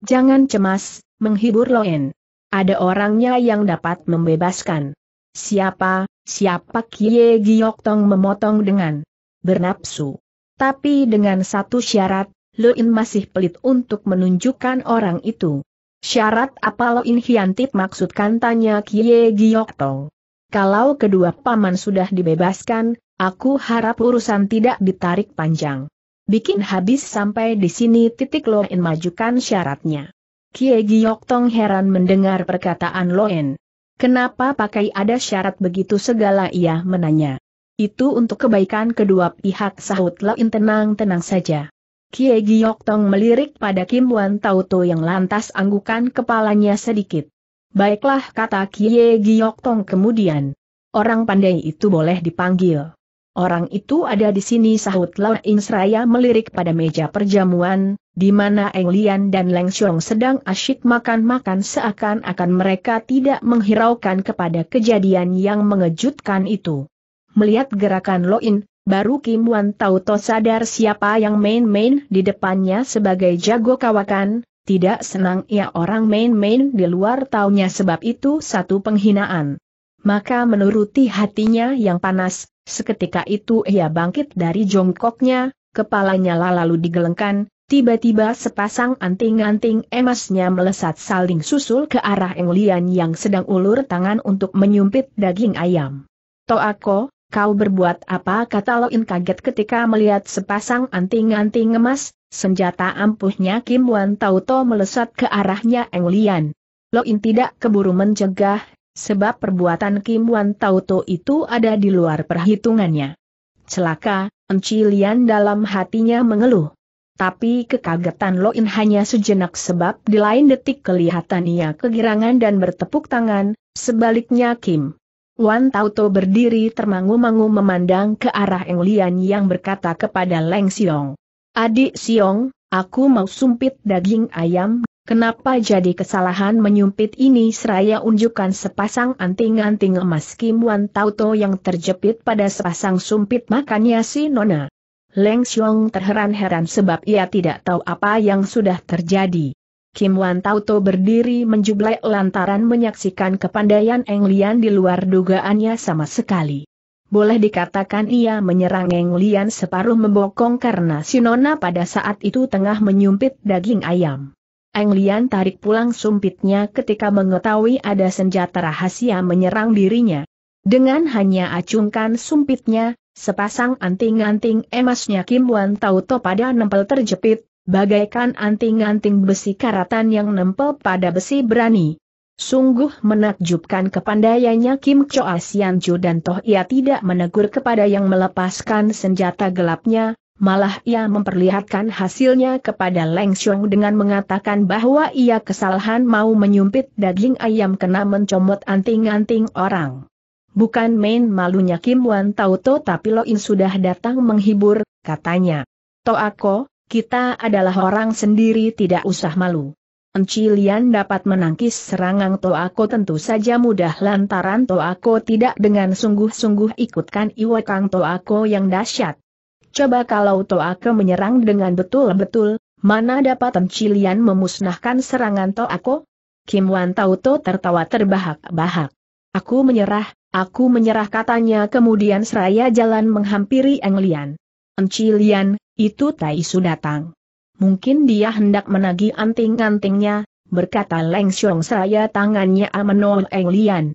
Jangan cemas, menghibur Loen. Ada orangnya yang dapat membebaskan. Siapa, siapa Kie Giok Tong memotong dengan bernapsu. Tapi dengan satu syarat, Loin masih pelit untuk menunjukkan orang itu. Syarat apa Loin Hiantit maksudkan tanya Kie Giok Tong. Kalau kedua paman sudah dibebaskan, aku harap urusan tidak ditarik panjang. Bikin habis sampai di sini titik Loin majukan syaratnya. Kie Giok Tong heran mendengar perkataan Loin. Kenapa pakai ada syarat begitu segala ia menanya. Itu untuk kebaikan kedua pihak sahut Lain tenang-tenang saja. Kie Giok Tong melirik pada Kim Wan Tauto yang lantas anggukan kepalanya sedikit. Baiklah kata Kie Giok Tong kemudian. Orang pandai itu boleh dipanggil. Orang itu ada di sini sahut Lau Insraya melirik pada meja perjamuan, di mana Eng Lian dan Leng Xiong sedang asyik makan-makan seakan-akan mereka tidak menghiraukan kepada kejadian yang mengejutkan itu. Melihat gerakan In. Baru Kim Wan Tau sadar siapa yang main-main di depannya sebagai jago kawakan, tidak senang ia orang main-main di luar taunya sebab itu satu penghinaan. Maka menuruti hatinya yang panas, seketika itu ia bangkit dari jongkoknya, kepalanya lalu digelengkan, Tiba-tiba sepasang anting-anting emasnya melesat saling susul ke arah Eng Lian yang sedang ulur tangan untuk menyumpit daging ayam. Toako, Kau berbuat apa kata Loin kaget ketika melihat sepasang anting-anting emas, senjata ampuhnya Kim Wan Tauto melesat ke arahnya Eng Lian. Loin tidak keburu mencegah, sebab perbuatan Kim Wan Tauto itu ada di luar perhitungannya. Celaka, Enci Lian dalam hatinya mengeluh. Tapi kekagetan Loin hanya sejenak sebab di lain detik kelihatan ia kegirangan dan bertepuk tangan, sebaliknya Kim Wan Tauto berdiri termangu-mangu memandang ke arah Eng Lian yang berkata kepada Leng Siong. Adik Siong, aku mau sumpit daging ayam, kenapa jadi kesalahan menyumpit ini seraya unjukkan sepasang anting-anting emas Kim Wan Tauto yang terjepit pada sepasang sumpit makannya si Nona. Leng Siong terheran-heran sebab ia tidak tahu apa yang sudah terjadi. Kim Wan Tauto berdiri menjublai lantaran menyaksikan kepandaian Eng Lian di luar dugaannya sama sekali. Boleh dikatakan ia menyerang Eng Lian separuh membokong karena Sinona pada saat itu tengah menyumpit daging ayam. Eng Lian tarik pulang sumpitnya ketika mengetahui ada senjata rahasia menyerang dirinya. Dengan hanya acungkan sumpitnya, sepasang anting-anting emasnya Kim Wan Tauto pada nempel terjepit, Bagaikan anting-anting besi karatan yang nempel pada besi berani. Sungguh menakjubkan kepandaiannya Kim Choa ah Sian dan toh ia tidak menegur kepada yang melepaskan senjata gelapnya, Malah ia memperlihatkan hasilnya kepada Leng Xiong dengan mengatakan bahwa ia kesalahan mau menyumpit daging ayam kena mencomot anting-anting orang. Bukan main malunya Kim Wan Tauto tapi Lo In sudah datang menghibur, katanya. Toako, kita adalah orang sendiri tidak usah malu. Encilian dapat menangkis serangan Toako tentu saja mudah lantaran Toako tidak dengan sungguh-sungguh ikutkan Iwakang Toako yang dahsyat. Coba kalau Toako menyerang dengan betul-betul, mana dapat Encilian memusnahkan serangan Toako? Kim Wan Tauto tertawa terbahak-bahak. Aku menyerah, aku menyerah katanya kemudian seraya jalan menghampiri Eng Lian. Itu Tai Su datang. Mungkin dia hendak menagih anting-antingnya, berkata Leng Xiong Saya tangannya Amenol Eng Lian.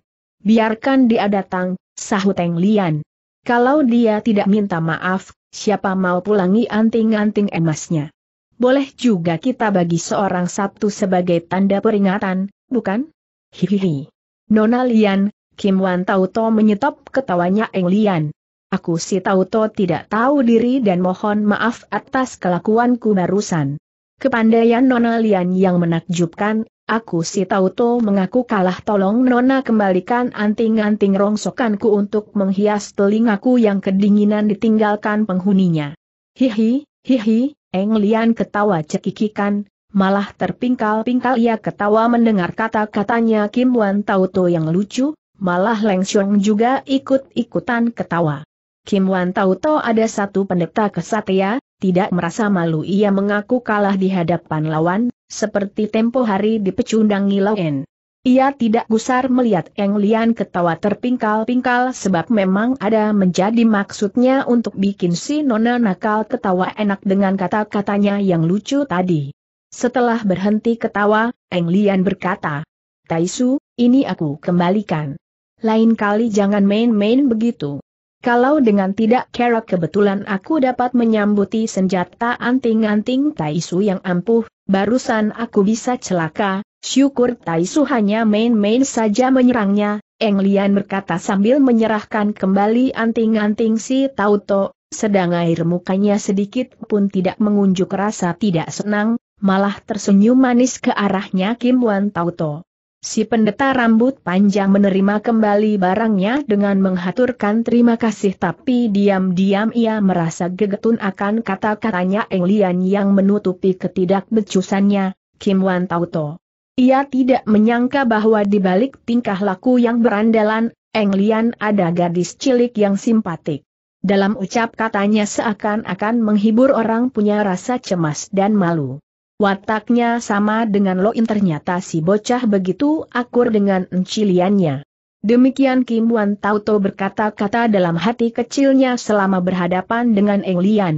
Biarkan dia datang, sahut Eng Lian. Kalau dia tidak minta maaf, siapa mau pulangi anting-anting emasnya? Boleh juga kita bagi seorang Sabtu sebagai tanda peringatan, bukan? Hihihi. Nona Lian, Kim Wan Tau To menyetop ketawanya Eng Lian. Aku si Tauto tidak tahu diri dan mohon maaf atas kelakuanku barusan. Kepandaian Nona Lian yang menakjubkan, aku si Tauto mengaku kalah tolong Nona kembalikan anting-anting rongsokanku untuk menghias telingaku yang kedinginan ditinggalkan penghuninya. Hihi, hihi, Eng Lian ketawa cekikikan, malah terpingkal-pingkal ia ketawa mendengar kata-katanya Kim Wan Tauto yang lucu, malah Leng Xiong juga ikut-ikutan ketawa. Kim Wan tahu to ada satu pendeta kesatria, tidak merasa malu ia mengaku kalah di hadapan lawan, seperti tempo hari di dipecundangi Loen. Ia tidak gusar melihat Eng Lian ketawa terpingkal-pingkal sebab memang ada menjadi maksudnya untuk bikin si Nona nakal ketawa enak dengan kata-katanya yang lucu tadi. Setelah berhenti ketawa, Eng Lian berkata, Taisu, ini aku kembalikan. Lain kali jangan main-main begitu. Kalau dengan tidak kera kebetulan aku dapat menyambuti senjata anting-anting Taisu yang ampuh, barusan aku bisa celaka, syukur Taisu hanya main-main saja menyerangnya, Eng Lian berkata sambil menyerahkan kembali anting-anting si Tauto, sedang air mukanya sedikit pun tidak mengunjuk rasa tidak senang, malah tersenyum manis ke arahnya Kim Wan Tauto. Si pendeta rambut panjang menerima kembali barangnya dengan menghaturkan terima kasih tapi diam-diam ia merasa gegetun akan kata-katanya Eng Lian yang menutupi ketidakbecusannya, Kim Wan Tauto. Ia tidak menyangka bahwa di balik tingkah laku yang berandalan, Eng Lian ada gadis cilik yang simpatik. Dalam ucap katanya seakan-akan menghibur orang punya rasa cemas dan malu. Wataknya sama dengan Loin ternyata si bocah begitu akur dengan enciliannya. Demikian Kim Wan Tauto berkata-kata dalam hati kecilnya selama berhadapan dengan Eng Lian.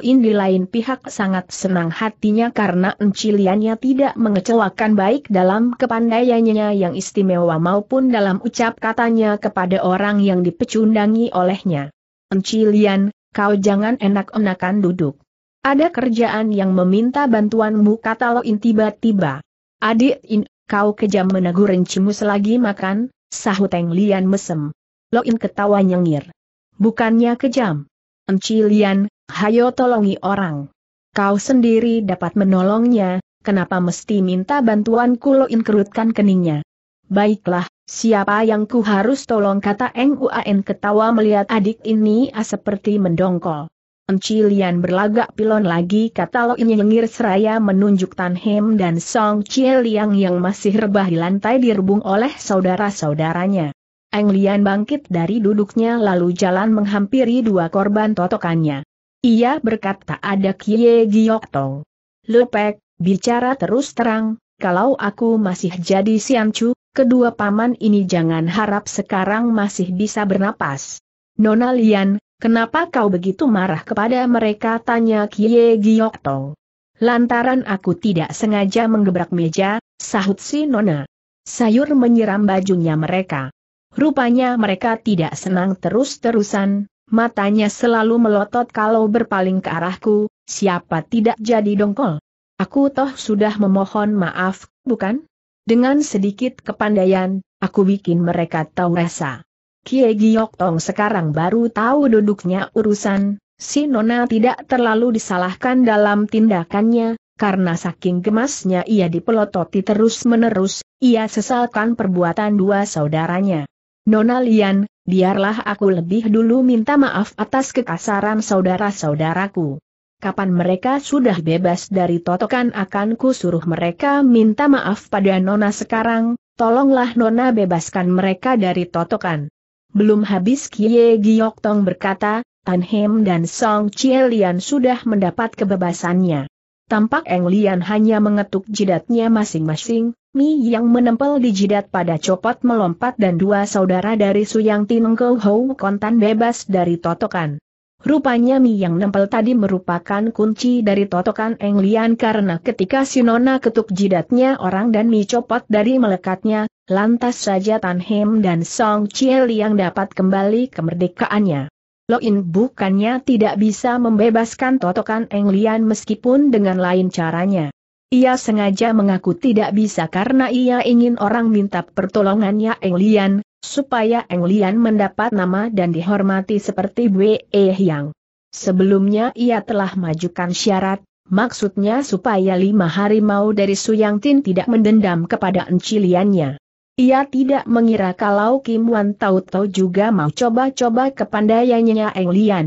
In di lain pihak sangat senang hatinya karena enciliannya tidak mengecewakan baik dalam kepandaiannya yang istimewa maupun dalam ucap katanya kepada orang yang dipecundangi olehnya. Encilian, kau jangan enak-enakan duduk. Ada kerjaan yang meminta bantuanmu kata Loin tiba-tiba. Adik In, kau kejam menegur rencimu selagi makan, sahut Eng Lian mesem. Loin ketawa nyengir. Bukannya kejam. Enci Lian, hayo tolongi orang. Kau sendiri dapat menolongnya, kenapa mesti minta bantuanku Loin kerutkan keningnya. Baiklah, siapa yang ku harus tolong kata Eng Uan ketawa melihat adik ini seperti mendongkol. Encilian berlagak pilon lagi kata Lo Nyengir seraya menunjuk Tan Hem dan Song Chie yang masih rebah di lantai dirubung oleh saudara-saudaranya. Eng Lian bangkit dari duduknya lalu jalan menghampiri dua korban totokannya. Ia berkata ada Kie Giok Tong. Lepek, bicara terus terang, kalau aku masih jadi Siang Chu, kedua paman ini jangan harap sekarang masih bisa bernapas. Nona Lian, Kenapa kau begitu marah kepada mereka? Tanya Kie Giok Tong. Lantaran aku tidak sengaja menggebrak meja, sahut si Nona. Sayur menyiram bajunya mereka. Rupanya mereka tidak senang terus-terusan, matanya selalu melotot kalau berpaling ke arahku, siapa tidak jadi dongkol. Aku toh sudah memohon maaf, bukan? Dengan sedikit kepandaian, aku bikin mereka tahu rasa. Kie Giok Tong sekarang baru tahu duduknya urusan, si Nona tidak terlalu disalahkan dalam tindakannya, karena saking gemasnya ia dipelototi terus-menerus, ia sesalkan perbuatan dua saudaranya. Nona Lian, biarlah aku lebih dulu minta maaf atas kekasaran saudara-saudaraku. Kapan mereka sudah bebas dari totokan akan ku suruh mereka minta maaf pada Nona sekarang, tolonglah Nona bebaskan mereka dari totokan. Belum habis Kie Giok Tong berkata, Tan Hem dan Song Lian sudah mendapat kebebasannya. Tampak Eng Lian hanya mengetuk jidatnya masing-masing, Mi yang menempel di jidat pada copot melompat dan dua saudara dari Suyang Tin Ngkau Hou Kontan bebas dari totokan. Rupanya Mi yang nempel tadi merupakan kunci dari totokan Englian karena ketika Sinona ketuk jidatnya orang dan Mi copot dari melekatnya, lantas saja Tan Hem dan Song Chiel yang dapat kembali kemerdekaannya. Loin bukannya tidak bisa membebaskan totokan Englian meskipun dengan lain caranya. Ia sengaja mengaku tidak bisa karena ia ingin orang minta pertolongannya Englian supaya Eng Lian mendapat nama dan dihormati seperti Wei e Yang. Sebelumnya ia telah majukan syarat, maksudnya supaya lima hari mau dari Suyang Tin tidak mendendam kepada enciliannya. Ia tidak mengira kalau Kim Wan Tau Tau juga mau coba-coba kepandaiannya Eng Lian.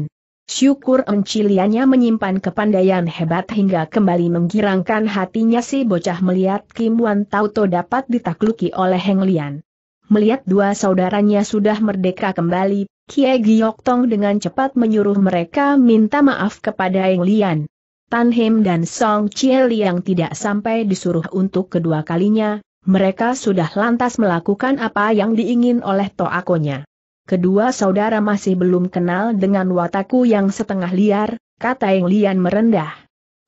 Syukur enciliannya menyimpan kepandaian hebat hingga kembali menggirangkan hatinya si bocah melihat Kim Wan Tau Tau dapat ditakluki oleh Heng Lian. Melihat dua saudaranya sudah merdeka kembali, Kie Giok Tong dengan cepat menyuruh mereka minta maaf kepada Eng Lian. Tan Him dan Song Chie yang tidak sampai disuruh untuk kedua kalinya, mereka sudah lantas melakukan apa yang diingin oleh Toakonya. Kedua saudara masih belum kenal dengan wataku yang setengah liar, kata Yang Lian merendah.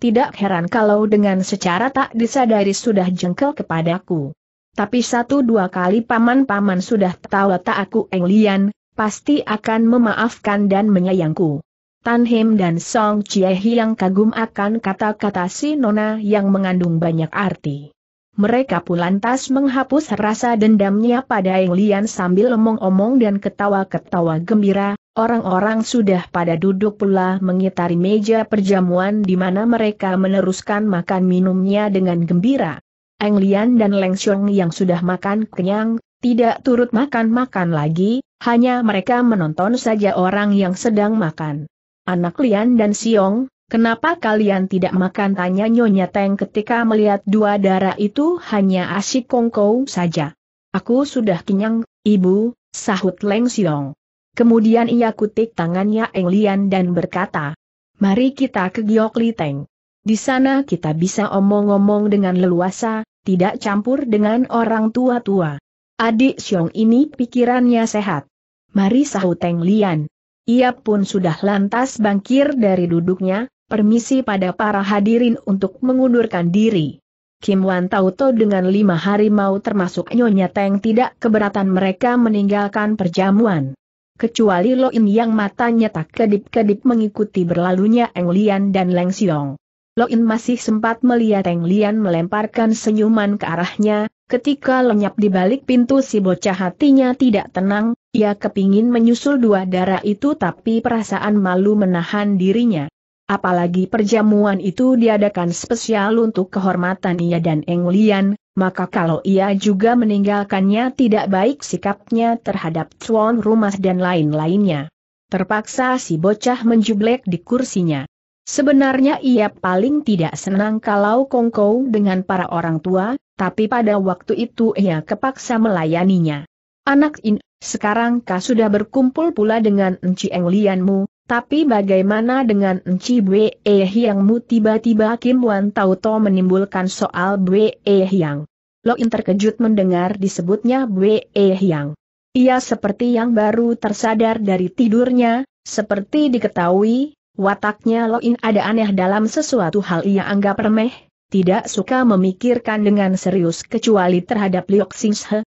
Tidak heran kalau dengan secara tak disadari sudah jengkel kepadaku. Tapi satu dua kali paman-paman sudah tahu tak aku Eng pasti akan memaafkan dan menyayangku. Tan Him dan Song Chie yang kagum akan kata-kata si Nona yang mengandung banyak arti. Mereka pun lantas menghapus rasa dendamnya pada Eng Lian sambil omong-omong dan ketawa-ketawa gembira, orang-orang sudah pada duduk pula mengitari meja perjamuan di mana mereka meneruskan makan minumnya dengan gembira. Eng Lian dan Leng Xiong yang sudah makan kenyang, tidak turut makan-makan lagi, hanya mereka menonton saja orang yang sedang makan. Anak Lian dan Xiong, Kenapa kalian tidak makan tanya Nyonya Teng ketika melihat dua darah itu hanya asyik kongkow saja. Aku sudah kenyang, ibu, sahut Leng Xiong. Kemudian ia kutik tangannya Eng Lian dan berkata, Mari kita ke Giok Li Teng. Di sana kita bisa omong-omong dengan leluasa, tidak campur dengan orang tua-tua. Adik Xiong ini pikirannya sehat. Mari sahut Teng Lian. Ia pun sudah lantas bangkir dari duduknya, permisi pada para hadirin untuk mengundurkan diri. Kim Wan Tauto dengan lima harimau termasuk Nyonya Teng tidak keberatan mereka meninggalkan perjamuan. Kecuali Lo In yang matanya tak kedip-kedip mengikuti berlalunya Eng Lian dan Leng Xiong. Loin masih sempat melihat Teng Lian melemparkan senyuman ke arahnya, ketika lenyap di balik pintu si bocah hatinya tidak tenang, ia kepingin menyusul dua darah itu tapi perasaan malu menahan dirinya. Apalagi perjamuan itu diadakan spesial untuk kehormatan ia dan Eng Lian, maka kalau ia juga meninggalkannya tidak baik sikapnya terhadap tuan rumah dan lain-lainnya. Terpaksa si bocah menjublek di kursinya. Sebenarnya ia paling tidak senang kalau kongkow dengan para orang tua, tapi pada waktu itu ia kepaksa melayaninya. Anak in, sekarang kau sudah berkumpul pula dengan Enci Englianmu, tapi bagaimana dengan Enci Bwe Hyangmu tiba-tiba Kim Wan Tau To menimbulkan soal Bwe Hyang. In terkejut mendengar disebutnya Bwe Hyang. Ia seperti yang baru tersadar dari tidurnya, seperti diketahui, Wataknya Loin ada aneh dalam sesuatu hal ia anggap remeh, tidak suka memikirkan dengan serius kecuali terhadap Liok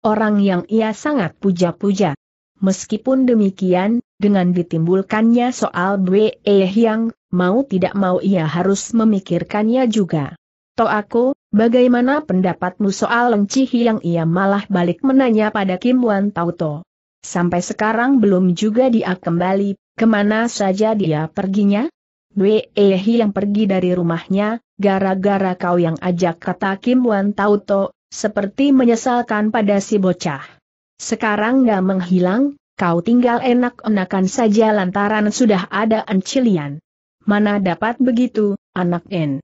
orang yang ia sangat puja-puja. Meskipun demikian, dengan ditimbulkannya soal Bwe Hyang, mau tidak mau ia harus memikirkannya juga. aku, bagaimana pendapatmu soal Leng yang ia malah balik menanya pada Kim Wan Tauto. Sampai sekarang belum juga dia kembali, Kemana saja dia perginya? Wehi yang pergi dari rumahnya, gara-gara kau yang ajak kata Kim Wan Tauto, seperti menyesalkan pada si bocah. Sekarang gak menghilang, kau tinggal enak-enakan saja lantaran sudah ada encilian. Mana dapat begitu, anak En?